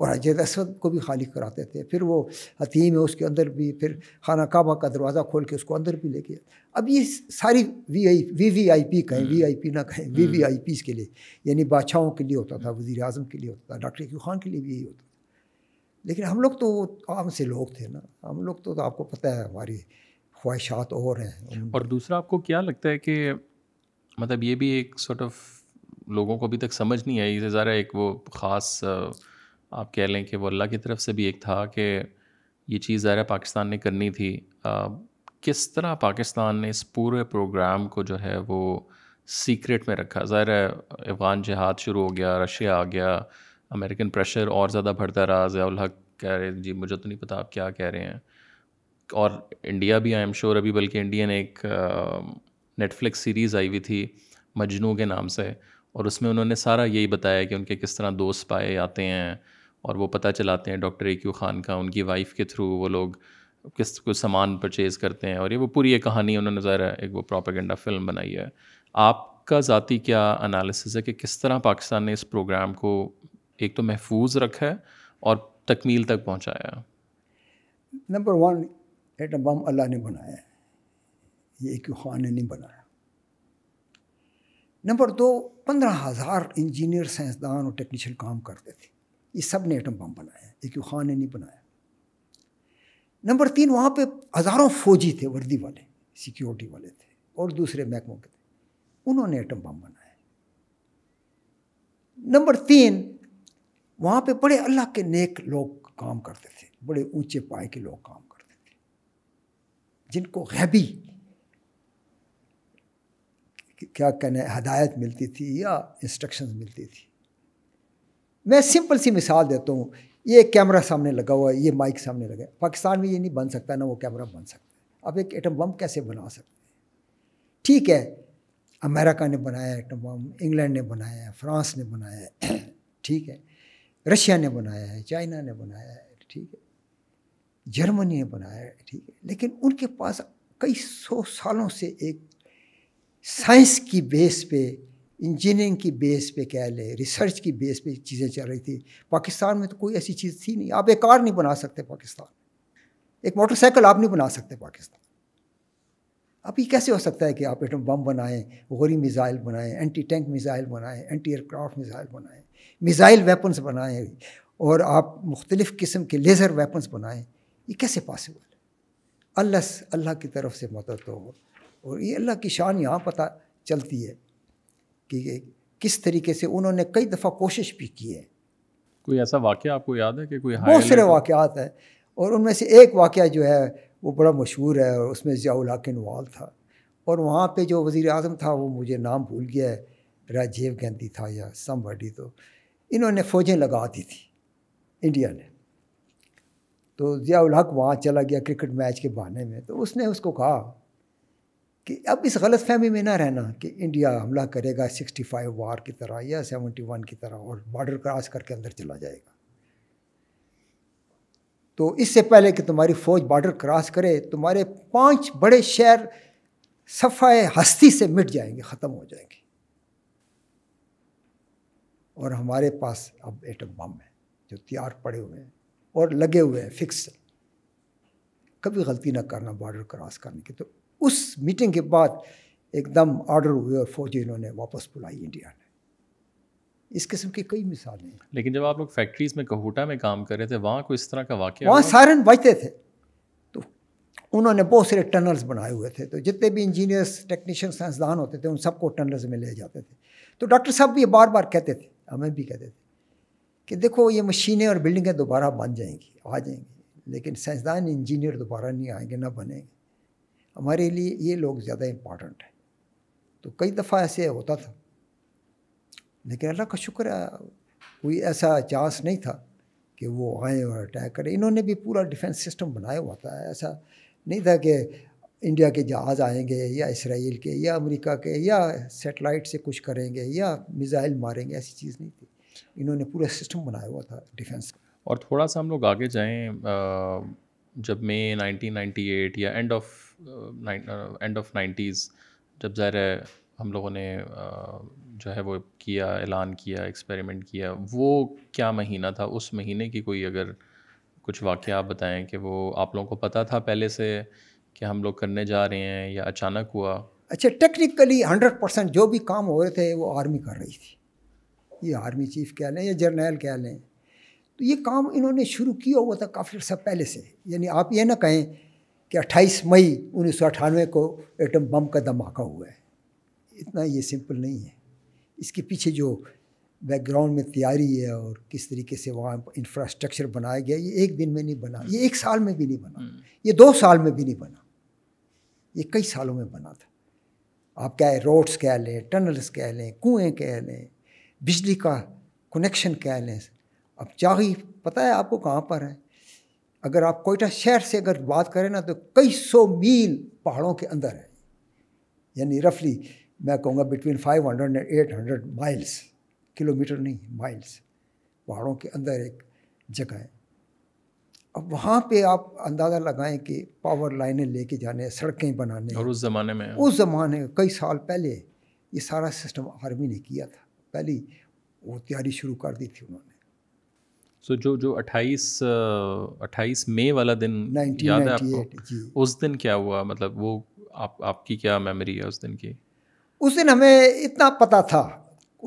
और हजरत असद को भी खाली कराते थे फिर वो हतीम है उसके अंदर भी फिर खाना काबा का दरवाज़ा खोल के उसको अंदर भी ले गया अब ये सारी V I V V I P कहें वी आई पी ना कहें वी वी आई पी के लिए यानी बादशाहों के लिए होता था वज़ी अजम के लिए होता था डॉक्टर क्यू खान के लिए भी यही होता था लेकिन हम लोग तो आम से लोग थे ना हम लोग तो, तो आपको पता है हमारी ख्वाहिशात और हैं और दूसरा आपको क्या लगता है कि मतलब ये भी एक सॉर्ट ऑफ लोगों को अभी तक समझ नहीं आई ज़रा एक वो ख़ास आप कह लें कि वो अल्लाह की तरफ से भी एक था कि ये चीज़ ज़ाहिर पाकिस्तान ने करनी थी आ, किस तरह पाकिस्तान ने इस पूरे प्रोग्राम को जो है वो सीक्रेट में रखा ज़ाहिर अफगान जहाद शुरू हो गया रशिया आ गया अमेरिकन प्रेशर और ज़्यादा बढ़ता रहा ज़ियाल हक कह रहे जी मुझे तो नहीं पता आप क्या कह रहे हैं और इंडिया भी आई एम श्योर अभी बल्कि इंडियन एक नेटफ्लिक्स सीरीज़ आई हुई थी मजनू के नाम से और उसमें उन्होंने सारा यही बताया कि उनके किस तरह दोस्त पाए आते हैं और वो पता चलाते हैं डॉक्टर ए क्यू ख़ान का उनकी वाइफ के थ्रू वो लोग किस कुछ सामान परचेज़ करते हैं और ये वो पूरी एक कहानी उन्होंने ज़रा एक वो प्रोपेगेंडा फिल्म बनाई है आपका ज़ाती क्या अनालिसिस है कि किस तरह पाकिस्तान ने इस प्रोग्राम को एक तो महफूज रखा है और तकमील तक पहुँचाया number one atom bomb Allah ने बनाया है ये क्यों खान ने नहीं बनाया नंबर दो पंद्रह हज़ार इंजीनियर साइंसदान और टेक्नीशियन काम करते थे ये सब ने एटम बम बनाया एक खान ने नहीं बनाया नंबर तीन वहाँ पे हज़ारों फौजी थे वर्दी वाले सिक्योरिटी वाले थे और दूसरे महकमों के थे उन्होंने एटम बम बनाया नंबर तीन वहाँ पे बड़े अल्लाह के नेक लोग काम करते थे बड़े ऊंचे पाए के लोग काम करते थे जिनको गैबी क्या कहना है हदायत मिलती थी या इंस्ट्रक्शंस मिलती थी मैं सिंपल सी मिसाल देता हूँ ये कैमरा सामने लगा हुआ है ये माइक सामने लगा है पाकिस्तान में ये नहीं बन सकता ना वो कैमरा बन सकता है अब एक एटम बम कैसे बना सकते हैं ठीक है अमेरिका ने बनाया एटम बम इंग्लैंड ने बनाया है फ्रांस ने बनाया है ठीक है रशिया ने बनाया है चाइना ने बनाया है ठीक है जर्मनी ने बनाया है ठीक है लेकिन उनके पास कई सौ सालों से एक साइंस की बेस पे इंजीनियरिंग की बेस पे कह लें रिसर्च की बेस पे चीज़ें चल रही थी पाकिस्तान में तो कोई ऐसी चीज़ थी नहीं आप एक कार नहीं बना सकते पाकिस्तान एक मोटरसाइकिल आप नहीं बना सकते पाकिस्तान अब ये कैसे हो सकता है कि आप एटम बम बनाएं गोरी मिज़ाइल बनाएं एंटी टैंक मिज़ाइल बनाएं एंटी एयरक्राफ्ट मिज़ाइल बनाएं मिज़ाइल वेपन्स बनाएं और आप मुख्तलिफ़ किस्म के लेज़र वेपन्स बनाएं ये कैसे पॉसिबल है अल्लाह अल्लाह की तरफ से मदद हो और ये अल्लाह की शान यहाँ पता चलती है कि किस तरीके से उन्होंने कई दफ़ा कोशिश भी की है कोई ऐसा वाक़ आपको याद है कि कोई बहुत सारे वाक़ात हैं और उनमें से एक वाक़ जो है वो बड़ा मशहूर है और उसमें ज़ियालाकिन वाल था और वहाँ पे जो वज़ी अजम था वो मुझे नाम भूल गया है राजीव गांधी था या समी तो इन्होंने फ़ौजें लगा दी थी इंडिया ने तो ज़ियाउल वहाँ चला गया क्रिकेट मैच के बहाने में तो उसने उसको कहा कि अब इस गलत फहमी में ना रहना कि इंडिया हमला करेगा सिक्सटी फाइव वार की तरह या वन की तरह और बॉर्डर क्रॉस करके अंदर चला जाएगा तो इससे पहले कि तुम्हारी फ़ौज बॉर्डर क्रॉस करे तुम्हारे पांच बड़े शहर सफ़ाए हस्ती से मिट जाएंगे ख़त्म हो जाएंगे और हमारे पास अब एटम बम है जो तैयार पड़े हुए हैं और लगे हुए हैं फिक्स कभी गलती ना करना बॉर्डर क्रॉस करने की तो उस मीटिंग के बाद एकदम ऑर्डर हुए और फौजी इन्होंने वापस बुलाई इंडिया ने इस किस्म की कई मिसालें हैं लेकिन जब आप लोग फैक्ट्रीज में कहूटा में काम कर रहे थे वहाँ को इस तरह का वाक्य वहाँ सायरन बजते थे तो उन्होंने बहुत सारे टनल्स बनाए हुए थे तो जितने भी इंजीनियर्स टेक्नीशियन साइंसदान होते थे उन सबको टनल्स में ले जाते थे तो डॉक्टर साहब भी बार बार कहते थे हमें भी कहते थे कि देखो ये मशीनें और बिल्डिंगें दोबारा बन जाएंगी आ जाएंगी लेकिन साइंसदान इंजीनियर दोबारा नहीं आएंगे ना बनेंगे हमारे लिए ये लोग ज़्यादा इम्पॉर्टेंट हैं तो कई दफ़ा ऐसे होता था लेकिन अल्लाह का शुक्र है कोई ऐसा चांस नहीं था कि वो आएँ और अटैक करें इन्होंने भी पूरा डिफेंस सिस्टम बनाया हुआ था ऐसा नहीं था कि इंडिया के जहाज़ आएंगे या इसराइल के या अमेरिका के या सेटेलाइट से कुछ करेंगे या मिज़ाइल मारेंगे ऐसी चीज़ नहीं थी इन्होंने पूरा सिस्टम बनाया हुआ था डिफेंस का और थोड़ा सा हम लोग आगे जाएँ जब मे 1998 या end of end of nineties जब ज़ाहिर है हम लोगों ने जो है वो किया ऐलान किया एक्सपेरिमेंट किया वो क्या महीना था उस महीने की कोई अगर कुछ वाक़ आप बताएँ कि वो आप लोगों को पता था पहले से कि हम लोग करने जा रहे हैं या अचानक हुआ अच्छा टेक्निकली हंड्रेड परसेंट जो भी काम हो रहे थे वो आर्मी कर रही थी ये आर्मी चीफ कह लें या जर्नल कह लें तो ये काम इन्होंने शुरू किया हुआ था काफ़ी अर्सा पहले से यानी आप ये ना कहें कि 28 मई उन्नीस को एटम बम का धमाका हुआ है इतना ये सिंपल नहीं है इसके पीछे जो बैकग्राउंड में तैयारी है और किस तरीके से वहाँ इंफ्रास्ट्रक्चर बनाया गया ये एक दिन में नहीं बना ये एक साल में भी नहीं बना हम्म। ये दो साल में भी नहीं बना ये कई सालों में बना था आप क्या है रोड्स कह लें टनल्स कह लें कुएँ कह लें बिजली का कनेक्शन कह लें अब चाही पता है आपको कहाँ पर है अगर आप कोयटा शहर से अगर बात करें ना तो कई सौ मील पहाड़ों के अंदर है यानी रफली मैं कहूँगा between five hundred and eight hundred miles kilometre नहीं माइल्स पहाड़ों के अंदर एक जगह है अब वहाँ पे आप अंदाज़ा लगाएं कि पावर लाइनें लेके जाने सड़कें बनाने और उस ज़माने में हाँ। उस ज़माने में कई साल पहले ये सारा सिस्टम आर्मी ने किया था पहली वो तैयारी शुरू कर दी थी उन्होंने सो जो जो 28 28 मई वाला दिन याद है आपको उस दिन क्या हुआ मतलब वो आप आपकी क्या मेमोरी है उस दिन की उस दिन हमें इतना पता था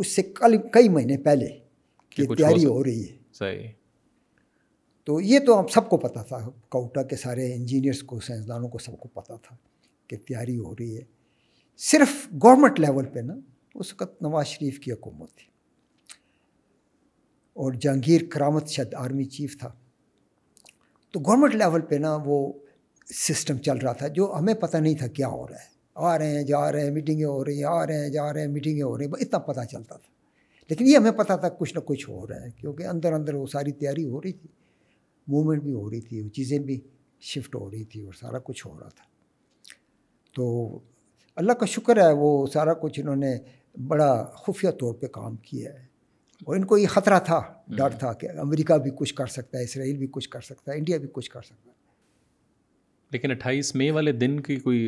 उससे कल कई महीने पहले कि तैयारी हो, हो रही है सही तो ये तो हम सबको पता था काउटा के सारे इंजीनियर्स को साइंसदानों को सबको पता था कि तैयारी हो रही है सिर्फ गवर्नमेंट लेवल पे ना उस वक्त नवाज शरीफ की हुकूमत थी और जहांगीर करामत शायद आर्मी चीफ था तो गवर्नमेंट लेवल पे ना वो सिस्टम चल रहा था जो हमें पता नहीं था क्या हो रहा है आ रहे हैं जा रहे हैं मीटिंगें हो रही हैं आ रहे हैं जा रहे हैं मीटिंगें हो रही हैं इतना पता चलता था लेकिन ये हमें पता था कुछ ना कुछ हो रहा है क्योंकि अंदर अंदर वो सारी तैयारी हो रही थी मूवमेंट भी हो रही थी वो चीज़ें भी शिफ्ट हो रही थी और सारा कुछ हो रहा था तो अल्लाह का शुक्र है वो सारा कुछ इन्होंने बड़ा खुफिया तौर पे काम किया है और इनको ये ख़तरा था डर हम्म। था कि अमेरिका भी कुछ कर सकता है इसराइल भी कुछ कर सकता है इंडिया भी कुछ कर सकता है लेकिन 28 मई वाले दिन की कोई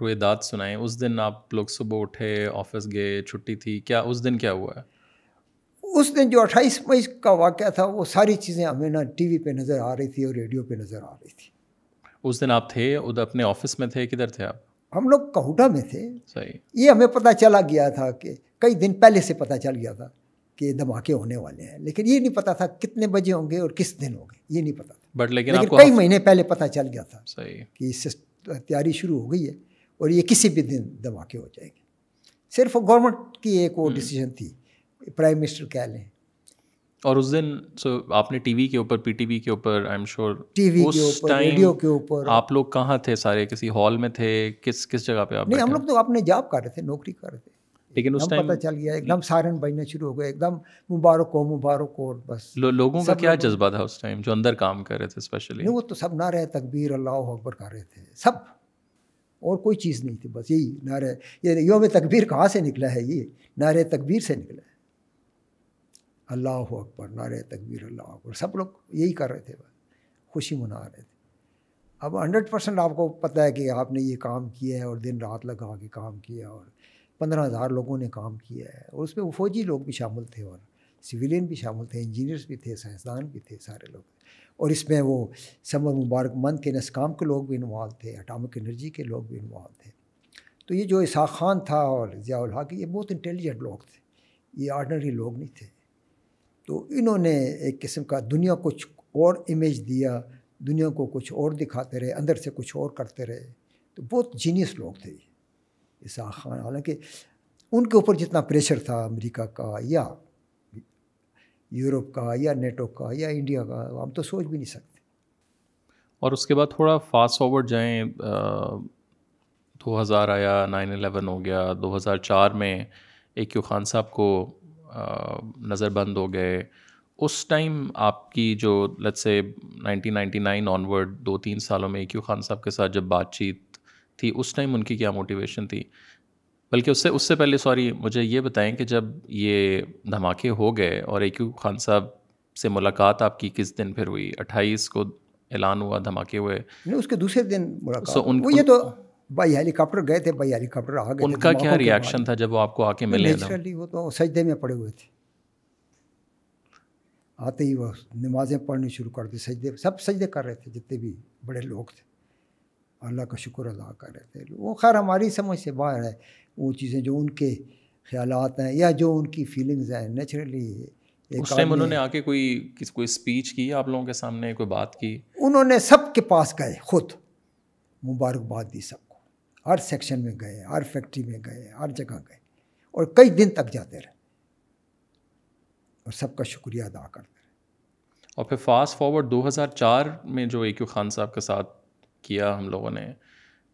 रुएदात सुनाएं उस दिन आप लोग सुबह उठे ऑफिस गए छुट्टी थी क्या उस दिन क्या हुआ है उस दिन जो 28 मई का वाक़ था वो सारी चीज़ें हमें ना टी पे नज़र आ रही थी और रेडियो पर नज़र आ रही थी उस दिन आप थे उधर अपने ऑफिस में थे किधर थे आप हम लोग कहूटा में थे सही ये हमें पता चला गया था कि कई दिन पहले से पता चल गया था कि धमाके होने वाले हैं लेकिन ये नहीं पता था कितने बजे होंगे और किस दिन होंगे ये नहीं पता था बट लेकिन, लेकिन कई महीने पहले पता चल गया था सही कि इससे तैयारी शुरू हो गई है और ये किसी भी दिन धमाके हो जाएंगे सिर्फ गवर्नमेंट की एक वो डिसीजन हम्म। थी प्राइम मिनिस्टर कह लें और उस दिन सो आपने टीवी के ऊपर पीटीवी के ऊपर आई एम श्योर टीवी के ऊपर रेडियो के ऊपर आप लोग कहाँ थे सारे किसी हॉल में थे किस किस जगह पे आप नहीं हम लोग तो अपने जॉब कर रहे थे नौकरी कर रहे थे लेकिन उस टाइम पता चल गया एकदम सारन बजने शुरू हो गए एकदम मुबारक हो मुबारक हो बस लो, लोगों का क्या जज्बा था उस टाइम जो अंदर काम कर रहे थे स्पेशली वो तो सब ना रहे तकबीर अल्लाह अकबर कर रहे थे सब और कोई चीज़ नहीं थी बस यही नारे ये योम तकबीर कहाँ से निकला है ये नारे तकबीर से निकला है अल्लाह अकबर नारे तकबीर अल्लाह अकबर सब लोग यही कर रहे थे बस खुशी मना रहे थे अब हंड्रेड परसेंट आपको पता है कि आपने ये काम किया है और दिन रात लगा के काम किया और पंद्रह हज़ार लोगों ने काम किया है और उसमें फौजी लोग भी शामिल थे और सिविलियन भी शामिल थे इंजीनियर्स भी थे साइंसदान भी थे सारे लोग और इसमें वो समर मुबारक मंद के नस्काम के लोग भी इन्वॉल्व थे अटामिक एनर्जी के लोग भी इन्वाल्व थे तो ये जो इसाक खान था और ज़ियाउल हक ये बहुत इंटेलिजेंट लोग थे ये आर्डनरी लोग नहीं थे तो इन्होंने एक किस्म का दुनिया को कुछ और इमेज दिया दुनिया को कुछ और दिखाते रहे अंदर से कुछ और करते रहे तो बहुत जीनियस लोग थे ये इसा खान हालांकि उनके ऊपर जितना प्रेशर था अमेरिका का या यूरोप का या नेटो का या इंडिया का हम तो सोच भी नहीं सकते और उसके बाद थोड़ा फास्ट फॉरवर्ड जाएं दो हज़ार आया नाइन अलेवन हो गया दो हज़ार चार में ए क्यू खान साहब को नज़रबंद हो गए उस टाइम आपकी जो लेट्स से 1999 ऑनवर्ड दो तीन सालों में ए क्यू खान साहब के साथ जब बातचीत थी उस टाइम उनकी क्या मोटिवेशन थी बल्कि उससे उससे पहले सॉरी मुझे ये बताएं कि जब ये धमाके हो गए और एक खान साहब से मुलाकात आपकी किस दिन फिर हुई अट्ठाईस को ऐलान हुआ धमाके हुए नहीं उसके दूसरे दिन मुलाकात so, उन, वो ये तो भाई हेलीकॉप्टर गए थे भाई हेलीकॉप्टर आ गए उनका क्या रिएक्शन था जब वो आपको आके मिले वो तो सजदे में पड़े हुए थे आते ही वो नमाज़ें पढ़नी शुरू कर दी सजदे सब सजदे कर रहे थे जितने भी बड़े लोग थे अल्लाह का शुक्र अदा कर रहे थे वो खैर हमारी समझ से बाहर है वो चीज़ें जो उनके ख्याल हैं या जो उनकी फीलिंग्स हैं नेचुरली उस टाइम उन्होंने आके कोई किस कोई स्पीच की आप लोगों के सामने कोई बात की उन्होंने सबके पास गए खुद मुबारकबाद दी सबको हर सेक्शन में गए हर फैक्ट्री में गए हर जगह गए और कई दिन तक जाते रहे और सबका शुक्रिया अदा करते रहे और फिर फास्ट फॉरवर्ड 2004 में जो ए क्यू खान साहब के साथ किया हम लोगों ने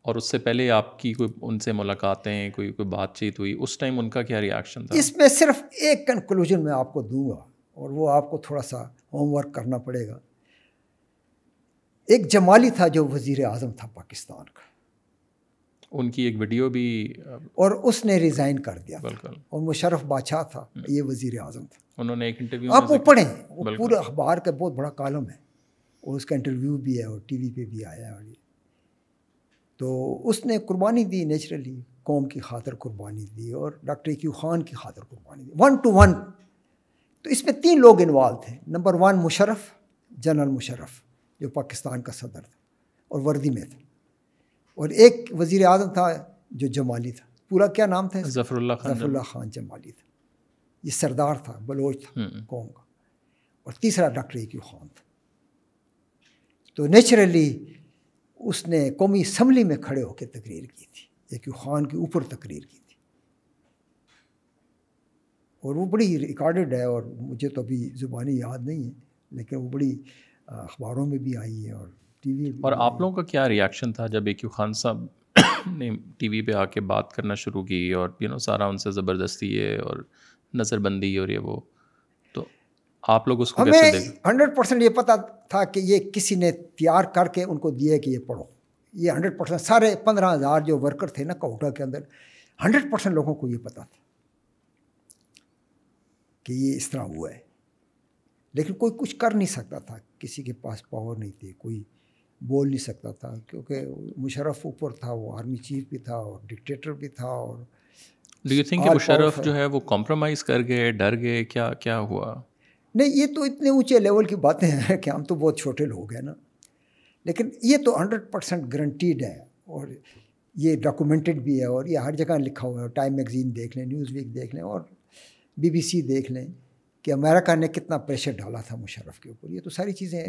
और उससे पहले आपकी कोई उनसे मुलाकातें कोई कोई बातचीत हुई उस टाइम उनका क्या रिएक्शन था इसमें सिर्फ एक कंक्लूजन मैं आपको दूंगा और वो आपको थोड़ा सा होमवर्क करना पड़ेगा एक जमाली था जो वज़ी अजम था पाकिस्तान का उनकी एक वीडियो भी और उसने रिज़ाइन कर दिया बिल्कुल और मुशरफ बादशाह था हम्म। ये वज़ी अजम था उन्होंने एक इंटरव्यू आप वो पढ़े पूरे अखबार का बहुत बड़ा कॉलम है और उसका इंटरव्यू भी है और टी वी पर भी आया है और तो उसने कुर्बानी दी नेचुरली कौम की खातर कुर्बानी दी और डॉक्टर क्यू खान की खातर कुर्बानी दी वन टू वन तो इसमें तीन लोग इन्वॉल्व थे number one Musharraf general Musharraf जो पाकिस्तान का सदर था और वर्दी में था और एक वज़ी अजम था जो जमाली था पूरा क्या नाम था जफरुल्ला खान जफरुल्ला खान जमाली था ये सरदार था बलोच था हम्म, हम्म। कौम का और तीसरा डॉक्टर ए क्यू खान था तो नेचुरली उसने कौमी इसम्बली में खड़े होकर तकरीर की थी यू खान के ऊपर तकरीर की थी और वो बड़ी रिकॉर्डेड है और मुझे तो अभी ज़ुबानी याद नहीं है लेकिन वो बड़ी अखबारों में भी आई है और टीवी और आप लोगों का क्या रिएक्शन था जब ए क्यू खान साहब ने टीवी पे आके बात करना शुरू की और यू नो सारा उनसे ज़बरदस्ती है और नज़रबंदी और ये वो आप लोग उसको हमें हंड्रेड परसेंट ये पता था कि ये किसी ने तैयार करके उनको दिए कि ये पढ़ो ये हंड्रेड परसेंट सारे पंद्रह हज़ार जो वर्कर थे ना कहूटा के अंदर हंड्रेड परसेंट लोगों को ये पता था कि ये इस तरह हुआ है लेकिन कोई कुछ कर नहीं सकता था किसी के पास पावर नहीं थी कोई बोल नहीं सकता था क्योंकि मुशरफ ऊपर था वो आर्मी चीफ भी था और डिक्टेटर भी था और डू यू थिंक मुशरफ जो है वो कॉम्प्रोमाइज़ कर गए डर गए क्या क्या हुआ नहीं ये तो इतने ऊंचे लेवल की बातें हैं कि हम तो बहुत छोटे लोग हैं ना लेकिन ये तो हंड्रेड परसेंट ग्रंटीड है और ये डॉक्यूमेंटेड भी है और ये हर जगह लिखा हुआ है टाइम मैगज़ीन देख लें न्यूज़ वीक देख लें और बीबीसी देख लें कि अमेरिका ने कितना प्रेशर डाला था मुशरफ के ऊपर ये तो सारी चीज़ें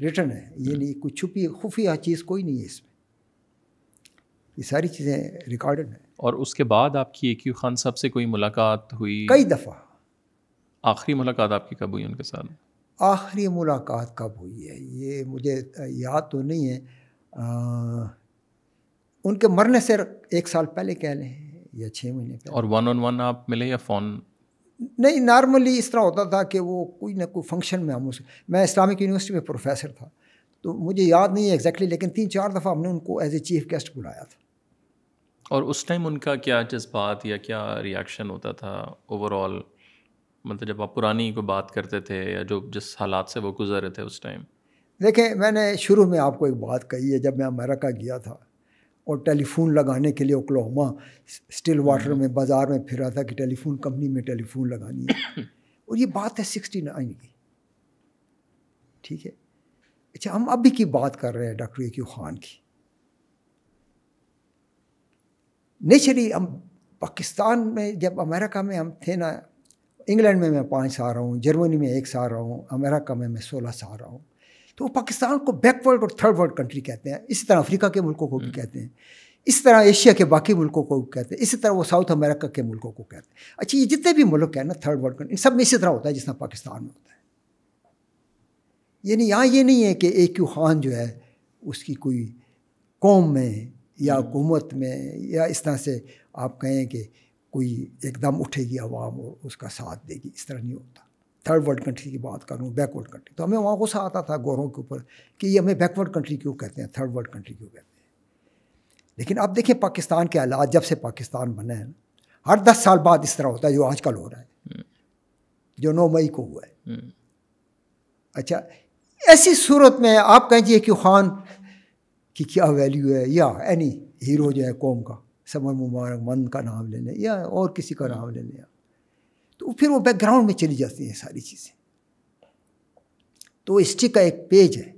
रिटर्न है ये नहीं कुछ छुपी खुफिया चीज़ कोई नहीं है इसमें ये सारी चीज़ें रिकॉर्डेड हैं और उसके बाद आपकी ए क्यू खान साहब से कोई मुलाकात हुई कई दफ़ा आखिरी मुलाकात आपकी कब हुई उनके साथ आखिरी मुलाकात कब हुई है ये मुझे याद तो नहीं है आ, उनके मरने से एक साल पहले कह लें या छः महीने पहले और वन ऑन वन आप मिले या फ़ोन नहीं नॉर्मली इस तरह होता था कि वो कोई ना कोई फंक्शन में हम उस मैं इस्लामिक यूनिवर्सिटी में प्रोफेसर था तो मुझे याद नहीं है एग्जैक्टली लेकिन तीन चार दफ़ा हमने उनको एज ए चीफ गेस्ट बुलाया था और उस टाइम उनका क्या जज्बात या क्या रिएक्शन होता था ओवरऑल मतलब जब आप पुरानी को बात करते थे या जो जिस हालात से वो गुजर रहे थे उस टाइम देखें मैंने शुरू में आपको एक बात कही है जब मैं अमेरिका गया था और टेलीफोन लगाने के लिए ओक्लाहोमा स्टिल वाटर हम्म। में बाज़ार में रहा था कि टेलीफोन कंपनी में टेलीफोन लगानी है और ये बात है सिक्सटी नाइन की ठीक है अच्छा हम अभी की बात कर रहे हैं डॉक्टर ए क्यू खान की नेचुरली हम पाकिस्तान में जब अमेरिका में हम थे ना इंग्लैंड में मैं पाँच साल रहा हूँ जर्मनी में एक साल रहा हूँ अमेरिका में मैं सोलह साल रहा हूँ तो वो पाकिस्तान को बैकवर्ड और थर्ड वर्ल्ड कंट्री कहते हैं इसी तरह अफ्रीका के मुल्कों को भी हम्म। कहते हैं इस तरह एशिया के बाकी मुल्कों को कहते हैं इसी तरह वो साउथ अमेरिका के मुल्कों को कहते हैं अच्छा ये जितने भी मुल्क हैं ना थर्ड वर्ल्ड कंट्री सब में इसी तरह होता है जितना पाकिस्तान में होता है यानी यहाँ ये नहीं है कि ए क्यू खान जो है उसकी कोई कौम में या हम्म। हुकूमत में या इस तरह से आप कहें कि कोई एकदम उठेगी आवाम और उसका साथ देगी इस तरह नहीं होता थर्ड वर्ल्ड कंट्री की बात करूँ बैकवर्ड कंट्री तो हमें वहाँ गुस्सा आता था गौरों के ऊपर कि ये हमें बैकवर्ड कंट्री क्यों कहते हैं थर्ड वर्ल्ड कंट्री क्यों कहते हैं लेकिन अब देखें पाकिस्तान के हालात जब से पाकिस्तान बने हैं हर दस साल बाद इस तरह होता है जो आजकल हो रहा है हम्म। जो नौ मई को हुआ है हम्म। अच्छा ऐसी सूरत में आप कहें कि खान की क्या वैल्यू है या एनी हीरो जो है कौम का समर मुबारक वन का नाम ले लें या और किसी का हम्म। नाम ले लें तो फिर वो बैकग्राउंड में चली जाती हैं सारी चीज़ें तो हिस्ट्री का एक पेज है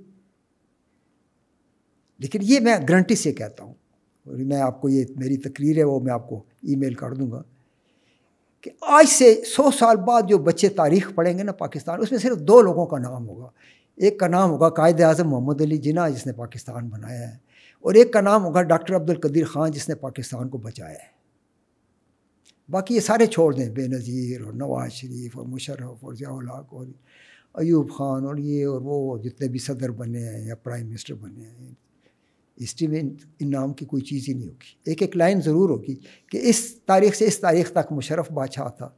लेकिन ये मैं गारंटी से कहता हूँ और मैं आपको ये मेरी तकरीर है वो मैं आपको ईमेल कर दूँगा कि आज से सौ साल बाद जो बच्चे तारीख पढ़ेंगे ना पाकिस्तान उसमें सिर्फ दो लोगों का नाम होगा एक का नाम होगा कायद अजम मोहम्मद अली जिना जिसने पाकिस्तान बनाया है और एक का नाम होगा डॉक्टर अब्दुल कदीर ख़ान जिसने पाकिस्तान को बचाया है बाकी ये सारे छोड़ दें बेनज़ीर और नवाज शरीफ और मुशरफ और जियालाक और अयूब ख़ान और ये और वो जितने भी सदर बने हैं या प्राइम मिनिस्टर बने हैं हिस्ट्री में इन नाम की कोई चीज़ ही नहीं होगी एक एक लाइन ज़रूर होगी कि इस तारीख से इस तारीख तक मुशरफ बादशाह था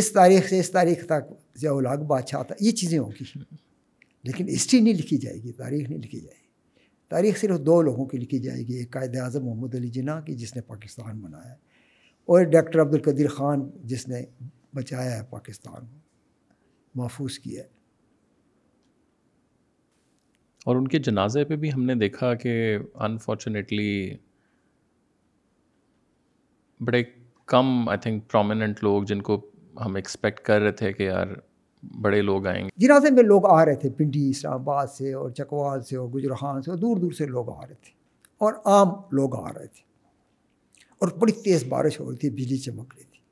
इस तारीख से इस तारीख तक जयाग बादशाह था ये चीज़ें होंगी लेकिन हिस्ट्री नहीं लिखी जाएगी तारीख नहीं लिखी जाएगी तारीख सिर्फ दो लोगों की लिखी जाएगी एक कायद अजम मोहम्मद अली जिना की जिसने पाकिस्तान बनाया और डॉक्टर अब्दुल कदीर ख़ान जिसने बचाया है पाकिस्तान महफूज किया है और उनके जनाजे पे भी हमने देखा कि अनफॉर्चुनेटली बड़े कम आई थिंक प्रोमिनेंट लोग जिनको हम एक्सपेक्ट कर रहे थे कि यार बड़े लोग आएंगे जिनाजे में लोग आ रहे थे पिंडी इस्लामाबाद से और चकवाल से और गुजरहान से और दूर दूर से लोग आ रहे थे और आम लोग आ रहे थे और बड़ी तेज़ बारिश हो रही थी बिजली चमक रही थी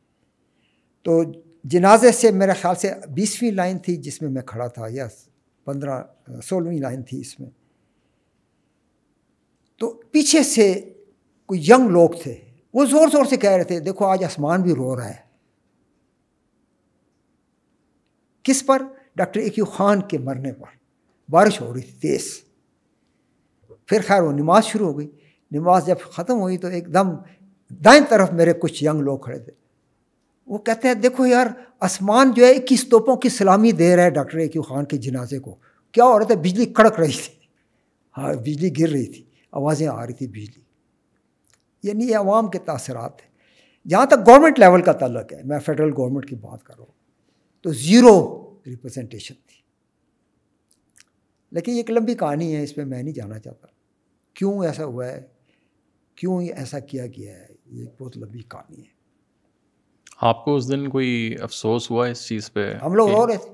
तो जनाजे से मेरे ख्याल से बीसवीं लाइन थी जिसमें मैं खड़ा था या पंद्रह सोलहवीं लाइन थी इसमें तो पीछे से कोई यंग लोग थे वो ज़ोर ज़ोर से कह रहे थे देखो आज आसमान भी रो रहा है किस पर डॉक्टर ए क्यू खान के मरने पर बारिश हो रही थी तेज़ फिर खैर वो नमाज शुरू हो गई नमाज जब ख़त्म हुई तो एकदम दाएं तरफ मेरे कुछ यंग लोग खड़े थे वो कहते हैं देखो यार आसमान जो है इक्कीस तोपों की सलामी दे रहा है डॉक्टर ए क्यू खान के जनाजे को क्या हो रहा था बिजली कड़क रही थी हाँ बिजली गिर रही थी आवाज़ें आ रही थी बिजली यानी ये आवाम के तसरत हैं जहाँ तक गवर्नमेंट लेवल का तलक है मैं फेडरल गवर्नमेंट की बात कर रहा हूँ तो ज़ीरो रिप्रेजेंटेशन थी लेकिन एक लंबी कहानी है इस पर मैं नहीं जाना चाहता क्यों ऐसा हुआ है क्यों ऐसा किया गया है ये बहुत लंबी कहानी है आपको उस दिन कोई अफसोस हुआ इस चीज़ पे हम लोग रो रहे थे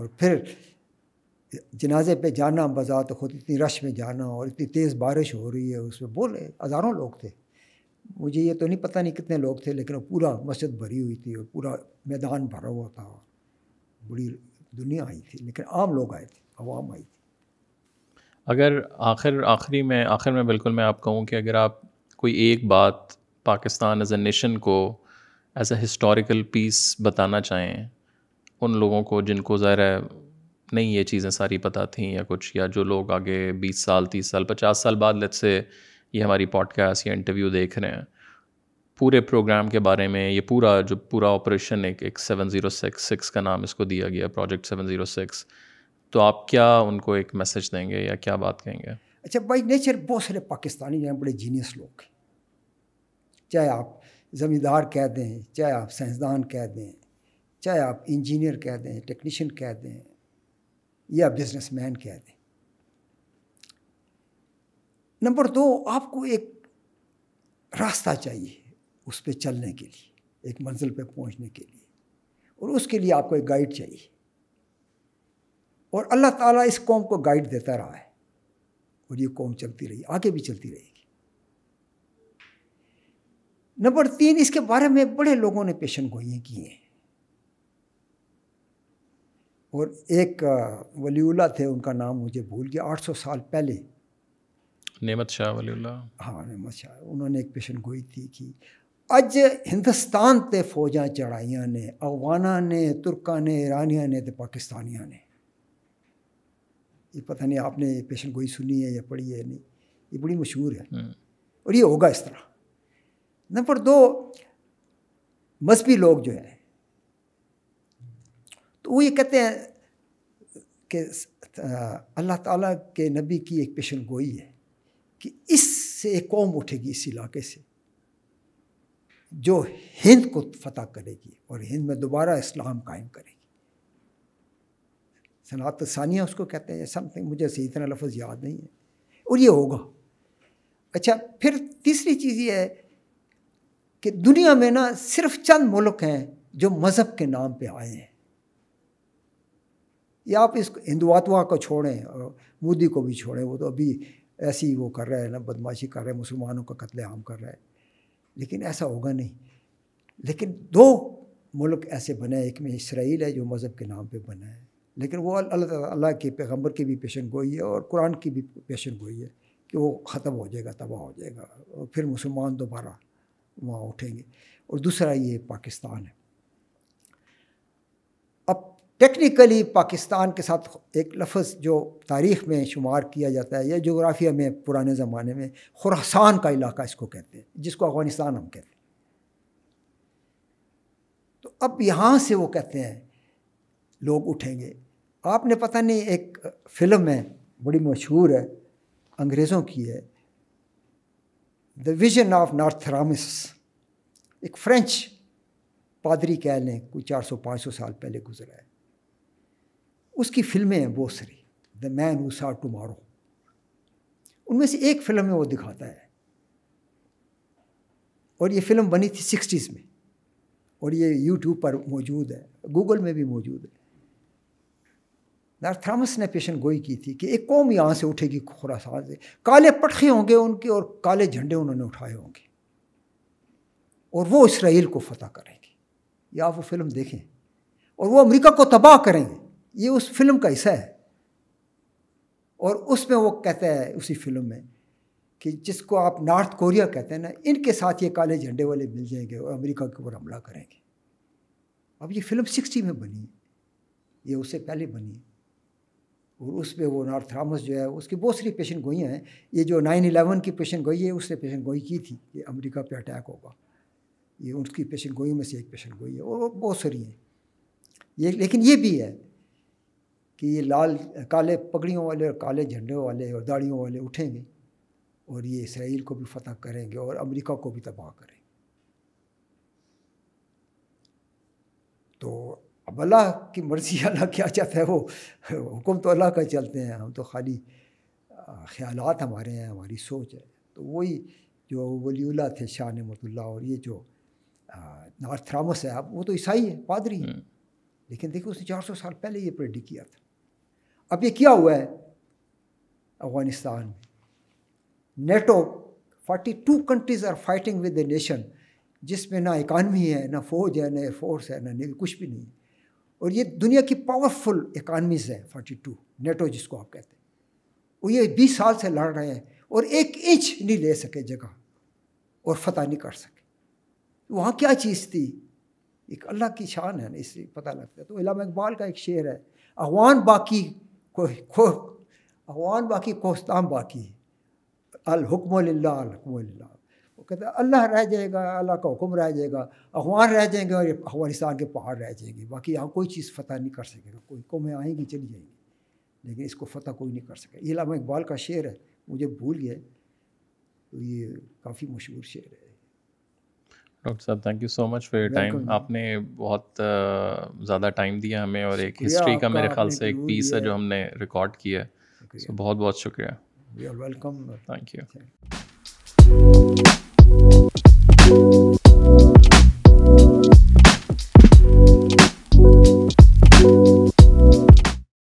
और फिर जनाजे पे जाना तो खुद इतनी रश में जाना और इतनी तेज़ बारिश हो रही है उसमें बोले हज़ारों लोग थे मुझे ये तो नहीं पता नहीं कितने लोग थे लेकिन पूरा मस्जिद भरी हुई थी और पूरा मैदान भरा हुआ था बड़ी दुनिया आई थी लेकिन आम लोग आए थे आवाम आई थी अगर आखिर आखिरी में आखिर में बिल्कुल मैं आप कहूँ कि अगर आप कोई एक बात पाकिस्तान एज ए नेशन को एज ए हिस्टोरिकल पीस बताना चाहें उन लोगों को जिनको ज़ाहिर है नहीं ये चीज़ें सारी पता थी या कुछ या जो लोग आगे बीस साल तीस साल पचास साल बाद लेट से ये हमारी पॉडकास्ट या इंटरव्यू देख रहे हैं पूरे प्रोग्राम के बारे में ये पूरा जो पूरा ऑपरेशन एक एक सेवन ज़ीरो सिक्स सिक्स का नाम इसको दिया गया प्रोजेक्ट सेवन ज़ीरो सिक्स तो आप क्या उनको एक मैसेज देंगे या क्या बात कहेंगे अच्छा बाई नेचर बहुत सारे पाकिस्तानी जो हैं बड़े जीनियस लोग हैं चाहे आप ज़मींदार कह दें चाहे आप साइंसदान कह दें चाहे आप इंजीनियर कह दें टेक्नीशियन कह दें या बिजनेसमैन कह दें नंबर दो आपको एक रास्ता चाहिए उस पर चलने के लिए एक मंजिल पर पहुंचने के लिए और उसके लिए आपको एक गाइड चाहिए और अल्लाह ताला इस कौम को गाइड देता रहा है और ये कौम चलती रही आगे भी चलती रहेगी नंबर तीन इसके बारे में बड़े लोगों ने पेशन गोइयाँ की हैं और एक वलीउल्ला थे उनका नाम मुझे भूल गया 800 साल पहले नेमत शाह वलील्ला हाँ नेमत शाह उन्होंने एक पेशन गोई थी कि अज हिंदुस्तान ते फौजा चढ़ाइया ने अफगाना ने तुर्का ने ईरानिया ने तो पाकिस्तानिया ने ये पता नहीं आपने ये पेशन गोई सुनी है या पढ़ी है नहीं ये बड़ी मशहूर है हम्म। और ये होगा इस तरह नंबर दो मजहबी लोग जो हैं तो वो ये कहते हैं कि अल्लाह ताला के नबी की एक पेशन गोई है कि इससे एक कौम उठेगी इस इलाके से जो हिंद को फतह करेगी और हिंद में दोबारा इस्लाम कायम करेगी सनात सानिया उसको कहते हैं समथिंग मुझे सही इतना लफ्ज़ याद नहीं है और ये होगा अच्छा फिर तीसरी चीज़ ये है कि दुनिया में ना सिर्फ चंद मुल्क हैं जो मज़हब के नाम पे आए हैं या आप इसको हिंदुआतवा को छोड़ें और मोदी को भी छोड़ें वो तो अभी ऐसी ही वो कर रहा है ना बदमाशी कर रहा है मुसलमानों का कत्लेआम कर रहा है लेकिन ऐसा होगा नहीं लेकिन दो मुल्क ऐसे बने हैं एक में इसराइल है जो मज़हब के नाम पे बना है लेकिन वो अल्लाह अल्लाह के पैगम्बर की भी पेशन गोई है और कुरान की भी पेशन गोई है कि वो ख़त्म हो जाएगा तबाह हो जाएगा और फिर मुसलमान दोबारा वहाँ उठेंगे और दूसरा ये पाकिस्तान है अब टेक्निकली पाकिस्तान के साथ एक लफ्ज़ जो तारीख़ में शुमार किया जाता है या जोग्राफिया में पुराने ज़माने में खुरासान का इलाका इसको कहते हैं जिसको अफ़गानिस्तान हम कहते हैं तो अब यहाँ से वो कहते हैं लोग उठेंगे आपने पता नहीं एक फ़िल्म है बड़ी मशहूर है अंग्रेज़ों की है the vision of Nostradamus एक फ़्रेंच पादरी कह लें कोई पाँच सौ साल पहले गुजरा है उसकी फिल्में हैं बहुत सारी the man who saw tomorrow उनमें से एक फिल्म में वो दिखाता है और ये फिल्म बनी थी सिक्सटीज़ में और ये यूट्यूब पर मौजूद है गूगल में भी मौजूद है नार थॉमस ने पेशन गोई की थी कि एक कौम यहाँ से उठेगी खुरा सा काले पटखे होंगे उनके और काले झंडे उन्होंने उठाए होंगे और वो इसराइल को फतह करेंगे या वो फिल्म देखें और वो अमेरिका को तबाह करेंगे ये उस फिल्म का हिस्सा है और उसमें वो कहते हैं उसी फिल्म में कि जिसको आप नॉर्थ कोरिया कहते हैं ना इनके साथ ये काले झंडे वाले मिल जाएंगे और अमेरिका के ऊपर हमला करेंगे अब ये फिल्म सिक्सटी में बनी ये उससे पहले बनी और उसमें वो नॉर्थ रामस जो है उसकी बहुत सारी पेशन गोइयाँ हैं ये जो नाइन इलेवन की पेशन गोई है उसने पेशन गोई की थी कि अमेरिका पे अटैक होगा ये उनकी पेशन गोई में से एक पेशन गोई है और बहुत सारी हैं ये लेकिन ये भी है कि ये लाल काले पगड़ियों वाले और काले झंडों वाले और दाढ़ियों वाले उठेंगे और ये इसराइल को भी फतह करेंगे और अमेरिका को भी तबाह करेंगे तो अब अल्लाह की मर्ज़ी अल्लाह क्या चाहता है वो हुक्म तो अल्लाह का चलते हैं हम तो खाली ख्याल हमारे हैं हमारी सोच है तो वही जो वली थे शाह नमतुल्ला और ये जो नार्थ थ्रामस है अब वो तो ईसाई है पादरी है हम्म। लेकिन देखिए उसने 400 साल पहले ये प्रेडिक किया था अब ये क्या हुआ है Afghanistan NATO 42 countries are fighting with the nation जिसमें ना इकानमी है ना फौज है ना एयरफोर्स है ना नेवी कुछ भी नहीं है और ये दुनिया की पावरफुल इकानमीज़ है 42 नेटो जिसको आप कहते हैं वो ये 20 साल से लड़ रहे हैं और एक इंच नहीं ले सके जगह और फतह नहीं कर सके वहाँ क्या चीज़ थी एक अल्लाह की शान है ना इसलिए पता लगता है तो इलाम इकबाल का एक शेर है अफवान बाकी कोह खोह अवान बाकी कोस्ताम बाकी अल हुक्म वो कहते हैं अल्लाह रह जाएगा अल्लाह का हुक्म रह जाएगा अफवान रह जाएंगे और अफगानिस्तान के पहाड़ रह जाएंगे बाकी यहाँ कोई चीज़ फतह नहीं कर सकेगा कोई कौमें आएंगी चली जाएंगी लेकिन इसको फतह कोई नहीं कर सकेगा ये लामा इकबाल का शेर है मुझे भूल गए तो ये काफ़ी मशहूर शेर है डॉक्टर साहब thank you so much for your time आपने बहुत ज़्यादा टाइम दिया हमें और एक हिस्ट्री का मेरे ख्याल से एक पीस है जो हमने रिकॉर्ड किया है सो बहुत बहुत शुक्रिया वेलकम थैंक यू